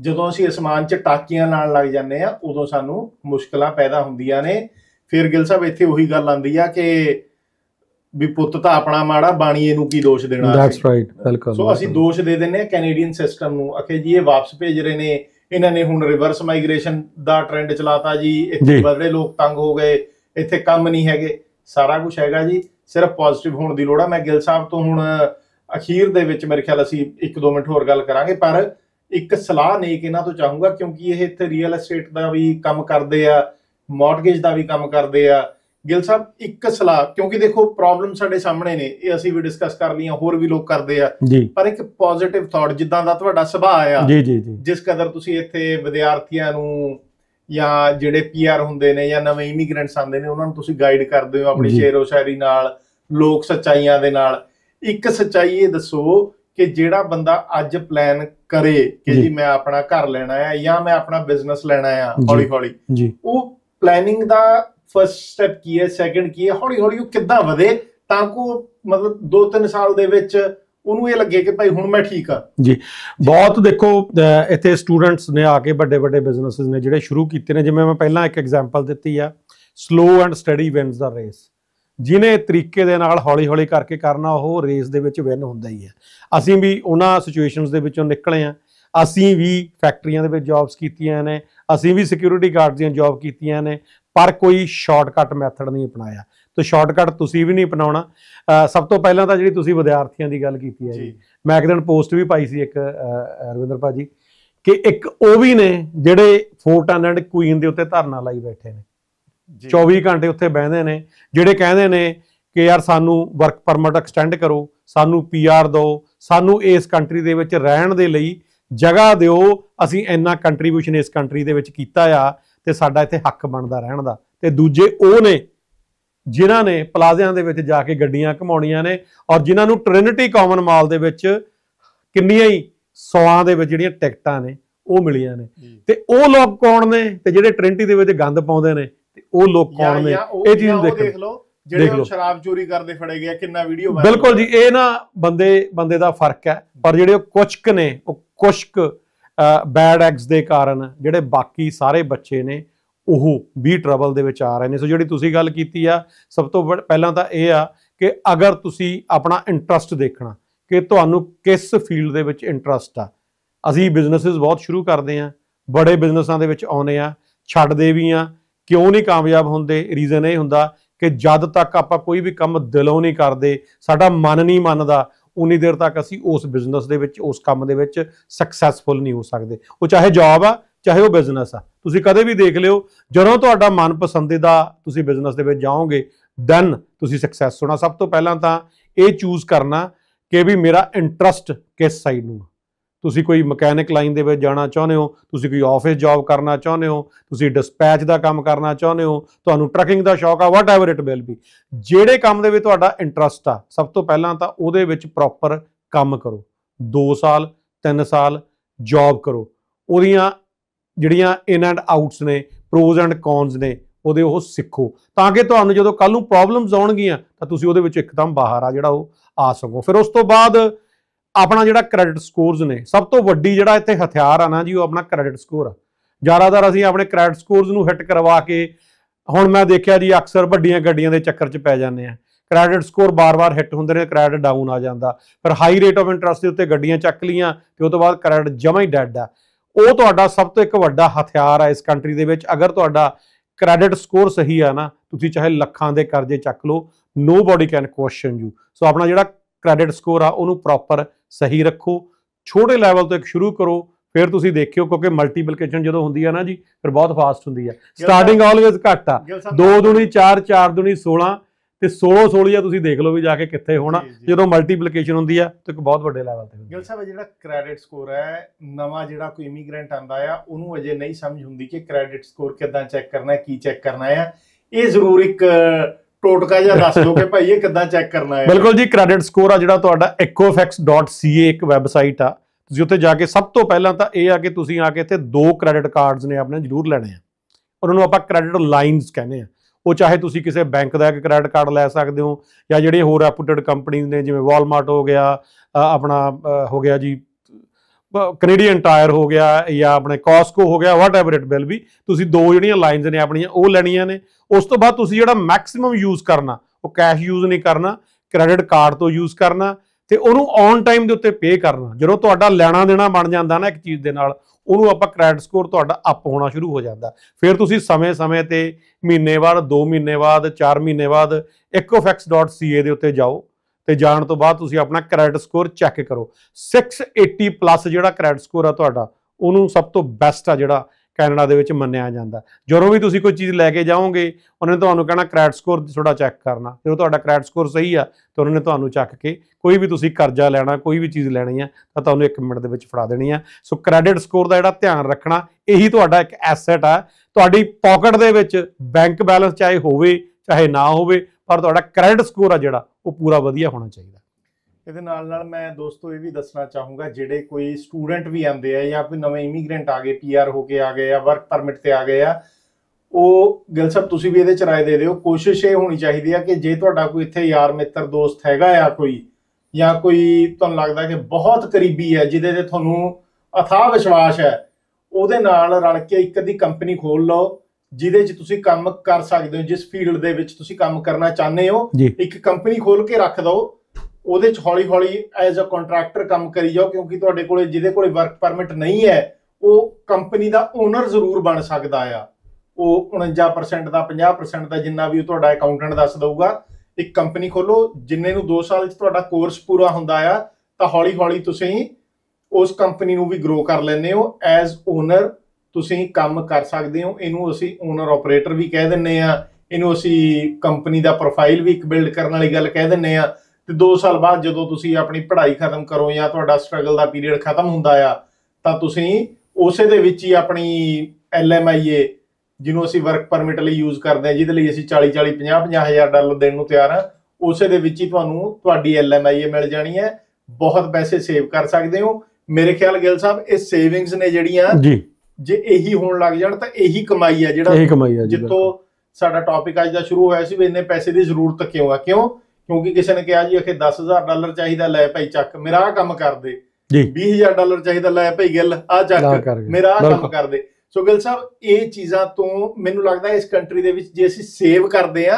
Speaker 2: ਜਦੋਂ ਅਸੀਂ ਅਸਮਾਨ 'ਚ ਟਾਕੀਆਂ ਲਾਣ ਲੱਗ ਜਾਂਦੇ ਆ ਉਦੋਂ ਸਾਨੂੰ ਮੁਸ਼ਕਲਾਂ ਪੈਦਾ ਹੁੰਦੀਆਂ ਨੇ ਫਿਰ ਗਿਲ ਸਾਹਿਬ ਇੱਥੇ ਉਹੀ ਗੱਲ ਆਂਦੀ ਆ ਕਿ ਵੀ ਪੁੱਤ ਤਾਂ ਆਪਣਾ ਮਾੜਾ ਬਾਣੀ ਇਹਨੂੰ ਕੀ ਦੋਸ਼ ਦੇਣਾ ਦੈਟਸ ਰਾਈਟ ਬਿਲਕੁਲ ਸੋ ਅਸੀਂ ਦੋਸ਼ ਦੇ ਦਿੰਨੇ ਆ ਕੈਨੇਡੀਅਨ ਸਿਸਟਮ ਨੂੰ ਅਖੇ ਜੀ ਇਹ ਵਾਪਸ ਭੇਜ ਰਹੇ ਨੇ ਇਹਨਾਂ ਨੇ ਹੁਣ ਰਿਵਰਸ ਮਾਈਗ੍ਰੇਸ਼ਨ ਦਾ ਟ੍ਰੈਂਡ ਚਲਾਤਾ ਜੀ ਇੱਥੇ ਬੜੇ ਲੋਕ ਤੰਗ ਹੋ ਗਏ ਇੱਥੇ ਕੰਮ ਨਹੀਂ ਹੈਗੇ ਸਾਰਾ ਕੁਝ ਹੈਗਾ ਜੀ ਸਿਰਫ ਪੋਜ਼ਿਟਿਵ ਹੋਣ ਦੀ ਲੋੜ ਆ ਮੈਂ ਗਿੱਲ ਸਾਹਿਬ ਤੋਂ ਹੁਣ ਅਖੀਰ ਦੇ ਵਿੱਚ ਮੇਰੇ ਖਿਆਲ ਅਸੀਂ 1-2 ਮਿੰਟ ਹੋਰ ਗੱਲ ਕਰਾਂਗੇ ਪਰ ਇੱਕ ਸਲਾਹ ਨੇਕ ਇਹਨਾਂ ਤੋਂ ਚਾਹੂੰਗਾ ਕਿਉਂਕਿ ਇਹ ਇੱਥੇ ਰੀਅਲ ਏਸਟੇਟ ਦਾ ਵੀ ਕੰਮ ਕਰਦੇ ਆ ਮਾਰਗੇਜ ਦਾ ਵੀ ਕੰਮ ਕਰਦੇ ਆ ਗਿਲ ਸਾਹਿਬ ਇੱਕ ਸਲਾਹ ਕਿਉਂਕਿ ਦੇਖੋ ਪ੍ਰੋਬਲਮ ਸਾਡੇ ਸਾਹਮਣੇ ਨੇ ਇਹ ਅਸੀਂ ਵੀ ਡਿਸਕਸ ਕਰ ਲਈਆਂ ਹੋਰ ਵੀ ਲੋਕ ਕਰਦੇ ਆ ਪਰ ਇੱਕ ਪੋਜ਼ਿਟਿਵ ਥਾਟ ਜਿੱਦਾਂ ਦਾ ਤੁਹਾਡਾ ਸੁਭਾਅ ਆ ਜਿਸ ਕਦਰ ਤੁਸੀਂ ਇੱਥੇ ਵਿਦਿਆਰਥੀਆਂ ਨੂੰ ਜਾਂ ਜਿਹੜੇ ਪੀਆਰ ਹੁੰਦੇ ਨੇ ਜਾਂ ਨਵੇਂ ਇਮੀਗ੍ਰੈਂਟਸ ਆਉਂਦੇ ਨੇ ਉਹਨਾਂ ਨੂੰ ਤੁਸੀਂ ਗਾਈਡ ਕਰਦੇ ਹੋ ਆਪਣੀ ਸ਼ੇਰੋ ਸ਼ਾਇਰੀ ਨਾਲ ਲੋਕ ਸੱਚਾਈਆਂ ਦੇ ਨਾਲ ਇੱਕ ਸੱਚਾਈ ਇਹ ਦੱਸੋ ਕਿ ਜਿਹੜਾ ਬੰਦਾ ਅੱਜ ਪਲਾਨ ਕਰੇ ਕਿ ਜੀ ਮੈਂ ਆਪਣਾ ਘਰ ਲੈਣਾ ਹੈ ਜਾਂ ਮੈਂ ਆਪਣਾ ਬਿਜ਼ਨਸ ਲੈਣਾ ਹੈ ਹੌਲੀ ਹੌਲੀ ਉਹ ਪਲੈਨਿੰਗ ਦਾ ਫਰਸਟ ਸਟੈਪ ਕੀ ਹੈ ਸੈਕੰਡ ਕੀ ਹੈ ਹੌਲੀ ਹੌਲੀ ਉਹ ਕਿੱਦਾਂ ਵਧੇ ਤਾਂ ਕੋ ਮਤਲਬ 2-3 ਸਾਲ ਦੇ ਵਿੱਚ ਉਹਨੂੰ ਇਹ ਲੱਗੇ ਕਿ ਭਾਈ ਹੁਣ ਮੈਂ ਠੀਕ ਆ
Speaker 1: ਜੀ ਬਹੁਤ ਦੇਖੋ ਇੱਥੇ ਸਟੂਡੈਂਟਸ ਨੇ ਆ ਕੇ ਵੱਡੇ ਵੱਡੇ ਬਿਜ਼ਨੈਸਸ ਨੇ ਜਿਹੜੇ ਸ਼ੁਰੂ ਕੀਤੇ ਨੇ ਜਿਵੇਂ ਮੈਂ ਪਹਿਲਾਂ ਇੱਕ ਐਗਜ਼ਾਮਪਲ ਦਿੱਤੀ ਆ slow and steady wins the race ਜਿਨੇ ਤਰੀਕੇ ਦੇ ਨਾਲ ਹੌਲੀ-ਹੌਲੀ ਕਰਕੇ ਕਰਨਾ ਉਹ ਰੇਸ ਦੇ ਵਿੱਚ ਵਿਨ ਹੁੰਦਾ ਹੀ ਹੈ ਅਸੀਂ ਵੀ ਉਹਨਾਂ ਸਿਚੁਏਸ਼ਨਸ ਦੇ ਵਿੱਚੋਂ ਨਿਕਲੇ ਆ ਅਸੀਂ ਵੀ ਫੈਕਟਰੀਆਂ ਦੇ ਵਿੱਚ ਜੌਬਸ ਕੀਤੀਆਂ ਨੇ ਅਸੀਂ ਵੀ ਸਿਕਿਉਰਿਟੀ ਗਾਰਡ ਦੀਆਂ ਜੌਬ ਕੀਤੀਆਂ ਨੇ ਪਰ ਕੋਈ ਸ਼ਾਰਟਕਟ ਮੈਥਡ ਨਹੀਂ ਅਪਣਾਇਆ ਤੇ ਸ਼ਾਰਟਕਟ ਤੁਸੀਂ ਵੀ ਨਹੀਂ ਅਪਣਾਉਣਾ ਸਭ ਤੋਂ ਪਹਿਲਾਂ ਤਾਂ ਜਿਹੜੀ ਤੁਸੀਂ ਵਿਦਿਆਰਥੀਆਂ ਦੀ ਗੱਲ ਕੀਤੀ ਹੈ ਜੀ ਮੈਂ ਇੱਕ ਦਿਨ ਪੋਸਟ ਵੀ ਪਾਈ ਸੀ ਇੱਕ ਰਵਿੰਦਰ ਭਾਜੀ ਕਿ ਇੱਕ ਉਹ ਵੀ ਨੇ ਜਿਹੜੇ ਫੋਰਟਨ ਐਂਡ ਕੁਈਨ ਦੇ ਉੱਤੇ ਧਰਨਾ ਲਾਈ ਬੈਠੇ ਨੇ 24 ਘੰਟੇ ਉੱਥੇ ਬੈਠਦੇ ਨੇ ਜਿਹੜੇ ਕਹਿੰਦੇ ਨੇ ਕਿ ਯਾਰ ਸਾਨੂੰ ਵਰਕ ਪਰਮਿਟ ਐਕਸਟੈਂਡ ਕਰੋ ਸਾਨੂੰ ਪੀਆਰ ਦਿਓ ਸਾਨੂੰ ਇਸ ਕੰਟਰੀ ਦੇ ਵਿੱਚ ਰਹਿਣ ਦੇ ਲਈ ਜਗ੍ਹਾ ਦਿਓ ਅਸੀਂ ਇੰਨਾ ਕੰਟਰੀਬਿਊਸ਼ਨ ਇਸ ਕੰਟਰੀ ਦੇ ਵਿੱਚ ਕੀਤਾ ਆ ਤੇ ਸਾਡਾ ਇੱਥੇ ਹੱਕ ਬਣਦਾ ਰਹਿਣ ਦਾ ਤੇ ਦੂਜੇ ਉਹ ਨੇ ਜਿਨ੍ਹਾਂ ਨੇ ਪਲਾਜ਼ਿਆਂ ਦੇ ਵਿੱਚ ਜਾ ਕੇ ਗੱਡੀਆਂ ਘਮਾਉਣੀਆਂ ਨੇ ਔਰ ਜਿਨ੍ਹਾਂ ਨੂੰ ਟ੍ਰਿਨਿਟੀ ਕਾਮਨ ਮਾਲ ਦੇ ਵਿੱਚ ਕਿੰਨੀਆਂ ਹੀ ਸੌਆਂ ਦੇ ਵਿੱਚ ਜਿਹੜੀਆਂ ਟਿਕਟਾਂ ਨੇ ਉਹ ਮਿਲੀਆਂ ਨੇ ਤੇ ਉਹ ਲੋਕ ਕੌਣ ਨੇ ਤੇ ਜਿਹੜੇ ਟ੍ਰਿਨਿਟੀ ਦੇ ਵਿੱਚ ਗੰਦ ਪਾਉਂਦੇ ਨੇ ਤੇ ਉਹ ਲੋਕ ਕੌਣ ਨੇ ਇਹ ਚੀਜ਼ ਨੂੰ ਦੇਖ ਲਓ
Speaker 2: ਜਿਹੜੇ ਸ਼ਰਾਬ ਚੋਰੀ ਕਰਦੇ ਫੜੇ ਗਿਆ ਕਿੰਨਾ ਵੀਡੀਓ ਬਿਲਕੁਲ
Speaker 1: ਜੀ ਇਹ ਨਾ ਬੰਦੇ ਬੰਦੇ ਦਾ ਫਰਕ ਹੈ ਪਰ ਜਿਹੜੇ ਉਹ ਕੁਛਕ ਨੇ ਉਹ ਕੁਸ਼ਕ ਬੈਡ ਐਗਸ ਦੇ ਕਾਰਨ ਜਿਹੜੇ ਬਾਕੀ ਸਾਰੇ ਬੱਚੇ ਨੇ ਉਹ ਵੀ ਟਰਬਲ ਦੇ ਵਿੱਚ ਆ ਰਹੇ ਨੇ ਸੋ ਜਿਹੜੀ ਤੁਸੀਂ ਗੱਲ ਕੀਤੀ ਆ ਸਭ ਤੋਂ ਪਹਿਲਾਂ ਤਾਂ ਇਹ ਆ ਕਿ ਅਗਰ ਤੁਸੀਂ ਆਪਣਾ ਇੰਟਰਸਟ ਦੇਖਣਾ ਕਿ ਤੁਹਾਨੂੰ ਕਿਸ ਫੀਲਡ ਦੇ ਵਿੱਚ ਇੰਟਰਸਟ ਆ ਅਸੀਂ ਬਿਜ਼ਨੈਸਸ ਬਹੁਤ ਸ਼ੁਰੂ ਕਰਦੇ ਆ ਬੜੇ ਬਿਜ਼ਨਸਾਂ ਦੇ ਵਿੱਚ ਆਉਨੇ ਆ ਛੱਡਦੇ ਵੀ ਆ ਕਿਉਂ ਨਹੀਂ ਕਾਮਯਾਬ ਹੁੰਦੇ ਰੀਜ਼ਨ ਇਹ ਹੁੰਦਾ ਕਿ ਜਦ ਤੱਕ ਆਪਾਂ ਕੋਈ ਵੀ ਕੰਮ ਦਿਲੋਂ ਨਹੀਂ ਕਰਦੇ ਸਾਡਾ ਮਨ ਨਹੀਂ ਮੰਨਦਾ ਉਨੀ ਦੇਰ ਤੱਕ ਅਸੀਂ ਉਸ ਬਿਜ਼ਨਸ ਦੇ ਵਿੱਚ ਉਸ ਕੰਮ ਦੇ ਵਿੱਚ ਸਕਸੈਸਫੁਲ ਨਹੀਂ ਹੋ ਸਕਦੇ ਉਹ ਚਾਹੇ ਜੌਬ ਆ ਚਾਹੇ ਉਹ ਬਿਜ਼ਨਸ ਆ ਤੁਸੀਂ ਕਦੇ ਵੀ ਦੇਖ ਲਿਓ ਜਦੋਂ ਤੁਹਾਡਾ ਮਨ ਪਸੰਦੀਦਾ ਤੁਸੀਂ ਬਿਜ਼ਨਸ ਦੇ ਵਿੱਚ ਜਾਓਗੇ ਦੈਨ ਤੁਸੀਂ ਸਕਸੈਸ ਹੋਣਾ ਸਭ ਤੋਂ ਪਹਿਲਾਂ ਤਾਂ ਇਹ ਚੂਜ਼ ਕਰਨਾ ਕਿ ਵੀ ਮੇਰਾ ਇੰਟਰਸਟ ਕਿਸ ਸਾਈਡ ਨੂੰ ਤੁਸੀਂ ਕੋਈ ਮਕੈਨਿਕ ਲਾਈਨ ਦੇ ਵਿੱਚ ਜਾਣਾ ਚਾਹੁੰਦੇ ਹੋ ਤੁਸੀਂ ਕੋਈ ਆਫਿਸ ਜੌਬ ਕਰਨਾ ਚਾਹੁੰਦੇ ਹੋ ਤੁਸੀਂ ਡਿਸਪੈਚ ਦਾ ਕੰਮ ਕਰਨਾ ਚਾਹੁੰਦੇ ਹੋ ਤੁਹਾਨੂੰ ਟਰਕਿੰਗ ਦਾ ਸ਼ੌਕ ਆ whatever it will be ਜਿਹੜੇ ਕੰਮ ਦੇ ਵਿੱਚ ਤੁਹਾਡਾ ਇੰਟਰਸਟ ਆ ਸਭ ਤੋਂ ਪਹਿਲਾਂ ਤਾਂ ਉਹਦੇ ਵਿੱਚ ਪ੍ਰੋਪਰ ਕੰਮ ਕਰੋ 2 ਸਾਲ 3 ਸਾਲ ਜੌਬ ਕਰੋ ਉਹਦੀਆਂ ਜਿਹੜੀਆਂ ਇਨ ਐਂਡ ਆਊਟਸ ਨੇ ਪ੍ਰੋਜ਼ ਐਂਡ ਕੌਨਸ ਨੇ ਉਹਦੇ ਉਹ ਸਿੱਖੋ ਤਾਂ ਕਿ ਤੁਹਾਨੂੰ ਜਦੋਂ ਕੱਲ ਨੂੰ ਪ੍ਰੋਬਲਮਸ ਆਉਣਗੀਆਂ ਤਾਂ ਤੁਸੀਂ ਉਹਦੇ ਵਿੱਚ ਇੱਕਦਮ ਬਾਹਰ ਆ ਜਿਹੜਾ ਉਹ ਆ ਸਕੋ ਫਿਰ ਉਸ ਤੋਂ ਬਾਅਦ ਆਪਣਾ ਜਿਹੜਾ ਕ੍ਰੈਡਿਟ ਸਕੋਰਸ ਨੇ ਸਭ ਤੋਂ ਵੱਡੀ ਜਿਹੜਾ ਇੱਥੇ ਹਥਿਆਰ ਆ ਨਾ ਜੀ ਉਹ ਆਪਣਾ ਕ੍ਰੈਡਿਟ ਸਕੋਰ ਆ ਜ਼ਿਆਦਾਤਰ ਅਸੀਂ ਆਪਣੇ ਕ੍ਰੈਡਿਟ ਸਕੋਰਸ ਨੂੰ ਹਿੱਟ ਕਰਵਾ ਕੇ ਹੁਣ ਮੈਂ ਦੇਖਿਆ ਜੀ ਅਕਸਰ ਵੱਡੀਆਂ ਗੱਡੀਆਂ ਦੇ ਚੱਕਰ 'ਚ ਪੈ ਜਾਂਦੇ ਆ ਕ੍ਰੈਡਿਟ ਸਕੋਰ ਬਾਰ-ਬਾਰ ਹਿੱਟ ਹੁੰਦੇ ਨੇ ਕ੍ਰੈਡਿਟ ਡਾਊਨ ਆ ਜਾਂਦਾ ਫਿਰ ਹਾਈ ਰੇਟ ਆਫ ਇੰਟਰਸਟ ਦੇ ਉੱਤੇ ਗੱਡੀਆਂ ਚੱਕ ਲੀਆਂ ਤੇ ਉਸ ਤੋਂ ਬਾਅਦ ਕ੍ਰੈਡਿਟ ਜਮਾ ਹੀ ਡੈਡ ਆ ਉਹ ਤੁਹਾਡਾ ਸਭ ਤੋਂ ਇੱਕ ਵੱਡਾ ਹਥਿਆਰ ਆ ਇਸ ਕੰਟਰੀ ਦੇ ਵਿੱਚ ਅਗਰ ਤੁਹਾਡਾ ਕ੍ਰੈਡਿਟ ਸਕੋਰ ਸਹੀ ਆ ਨਾ ਤੁਸੀਂ ਚਾਹੇ ਲੱਖਾਂ ਦੇ ਕਰਜ਼ੇ ਚੱਕ ਲਓ nobody can question you so ਆਪਣਾ ਜਿਹੜਾ ਕ੍ਰੈਡਿਟ ਸਕੋਰ ਆ ਉਹਨੂੰ ਪ੍ਰੋਪਰ ਸਹੀ ਰੱਖੋ ਛੋਟੇ ਲੈਵਲ ਤੋਂ ਇੱਕ ਸ਼ੁਰੂ ਕਰੋ ਫਿਰ ਤੁਸੀਂ ਦੇਖਿਓ ਕਿਉਂਕਿ ਮਲਟੀਪਲੀਕੇਸ਼ਨ ਜਦੋਂ ਹੁੰਦੀ ਹੈ ਨਾ ਜੀ ਫਿਰ ਬਹੁਤ ਫਾਸਟ ਹੁੰਦੀ ਹੈ ਸਟਾਰਟਿੰਗ ਆਲਵੇਜ਼ ਘੱਟ ਆ 2 ਦੁਣੀ 4 4 ਦੁਣੀ 16 ਤੇ 16 16 ਆ ਤੁਸੀਂ ਦੇਖ ਲਓ ਵੀ ਜਾ ਕੇ ਕਿੱਥੇ ਹੋਣਾ ਜਦੋਂ ਮਲਟੀਪਲੀਕੇਸ਼ਨ ਹੁੰਦੀ ਆ ਤੇ ਇੱਕ ਬਹੁਤ ਵੱਡੇ ਲੈਵਲ ਤੇ
Speaker 2: ਹੁੰਦੀ ਗਿਲ ਸਾਹਿਬ ਜਿਹੜਾ ਕ੍ਰੈਡਿਟ ਸਕੋਰ ਹੈ ਨਵਾਂ ਜਿਹੜਾ ਕੋਈ ਇਮੀਗ੍ਰੈਂਟ ਆਂਦਾ ਆ ਉਹਨੂੰ ਅਜੇ ਨਹੀਂ ਸਮਝ ਹੁੰਦੀ ਕਿ ਕ੍ਰੈਡਿਟ ਸਕੋਰ ਕਿੱਦਾਂ ਚੈੱਕ ਕਰਨਾ ਹੈ ਕੀ ਚੈੱਕ ਕਰਨਾ ਹੈ ਇਹ ਜ਼ਰੂਰ ਇੱਕ ਟੋਟਕਾ ਜਿਹਾ ਦੱਸ ਦਿਓ ਕਿ ਭਾਈ ਇਹ ਕਿੱਦਾਂ ਚੈੱਕ ਕਰਨਾ ਹੈ ਬਿਲਕੁਲ ਜੀ
Speaker 1: ਕ੍ਰੈਡਿਟ ਸਕੋਰ ਆ ਜਿਹੜਾ ਤੁਹਾਡਾ ecofx.ca ਇੱਕ ਵੈਬਸਾਈਟ ਆ ਤੁਸੀਂ ਉੱਥੇ ਜਾ ਕੇ ਸਭ ਤੋਂ ਪਹਿਲਾਂ ਤਾਂ ਇਹ ਆ ਕਿ ਤੁਸੀਂ ਆ ਕੇ ਇੱਥੇ ਦੋ ਕ੍ਰੈਡਿਟ ਕਾਰਡਸ ਨੇ ਆਪਣੇ ਜ਼ਰੂਰ ਲੈਣੇ ਆ ਉਹਨਾਂ ਨੂੰ ਆਪਾਂ ਕ੍ਰੈਡਿਟ ਲਾਈਨਸ ਕਹਿੰਦੇ ਆ ਉਹ ਚਾਹੇ ਤੁਸੀਂ ਕਿਸੇ ਬੈਂਕ ਦਾ ਇੱਕ ਕ੍ਰੈਡਿਟ ਕਾਰਡ ਲੈ ਸਕਦੇ ਹੋ ਜਾਂ ਜਿਹੜੇ ਹੋਰ ਰੈਪਿਊਟਡ ਕੰਪਨੀਆਂ ਨੇ ਜਿਵੇਂ ਵਾਲਮਾਰਟ ਹੋ ਗਿਆ ਆਪਣਾ ਹੋ ਗਿਆ ਜੀ ਕੈਨੇਡੀਅਨ ਟਾਇਰ ਹੋ ਗਿਆ ਜਾਂ ਆਪਣੇ ਕਾਸਕੋ ਹੋ ਗਿਆ whatever it will be ਤੁਸੀਂ ਦੋ ਜਿਹੜੀਆਂ ਲਾਈਨਸ ਨੇ ਆਪਣੀਆਂ ਉਹ ਲੈਣੀਆਂ ਨੇ ਉਸ ਤੋਂ ਬਾਅਦ ਤੁਸੀਂ ਜਿਹੜਾ ਮੈਕਸਿਮਮ ਯੂਜ਼ ਕਰਨਾ ਉਹ ਕੈਸ਼ ਯੂਜ਼ ਨਹੀਂ ਕਰਨਾ ਕ੍ਰੈਡਿਟ ਕਾਰਡ ਤੋਂ ਯੂਜ਼ ਕਰਨਾ ਤੇ ਉਹਨੂੰ ਔਨ ਟਾਈਮ ਦੇ ਉੱਤੇ ਪੇ ਕਰਨਾ ਜਦੋਂ ਤੁਹਾਡਾ ਲੈਣਾ ਦੇਣਾ ਬਣ ਜਾਂਦਾ ਨਾ ਇੱਕ ਚੀਜ਼ ਦੇ ਨਾਲ ਉਹਨੂੰ ਆਪਾਂ ਕ੍ਰੈਡਿਟ ਸਕੋਰ ਤੁਹਾਡਾ ਅਪ ਹੋਣਾ ਸ਼ੁਰੂ ਹੋ ਜਾਂਦਾ ਫਿਰ ਤੁਸੀਂ ਸਮੇਂ-ਸਮੇਂ ਤੇ ਮਹੀਨੇ ਬਾਅਦ 2 ਮਹੀਨੇ ਬਾਅਦ 4 ਮਹੀਨੇ ਬਾਅਦ ecofax.ca ਦੇ ਉੱਤੇ ਜਾਓ ਤੇ ਜਾਣ ਤੋਂ ਬਾਅਦ ਤੁਸੀਂ ਆਪਣਾ ਕ੍ਰੈਡਿਟ ਸਕੋਰ ਚੈੱਕ ਕਰੋ 680 ਪਲੱਸ ਜਿਹੜਾ ਕ੍ਰੈਡਿਟ ਸਕੋਰ ਆ ਤੁਹਾਡਾ ਉਹਨੂੰ ਸਭ ਤੋਂ ਬੈਸਟ ਆ ਜਿਹੜਾ ਕੈਨੇਡਾ ਦੇ ਵਿੱਚ ਮੰਨਿਆ ਜਾਂਦਾ ਜਦੋਂ ਵੀ ਤੁਸੀਂ ਕੋਈ ਚੀਜ਼ ਲੈ ਕੇ ਜਾਓਗੇ ਉਹਨੇ ਤੁਹਾਨੂੰ ਕਹਿਣਾ ਕ੍ਰੈਡਿਟ ਸਕੋਰ ਥੋੜਾ ਚੈੱਕ ਕਰਨਾ ਜੇ ਤੁਹਾਡਾ ਕ੍ਰੈਡਿਟ ਸਕੋਰ ਸਹੀ ਆ ਤਾਂ ਉਹਨਾਂ ਨੇ ਤੁਹਾਨੂੰ ਚੱਕ ਕੇ ਕੋਈ ਵੀ ਤੁਸੀਂ ਕਰਜ਼ਾ ਲੈਣਾ ਕੋਈ ਵੀ ਚੀਜ਼ ਲੈਣੀ ਆ ਤਾਂ ਤੁਹਾਨੂੰ 1 ਮਿੰਟ ਦੇ ਵਿੱਚ ਫੜਾ ਦੇਣੀ ਆ ਸੋ ਕ੍ਰੈਡਿਟ ਸਕੋਰ ਦਾ ਜਿਹੜਾ ਧਿਆਨ ਰੱਖਣਾ ਇਹੀ ਤੁਹਾਡਾ ਇੱਕ ਐਸੈਟ ਆ ਤੁਹਾਡੀ ਪਾਕਟ ਦੇ ਵਿੱਚ ਬੈਂਕ ਬੈਲੈਂਸ ਚਾਹੇ ਹੋਵੇ ਚਾਹੇ ਨਾ ਹੋਵੇ ਔਰ ਤੁਹਾਡਾ ਕ੍ਰੈਡਿਟ ਸਕੋਰ ਆ ਜਿਹੜਾ ਉਹ ਪੂਰਾ ਵਧੀਆ ਹੋਣਾ ਚਾਹੀਦਾ
Speaker 2: ਇਹਦੇ ਨਾਲ ਨਾਲ ਮੈਂ ਦੋਸਤੋ ਇਹ ਵੀ ਦੱਸਣਾ ਚਾਹੂੰਗਾ ਜਿਹੜੇ ਕੋਈ ਸਟੂਡੈਂਟ ਵੀ ਆਉਂਦੇ ਆ ਜਾਂ ਕੋਈ ਨਵੇਂ ਇਮੀਗ੍ਰੈਂਟ ਆ ਗਏ ਪੀਆਰ ਹੋ ਕੇ ਆ ਗਏ ਆ ਵਰਕ ਪਰਮਿਟ ਤੇ ਆ ਗਏ ਆ ਉਹ ਗੱਲ ਸਭ ਤੁਸੀਂ ਵੀ ਇਹਦੇ ਚ ਰਾਏ ਦੇ ਦਿਓ ਕੋਸ਼ਿਸ਼ ਇਹ ਹੋਣੀ ਚਾਹੀਦੀ ਆ ਕਿ ਜੇ ਤੁਹਾਡਾ ਕੋਈ ਇੱਥੇ ਯਾਰ ਮਿੱਤਰ ਦੋਸਤ ਹੈਗਾ ਆ ਕੋਈ ਜਾਂ ਕੋਈ ਤੁਹਾਨੂੰ ਲੱਗਦਾ ਕਿ ਬਹੁਤ ਕਰੀਬੀ ਹੈ ਜਿਹਦੇ ਤੇ ਤੁਹਾਨੂੰ ਅਥਾਹ ਵਿਸ਼ਵਾਸ ਹੈ ਉਹਦੇ ਨਾਲ ਰਲ ਕੇ ਇੱਕ ਅੱਧੀ ਕੰਪਨੀ ਖੋਲ ਲਓ ਜਿਹਦੇ 'ਚ ਤੁਸੀਂ ਕੰਮ ਕਰ ਸਕਦੇ ਹੋ ਜਿਸ ਫੀਲਡ ਦੇ ਵਿੱਚ ਤੁਸੀਂ ਕੰਮ ਕਰਨਾ ਚਾਹੁੰਦੇ ਹੋ ਇੱਕ ਕੰਪਨੀ ਖੋਲ ਕੇ ਰੱਖ ਦਿਓ ਉਹਦੇ 'ਚ ਹੌਲੀ-ਹੌਲੀ ਐਜ਼ ਅ ਕੰਟਰੈਕਟਰ ਕੰਮ ਕਰੀ ਜਾਓ ਕਿਉਂਕਿ ਤੁਹਾਡੇ ਕੋਲੇ ਜਿਹਦੇ ਕੋਲੇ ਵਰਕ ਪਰਮਿਟ ਨਹੀਂ ਹੈ ਉਹ ਕੰਪਨੀ ਦਾ ਓਨਰ ਜ਼ਰੂਰ ਬਣ ਸਕਦਾ ਆ ਉਹ 49% ਦਾ 50% ਦਾ ਜਿੰਨਾ ਵੀ ਉਹ ਤੁਹਾਡਾ ਅਕਾਊਂਟੈਂਟ ਦੱਸ ਦਊਗਾ ਇੱਕ ਕੰਪਨੀ ਖੋਲੋ ਜਿੰਨੇ ਨੂੰ 2 ਸਾਲ 'ਚ ਤੁਹਾਡਾ ਕੋਰਸ ਪੂਰਾ ਹੁੰਦਾ ਆ ਤਾਂ ਹੌਲੀ-ਹੌਲੀ ਤੁਸੀਂ ਉਸ ਕੰਪਨੀ ਨੂੰ ਵੀ ਗਰੋ ਕਰ ਲੈਂਦੇ ਹੋ ਐਜ਼ ਓਨਰ ਤੁਸੀਂ ਕੰਮ ਕਰ ਸਕਦੇ ਹੋ ਇਹਨੂੰ ਅਸੀਂ ਓਨਰ ਆਪਰੇਟਰ ਵੀ ਕਹਿ ਦਿੰਨੇ ਆ ਇਹਨੂੰ ਅਸੀਂ ਕੰਪਨੀ ਦਾ ਪ੍ਰੋਫਾਈਲ ਵੀ ਇੱਕ ਬਿਲਡ ਕਰਨ ਵਾਲੀ ਗੱਲ ਕਹਿ ਦਿੰਨੇ ਆ ਤੇ 2 ਸਾਲ ਬਾਅਦ ਜਦੋਂ ਤੁਸੀਂ ਆਪਣੀ ਪੜ੍ਹਾਈ ਖਤਮ ਕਰੋ ਜਾਂ ਤੁਹਾਡਾ ਸਟਰਗਲ ਦਾ ਪੀਰੀਅਡ ਖਤਮ ਹੁੰਦਾ ਆ ਤਾਂ ਤੁਸੀਂ ਉਸੇ ਦੇ ਵਿੱਚ ਹੀ ਆਪਣੀ ਐਲਐਮਆਈਏ ਜਿਹਨੂੰ ਅਸੀਂ ਵਰਕ ਪਰਮਿਟ ਲਈ ਯੂਜ਼ ਕਰਦੇ ਆ ਜਿਹਦੇ ਲਈ ਅਸੀਂ 40 40 50 50000 ਡਾਲਰ ਦੇਣ ਨੂੰ ਤਿਆਰ ਆ ਉਸੇ ਦੇ ਵਿੱਚ ਹੀ ਤੁਹਾਨੂੰ ਤੁਹਾਡੀ ਐਲਐਮਆਈਏ ਮਿਲ ਜਾਣੀ ਹੈ ਬਹੁਤ ਪੈਸੇ ਸੇਵ ਕਰ ਸਕਦੇ ਹੋ ਮੇਰੇ ਖਿਆਲ ਗਿਲ ਸਾਹਿਬ ਇਹ ਸੇਵਿੰਗਸ ਨੇ ਜਿਹੜੀਆਂ ਜੀ ਜੇ ਇਹੀ ਹੋਣ ਲੱਗ ਜਾਣ ਤਾਂ ਇਹੀ ਕਮਾਈ ਆ ਜਿਹੜਾ ਇਹੀ ਕਮਾਈ ਆ ਜਿੱਥੋਂ ਸਾਡਾ ਟੌਪਿਕ ਅੱਜ ਦਾ ਸ਼ੁਰੂ ਹੋਇਆ ਸੀ ਵੀ ਇੰਨੇ ਪੈਸੇ ਦੀ ਜ਼ਰੂਰਤ ਕਿਉਂ ਆ ਕਿਉਂ ਕਿਉਂਕਿ ਕਿਸੇ ਨੇ ਕਿਹਾ ਜੀ ਅਖੇ 10000 ਡਾਲਰ ਚਾਹੀਦਾ ਲੈ ਭਾਈ ਚੱਕ ਮੇਰਾ ਆ ਕੰਮ ਕਰ ਦੇ ਜੀ 20000 ਡਾਲਰ ਚਾਹੀਦਾ ਲੈ ਭਾਈ ਗਿੱਲ ਆ ਚੱਕ ਮੇਰਾ ਆ ਕੰਮ ਕਰ ਦੇ ਸੋ ਗਿਲ ਸਾਹਿਬ ਇਹ ਚੀਜ਼ਾਂ ਤੋਂ ਮੈਨੂੰ ਲੱਗਦਾ ਇਸ ਕੰਟਰੀ ਦੇ ਵਿੱਚ ਜੇ ਅਸੀਂ ਸੇਵ ਕਰਦੇ ਆ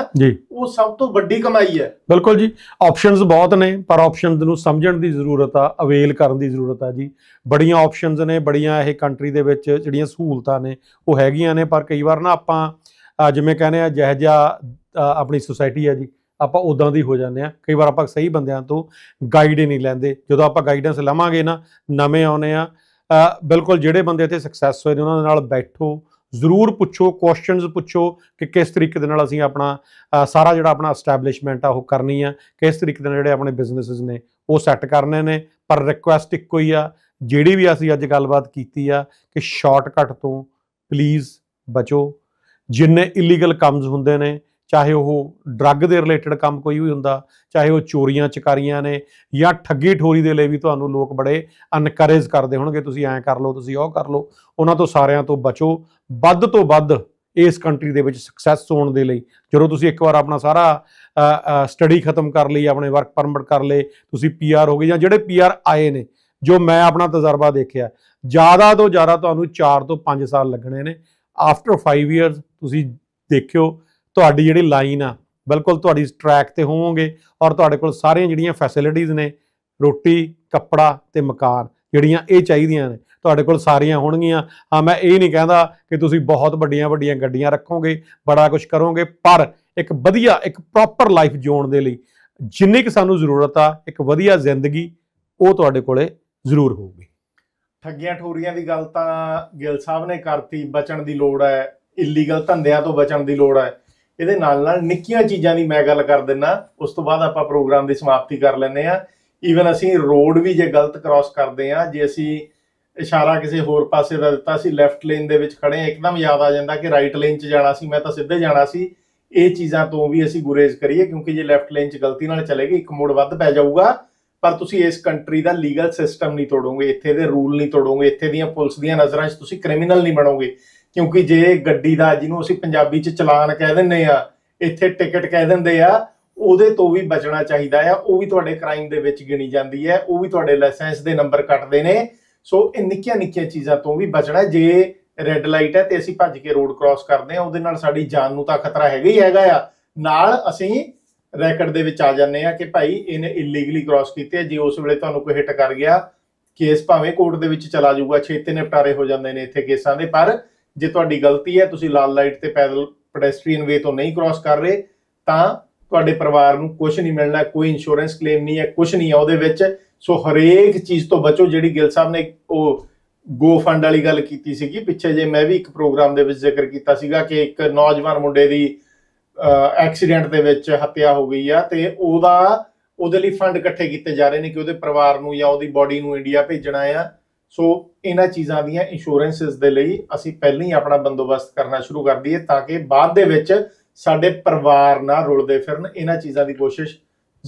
Speaker 2: ਉਹ ਸਭ ਤੋਂ ਵੱਡੀ ਕਮਾਈ ਹੈ
Speaker 1: ਬਿਲਕੁਲ ਜੀ ਆਪਸ਼ਨਸ ਬਹੁਤ ਨੇ ਪਰ ਆਪਸ਼ਨਸ ਨੂੰ ਸਮਝਣ ਦੀ ਜ਼ਰੂਰਤ ਆ ਅਵੇਲ ਕਰਨ ਦੀ ਜ਼ਰੂਰਤ ਆ ਜੀ ਬੜੀਆਂ ਆਪਸ਼ਨਸ ਨੇ ਬੜੀਆਂ ਇਹ ਕੰਟਰੀ ਦੇ ਵਿੱਚ ਜਿਹੜੀਆਂ ਸਹੂਲਤਾਂ ਨੇ ਉਹ ਹੈਗੀਆਂ ਨੇ ਪਰ ਕਈ ਵਾਰ ਨਾ ਆਪਾਂ ਜਿਵੇਂ ਕਹਿੰਦੇ ਆ ਜਹ ਜਿਹਾ ਆਪਣੀ ਸੋਸਾਇਟੀ ਆ ਜੀ ਆਪਾਂ ਉਦਾਂ ਦੀ ਹੋ ਜਾਂਦੇ ਆ ਕਈ ਵਾਰ ਆਪਾਂ ਸਹੀ ਬੰਦਿਆਂ ਤੋਂ ਗਾਈਡ ਹੀ ਨਹੀਂ ਲੈਂਦੇ ਜਦੋਂ ਆਪਾਂ ਗਾਈਡੈਂਸ ਲਵਾਂਗੇ ਨਾ ਨਵੇਂ ਆਉਨੇ ਆ ਬਿਲਕੁਲ ਜਿਹੜੇ ਬੰਦੇ ਇੱਥੇ ਸਕਸੈਸ ਹੋਏ ਨੇ ਉਹਨਾਂ ਦੇ ਨਾਲ ਬੈਠੋ ਜ਼ਰੂਰ ਪੁੱਛੋ ਕੁਐਸਚਨਸ ਪੁੱਛੋ ਕਿ ਕਿਸ ਤਰੀਕੇ ਦੇ ਨਾਲ ਅਸੀਂ ਆਪਣਾ ਸਾਰਾ ਜਿਹੜਾ ਆਪਣਾ ਐਸਟੈਬਲਿਸ਼ਮੈਂਟ ਆ ਉਹ ਕਰਨੀ ਆ ਕਿਸ ਤਰੀਕੇ ਦੇ ਨਾਲ ਜਿਹੜੇ ਆਪਣੇ ਬਿਜ਼ਨੈਸਸ ਨੇ ਉਹ ਸੈੱਟ ਕਰਨੇ ਨੇ ਪਰ ਰਿਕੁਐਸਟ ਇੱਕੋ ਹੀ ਆ ਜਿਹੜੀ ਵੀ ਅਸੀਂ ਅੱਜ ਗੱਲਬਾਤ ਕੀਤੀ ਆ ਕਿ ਸ਼ਾਰਟਕਟ ਤੋਂ ਪਲੀਜ਼ ਬਚੋ ਜਿੰਨੇ ਇਲੀਗਲ ਕੰਮਸ ਹੁੰਦੇ ਨੇ ਚਾਹੇ ਉਹ ਡਰੱਗ ਦੇ ਰਿਲੇਟਡ ਕੰਮ ਕੋਈ ਵੀ ਹੁੰਦਾ ਚਾਹੇ ਉਹ ਚੋਰੀਆਂ ਚਕਾਰੀਆਂ ਨੇ ਜਾਂ ਠੱਗੀ ਠੋਰੀ ਦੇ ਲਈ ਵੀ ਤੁਹਾਨੂੰ ਲੋਕ ਬੜੇ ਅਨਕਰੇਜ ਕਰਦੇ ਹੋਣਗੇ ਤੁਸੀਂ ਐਂ ਕਰ ਲਓ ਤੁਸੀਂ ਉਹ ਕਰ ਲਓ ਉਹਨਾਂ ਤੋਂ ਸਾਰਿਆਂ ਤੋਂ ਬਚੋ ਵੱਧ ਤੋਂ ਵੱਧ ਇਸ ਕੰਟਰੀ ਦੇ ਵਿੱਚ ਸਕਸੈਸ ਹੋਣ ਦੇ ਲਈ ਜਦੋਂ ਤੁਸੀਂ ਇੱਕ ਵਾਰ ਆਪਣਾ ਸਾਰਾ ਸਟੱਡੀ ਖਤਮ ਕਰ ਲਈ ਆਪਣੇ ਵਰਕ ਪਰਮਿਟ ਕਰ ਲਏ ਤੁਸੀਂ ਪੀਆਰ ਹੋ ਗਏ ਜਾਂ ਜਿਹੜੇ ਪੀਆਰ ਆਏ ਨੇ ਜੋ ਮੈਂ ਆਪਣਾ ਤਜਰਬਾ ਦੇਖਿਆ ਜ਼ਿਆਦਾ ਤੋਂ ਜ਼ਿਆਦਾ ਤੁਹਾਨੂੰ 4 ਤੋਂ 5 ਸਾਲ ਲੱਗਣੇ ਨੇ ਆਫਟਰ 5 ਇਅਰਸ ਤੁਸੀਂ ਦੇਖਿਓ ਤੁਹਾਡੀ ਜਿਹੜੀ ਲਾਈਨ ਆ ਬਿਲਕੁਲ ਤੁਹਾਡੀ ਟਰੈਕ ਤੇ ਹੋਵੋਗੇ ਔਰ ਤੁਹਾਡੇ ਕੋਲ ਸਾਰੀਆਂ ਜਿਹੜੀਆਂ ਫੈਸਿਲਿਟੀਆਂ ਨੇ ਰੋਟੀ ਕੱਪੜਾ ਤੇ ਮਕਾਨ ਜਿਹੜੀਆਂ ਇਹ ਚਾਹੀਦੀਆਂ ਨੇ ਤੁਹਾਡੇ ਕੋਲ ਸਾਰੀਆਂ ਹੋਣਗੀਆਂ ਆ ਮੈਂ ਇਹ ਨਹੀਂ ਕਹਿੰਦਾ ਕਿ ਤੁਸੀਂ ਬਹੁਤ ਵੱਡੀਆਂ ਵੱਡੀਆਂ ਗੱਡੀਆਂ ਰੱਖੋਗੇ ਬੜਾ ਕੁਝ ਕਰੋਗੇ ਪਰ ਇੱਕ ਵਧੀਆ ਇੱਕ ਪ੍ਰੋਪਰ ਲਾਈਫ ਜਿਉਣ ਦੇ ਲਈ ਜਿੰਨੀ ਕਿ ਸਾਨੂੰ ਜ਼ਰੂਰਤ ਆ ਇੱਕ ਵਧੀਆ ਜ਼ਿੰਦਗੀ ਉਹ ਤੁਹਾਡੇ ਕੋਲੇ ਜ਼ਰੂਰ ਹੋਊਗੀ
Speaker 2: ਠੱਗੀਆਂ ਠੋਰੀਆਂ ਦੀ ਗੱਲ ਤਾਂ ਗਿੱਲ ਸਾਹਿਬ ਨੇ ਕਰਤੀ ਬਚਣ ਦੀ ਲੋੜ ਹੈ ਇਲੀਗਲ ਧੰਦਿਆਂ ਤੋਂ ਬਚਣ ਦੀ ਲੋੜ ਹੈ ਇਹਦੇ ਨਾਲ ਨਾਲ ਨਿੱਕੀਆਂ ਚੀਜ਼ਾਂ ਦੀ ਮੈਂ ਗੱਲ ਕਰ ਦਿੰਨਾ ਉਸ ਤੋਂ ਬਾਅਦ ਆਪਾਂ ਪ੍ਰੋਗਰਾਮ ਦੀ ਸਮਾਪਤੀ ਕਰ ਲੈਨੇ ਆ ਈਵਨ ਅਸੀਂ ਰੋਡ ਵੀ ਜੇ ਗਲਤ ਕ੍ਰਾਸ ਕਰਦੇ ਆ ਜੇ ਅਸੀਂ ਇਸ਼ਾਰਾ ਕਿਸੇ ਹੋਰ ਪਾਸੇ ਦਾ ਦਿੱਤਾ ਸੀ ਲੈਫਟ ਲੇਨ ਦੇ ਵਿੱਚ ਖੜੇ ਆ ਇੱਕਦਮ ਯਾਦ ਆ ਜਾਂਦਾ ਕਿ ਰਾਈਟ ਲੇਨ 'ਚ ਜਾਣਾ ਸੀ ਮੈਂ ਤਾਂ ਸਿੱਧੇ ਜਾਣਾ ਸੀ ਇਹ ਚੀਜ਼ਾਂ ਤੋਂ ਵੀ ਅਸੀਂ ਗੁਰੇਜ਼ ਕਰੀਏ ਕਿਉਂਕਿ ਜੇ ਲੈਫਟ ਲੇਨ 'ਚ ਗਲਤੀ ਨਾਲ ਚਲੇ ਗਏ ਇੱਕ ਮੋੜ ਵੱਧ ਪੈ ਜਾਊਗਾ ਪਰ ਤੁਸੀਂ ਇਸ ਕੰਟਰੀ ਦਾ ਲੀਗਲ ਸਿਸਟਮ ਨਹੀਂ ਤੋੜੋਗੇ ਇੱਥੇ ਦੇ ਰੂਲ ਨਹੀਂ ਤੋੜੋਗੇ ਇੱਥੇ ਦੀਆਂ ਪੁਲਿਸ ਦੀਆਂ ਨਜ਼ਰਾਂ 'ਚ ਤੁਸੀਂ ਕ੍ਰਿਮੀਨਲ ਨਹੀਂ ਬਣੋਗੇ ਕਿਉਂਕਿ ਜੇ ਗੱਡੀ ਦਾ ਜਿਹਨੂੰ ਅਸੀਂ ਪੰਜਾਬੀ ਚ ਚਲਾਨ ਕਹਿ ਦਿੰਨੇ ਆ ਇੱਥੇ ਟਿਕਟ ਕਹਿ ਦਿੰਦੇ ਆ ਉਹਦੇ ਤੋਂ ਵੀ ਬਚਣਾ ਚਾਹੀਦਾ ਆ ਉਹ ਵੀ ਤੁਹਾਡੇ ਕ੍ਰਾਈਮ ਦੇ ਵਿੱਚ ਗਿਣੀ ਜਾਂਦੀ ਹੈ ਉਹ ਵੀ ਤੁਹਾਡੇ ਲਾਇਸੈਂਸ ਦੇ ਨੰਬਰ ਕੱਟਦੇ ਨੇ ਸੋ ਇਹ ਨਿੱਕੀਆਂ ਨਿੱਕੀਆਂ ਚੀਜ਼ਾਂ ਤੋਂ ਵੀ ਬਚਣਾ ਜੇ ਰੈੱਡ ਲਾਈਟ ਹੈ ਤੇ ਅਸੀਂ ਭੱਜ ਕੇ ਰੋਡ ਕ੍ਰਾਸ ਕਰਦੇ ਆ ਉਹਦੇ ਨਾਲ ਸਾਡੀ ਜਾਨ ਨੂੰ ਤਾਂ ਖਤਰਾ ਹੈਗਾ ਹੀ ਹੈਗਾ ਆ ਨਾਲ ਅਸੀਂ ਰੈਕਡ ਦੇ ਵਿੱਚ ਆ ਜਾਂਦੇ ਆ ਕਿ ਭਾਈ ਇਹਨੇ ਇਲੀਗਲੀ ਕ੍ਰਾਸ ਕੀਤੇ ਜੇ ਉਸ ਵੇਲੇ ਤੁਹਾਨੂੰ ਕੋਈ ਹਿੱਟ ਕਰ ਗਿਆ ਕੇਸ ਭਾਵੇਂ ਕੋਰਟ ਦੇ ਵਿੱਚ ਚਲਾ ਜਾਊਗਾ ਛੇਤੇ ਨਿਪਟਾਰੇ ਹੋ ਜਾਂਦੇ ਨੇ ਇੱਥੇ ਕੇਸਾਂ ਦੇ ਪਰ ਜੇ ਤੁਹਾਡੀ ਗਲਤੀ ਹੈ ਤੁਸੀਂ ਲਾਲ ਲਾਈਟ ਤੇ ਪੈਦਲ ਪੈਡੈਸਟਰੀਅਨ ਵੇ ਤੋਂ ਨਹੀਂ ਕ੍ਰਾਸ ਕਰ ਰਹੇ ਤਾਂ ਤੁਹਾਡੇ ਪਰਿਵਾਰ ਨੂੰ ਕੁਝ ਨਹੀਂ ਮਿਲਣਾ ਕੋਈ ਇੰਸ਼ੋਰੈਂਸ ਕਲੇਮ ਨਹੀਂ ਹੈ ਕੁਝ ਨਹੀਂ ਹੈ ਉਹਦੇ ਵਿੱਚ ਸੋ ਹਰੇਕ ਚੀਜ਼ ਤੋਂ ਬਚੋ ਜਿਹੜੀ ਗਿੱਲ ਸਾਹਿਬ ਨੇ ਉਹ ਗੋ ਫੰਡ ਵਾਲੀ ਗੱਲ ਕੀਤੀ ਸੀਗੀ ਪਿੱਛੇ ਜੇ ਮੈਂ ਵੀ ਇੱਕ ਪ੍ਰੋਗਰਾਮ ਦੇ ਵਿੱਚ ਜ਼ਿਕਰ ਕੀਤਾ ਸੀਗਾ ਕਿ ਇੱਕ ਨੌਜਵਾਨ ਮੁੰਡੇ ਦੀ ਐਕਸੀਡੈਂਟ ਦੇ ਵਿੱਚ ਹੱਤਿਆ ਹੋ ਗਈ ਆ ਤੇ ਉਹਦਾ ਉਹਦੇ ਲਈ ਫੰਡ ਇਕੱਠੇ ਕੀਤੇ ਜਾ ਰਹੇ ਨੇ ਕਿ ਉਹਦੇ ਪਰਿਵਾਰ ਨੂੰ ਜਾਂ ਉਹਦੀ ਬਾਡੀ ਨੂੰ ਇੰਡੀਆ ਭੇਜਣਾ ਆ ਸੋ ਇਹਨਾਂ ਚੀਜ਼ਾਂ ਦੀਆਂ ਇੰਸ਼ੋਰੈਂਸਸ ਦੇ ਲਈ ਅਸੀਂ ਪਹਿਲਾਂ ਹੀ ਆਪਣਾ ਬੰਦੋਬਸਤ ਕਰਨਾ ਸ਼ੁਰੂ ਕਰ ਦਈਏ ਤਾਂ ਕਿ ਬਾਅਦ ਦੇ ਵਿੱਚ ਸਾਡੇ ਪਰਿਵਾਰ ਨਾਲ ਰੁਲਦੇ ਫਿਰਨ ਇਹਨਾਂ ਚੀਜ਼ਾਂ ਦੀ ਕੋਸ਼ਿਸ਼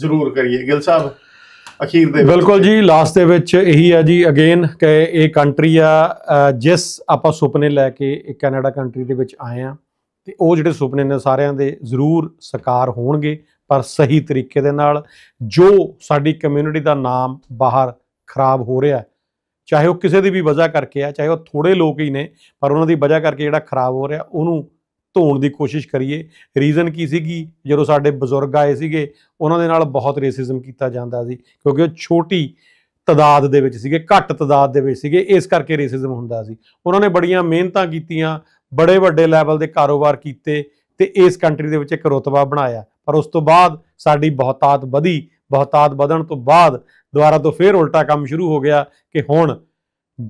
Speaker 2: ਜ਼ਰੂਰ ਕਰੀਏ ਗਿਲ ਸਾਹਿਬ ਅਖੀਰ ਦੇ ਬਿਲਕੁਲ ਜੀ
Speaker 1: ਲਾਸਟ ਦੇ ਵਿੱਚ ਇਹੀ ਹੈ ਜੀ ਅਗੇਨ ਕਿ ਇਹ ਕੰਟਰੀ ਆ ਜਿਸ ਆਪਾਂ ਸੁਪਨੇ ਲੈ ਕੇ ਕੈਨੇਡਾ ਕੰਟਰੀ ਦੇ ਵਿੱਚ ਆਏ ਆ ਤੇ ਉਹ ਜਿਹੜੇ ਸੁਪਨੇ ਨੇ ਸਾਰਿਆਂ ਦੇ ਜ਼ਰੂਰ ਸਕਾਰ ਹੋਣਗੇ ਪਰ ਸਹੀ ਤਰੀਕੇ ਦੇ ਨਾਲ ਜੋ ਸਾਡੀ ਕਮਿਊਨਿਟੀ ਦਾ ਨਾਮ ਬਾਹਰ ਖਰਾਬ ਹੋ ਰਿਹਾ ਹੈ ਚਾਹੇ ਉਹ ਕਿਸੇ ਦੀ ਵੀ ਵਜ੍ਹਾ ਕਰਕੇ ਆ ਚਾਹੇ ਉਹ ਥੋੜੇ ਲੋਕ ਹੀ ਨੇ ਪਰ ਉਹਨਾਂ ਦੀ ਵਜ੍ਹਾ ਕਰਕੇ ਜਿਹੜਾ ਖਰਾਬ ਹੋ ਰਿਹਾ ਉਹਨੂੰ ਧੋਣ ਦੀ ਕੋਸ਼ਿਸ਼ ਕਰੀਏ ਰੀਜ਼ਨ ਕੀ ਸੀਗੀ ਜਦੋਂ ਸਾਡੇ ਬਜ਼ੁਰਗ ਆਏ ਸੀਗੇ ਉਹਨਾਂ ਦੇ ਨਾਲ ਬਹੁਤ ਰੇਸਿਜ਼ਮ ਕੀਤਾ ਜਾਂਦਾ ਸੀ ਕਿਉਂਕਿ ਉਹ ਛੋਟੀ ਤਦਾਦ ਦੇ ਵਿੱਚ ਸੀਗੇ ਘੱਟ ਤਦਾਦ ਦੇ ਵਿੱਚ ਸੀਗੇ ਇਸ ਕਰਕੇ ਰੇਸਿਜ਼ਮ ਹੁੰਦਾ ਸੀ ਉਹਨਾਂ ਨੇ ਬੜੀਆਂ ਮਿਹਨਤਾਂ ਕੀਤੀਆਂ ਬੜੇ ਵੱਡੇ ਲੈਵਲ ਦੇ ਕਾਰੋਬਾਰ ਕੀਤੇ ਤੇ ਇਸ ਕੰਟਰੀ ਦੇ ਵਿੱਚ ਇੱਕ ਰੁਤਬਾ ਬਣਾਇਆ ਪਰ ਉਸ ਤੋਂ ਬਾਅਦ ਸਾਡੀ ਬਹੁਤਾਤ ਵਧੀ ਬਹੁਤਾਤ ਵਧਣ ਤੋਂ ਬਾਅਦ ਦੁਬਾਰਾ ਤੋਂ ਫੇਰ ਉਲਟਾ ਕੰਮ ਸ਼ੁਰੂ ਹੋ ਗਿਆ ਕਿ ਹੁਣ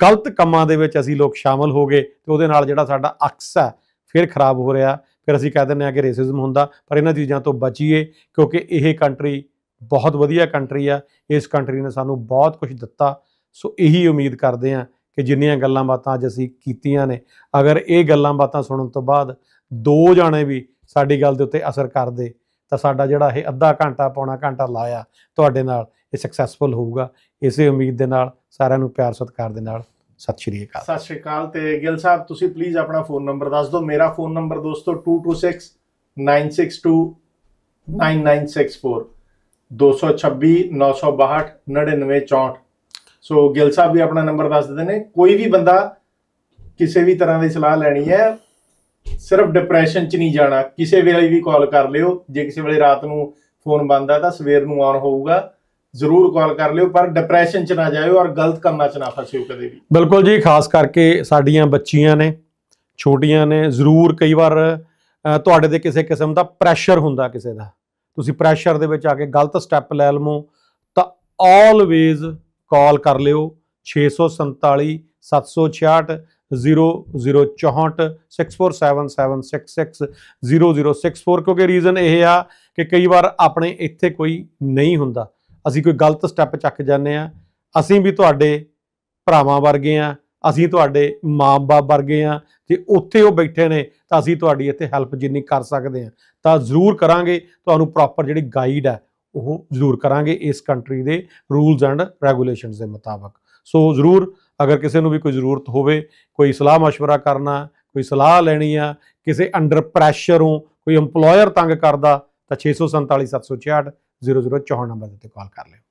Speaker 1: ਗਲਤ ਕੰਮਾਂ ਦੇ ਵਿੱਚ ਅਸੀਂ ਲੋਕ ਸ਼ਾਮਲ ਹੋ ਗਏ ਤੇ ਉਹਦੇ ਨਾਲ ਜਿਹੜਾ ਸਾਡਾ ਅਕਸ ਹੈ ਫਿਰ ਖਰਾਬ ਹੋ ਰਿਹਾ ਫਿਰ ਅਸੀਂ ਕਹਿ ਦਿੰਦੇ ਆ ਕਿ ਰੇਸਿਜ਼ਮ ਹੁੰਦਾ ਪਰ ਇਹਨਾਂ ਚੀਜ਼ਾਂ ਤੋਂ ਬਚੀਏ ਕਿਉਂਕਿ ਇਹ ਕੰਟਰੀ ਬਹੁਤ ਵਧੀਆ ਕੰਟਰੀ ਆ ਇਸ ਕੰਟਰੀ ਨੇ ਸਾਨੂੰ ਬਹੁਤ ਕੁਝ ਦਿੱਤਾ ਸੋ ਇਹੀ ਉਮੀਦ ਕਰਦੇ ਆ ਕਿ ਜਿੰਨੀਆਂ ਗੱਲਾਂ ਬਾਤਾਂ ਅੱਜ ਅਸੀਂ ਕੀਤੀਆਂ ਨੇ ਅਗਰ ਇਹ ਗੱਲਾਂ ਬਾਤਾਂ ਸੁਣਨ ਤੋਂ ਬਾਅਦ ਦੋ ਜਾਣੇ ਵੀ ਸਾਡੀ ਗੱਲ ਦੇ ਉੱਤੇ ਅਸਰ ਕਰਦੇ ਤਾਂ ਸਾਡਾ ਜਿਹੜਾ ਇਹ ਅੱਧਾ ਘੰਟਾ ਪੌਣਾ ਘੰਟਾ ਲਾਇਆ ਤੁਹਾਡੇ ਨਾਲ ਇਹ ਸਕਸੈਸਫੁਲ ਹੋਊਗਾ ਇਸੇ ਉਮੀਦ ਦੇ ਨਾਲ ਸਾਰਿਆਂ ਨੂੰ ਪਿਆਰ ਸਤਿਕਾਰ ਦੇ ਨਾਲ ਸਤਿ
Speaker 2: ਸ਼੍ਰੀ ਅਕਾਲ ਸਤਿ ਸ਼੍ਰੀ ਅਕਾਲ ਤੇ ਗਿਲ ਸਾਹਿਬ ਤੁਸੀਂ ਪਲੀਜ਼ ਆਪਣਾ ਫੋਨ ਨੰਬਰ ਦੱਸ ਦਿਓ ਮੇਰਾ ਫੋਨ ਨੰਬਰ ਦੋਸਤੋ 226 962 9964 226 ਸੋ ਗਿਲ ਸਾਹਿਬ ਵੀ ਆਪਣਾ ਨੰਬਰ ਦੱਸ ਦਿੰਦੇ ਨੇ ਕੋਈ ਵੀ ਬੰਦਾ ਕਿਸੇ ਵੀ ਤਰ੍ਹਾਂ ਦੀ ਸਲਾਹ ਲੈਣੀ ਹੈ ਸਿਰਫ ਡਿਪਰੈਸ਼ਨ 'ਚ ਨਹੀਂ ਜਾਣਾ ਕਿਸੇ ਵੇਲੇ ਵੀ ਕਾਲ ਕਰ ਲਿਓ ਜੇ ਕਿਸੇ ਵੇਲੇ ਰਾਤ ਨੂੰ ਫੋਨ ਬੰਦ ਆ ਤਾਂ ਸਵੇਰ ਨੂੰ ਆਨ ਹੋਊਗਾ ਜ਼ਰੂਰ ਕਾਲ ਕਰ ਲਿਓ ਪਰ ਡਿਪਰੈਸ਼ਨ 'ਚ ਨਾ ਜਾਇਓ ਔਰ ਗਲਤ ਕੰਮਾਂ 'ਚ ਨਾ ਫਸਿਓ ਕਦੇ ਵੀ
Speaker 1: ਬਿਲਕੁਲ ਜੀ ਖਾਸ ਕਰਕੇ ਸਾਡੀਆਂ ਬੱਚੀਆਂ ਨੇ ਛੋਟੀਆਂ ਨੇ ਜ਼ਰੂਰ ਕਈ ਵਾਰ ਤੁਹਾਡੇ ਦੇ ਕਿਸੇ ਕਿਸਮ ਦਾ ਪ੍ਰੈਸ਼ਰ ਹੁੰਦਾ ਕਿਸੇ ਦਾ ਤੁਸੀਂ ਪ੍ਰੈਸ਼ਰ ਦੇ ਵਿੱਚ ਆ ਕੇ ਗਲਤ ਸਟੈਪ ਲੈ ਲਵੋ ਤਾਂ ਆਲਵੇਜ਼ ਕਾਲ ਕਰ ਲਿਓ 647 766 0064776600064 ਕਿਉਂਕਿ ਰੀਜ਼ਨ ਇਹ ਆ ਕਿ ਕਈ ਵਾਰ ਆਪਣੇ ਇੱਥੇ ਕੋਈ ਨਹੀਂ ਹੁੰਦਾ ਅਸੀਂ ਕੋਈ ਗਲਤ ਸਟੈਪ ਚੱਕ ਜਾਂਦੇ ਆ ਅਸੀਂ ਵੀ ਤੁਹਾਡੇ ਭਰਾਵਾਂ ਵਰਗੇ ਆ ਅਸੀਂ ਤੁਹਾਡੇ ਮਾਂ-ਬਾਪ ਵਰਗੇ ਆ ਤੇ ਉੱਥੇ ਉਹ ਬੈਠੇ ਨੇ ਤਾਂ ਅਸੀਂ ਤੁਹਾਡੀ ਇੱਥੇ ਹੈਲਪ ਜਿੰਨੀ ਕਰ ਸਕਦੇ ਆ ਤਾਂ ਜ਼ਰੂਰ ਕਰਾਂਗੇ ਤੁਹਾਨੂੰ ਪ੍ਰੋਪਰ ਜਿਹੜੀ ਗਾਈਡ ਆ ਉਹ ਜ਼ਰੂਰ ਕਰਾਂਗੇ ਇਸ ਕੰਟਰੀ ਦੇ ਰੂਲਸ ਐਂਡ ਰੈਗੂਲੇਸ਼ਨਸ ਦੇ ਮੁਤਾਬਕ ਸੋ ਜ਼ਰੂਰ ਅਗਰ ਕਿਸੇ ਨੂੰ ਵੀ ਕੋਈ ਜ਼ਰੂਰਤ ਹੋਵੇ ਕੋਈ ਸਲਾਹ مشورہ ਕਰਨਾ ਕੋਈ ਸਲਾਹ ਲੈਣੀ ਆ ਕਿਸੇ ਅੰਡਰ ਪ੍ਰੈਸ਼ਰ ਹੋ ਕੋਈ EMPLOYER ਤੰਗ ਕਰਦਾ ਤਾਂ 647 766 0054 ਨੰਬਰ ਤੇ ਕਾਲ ਕਰ ਲਿਓ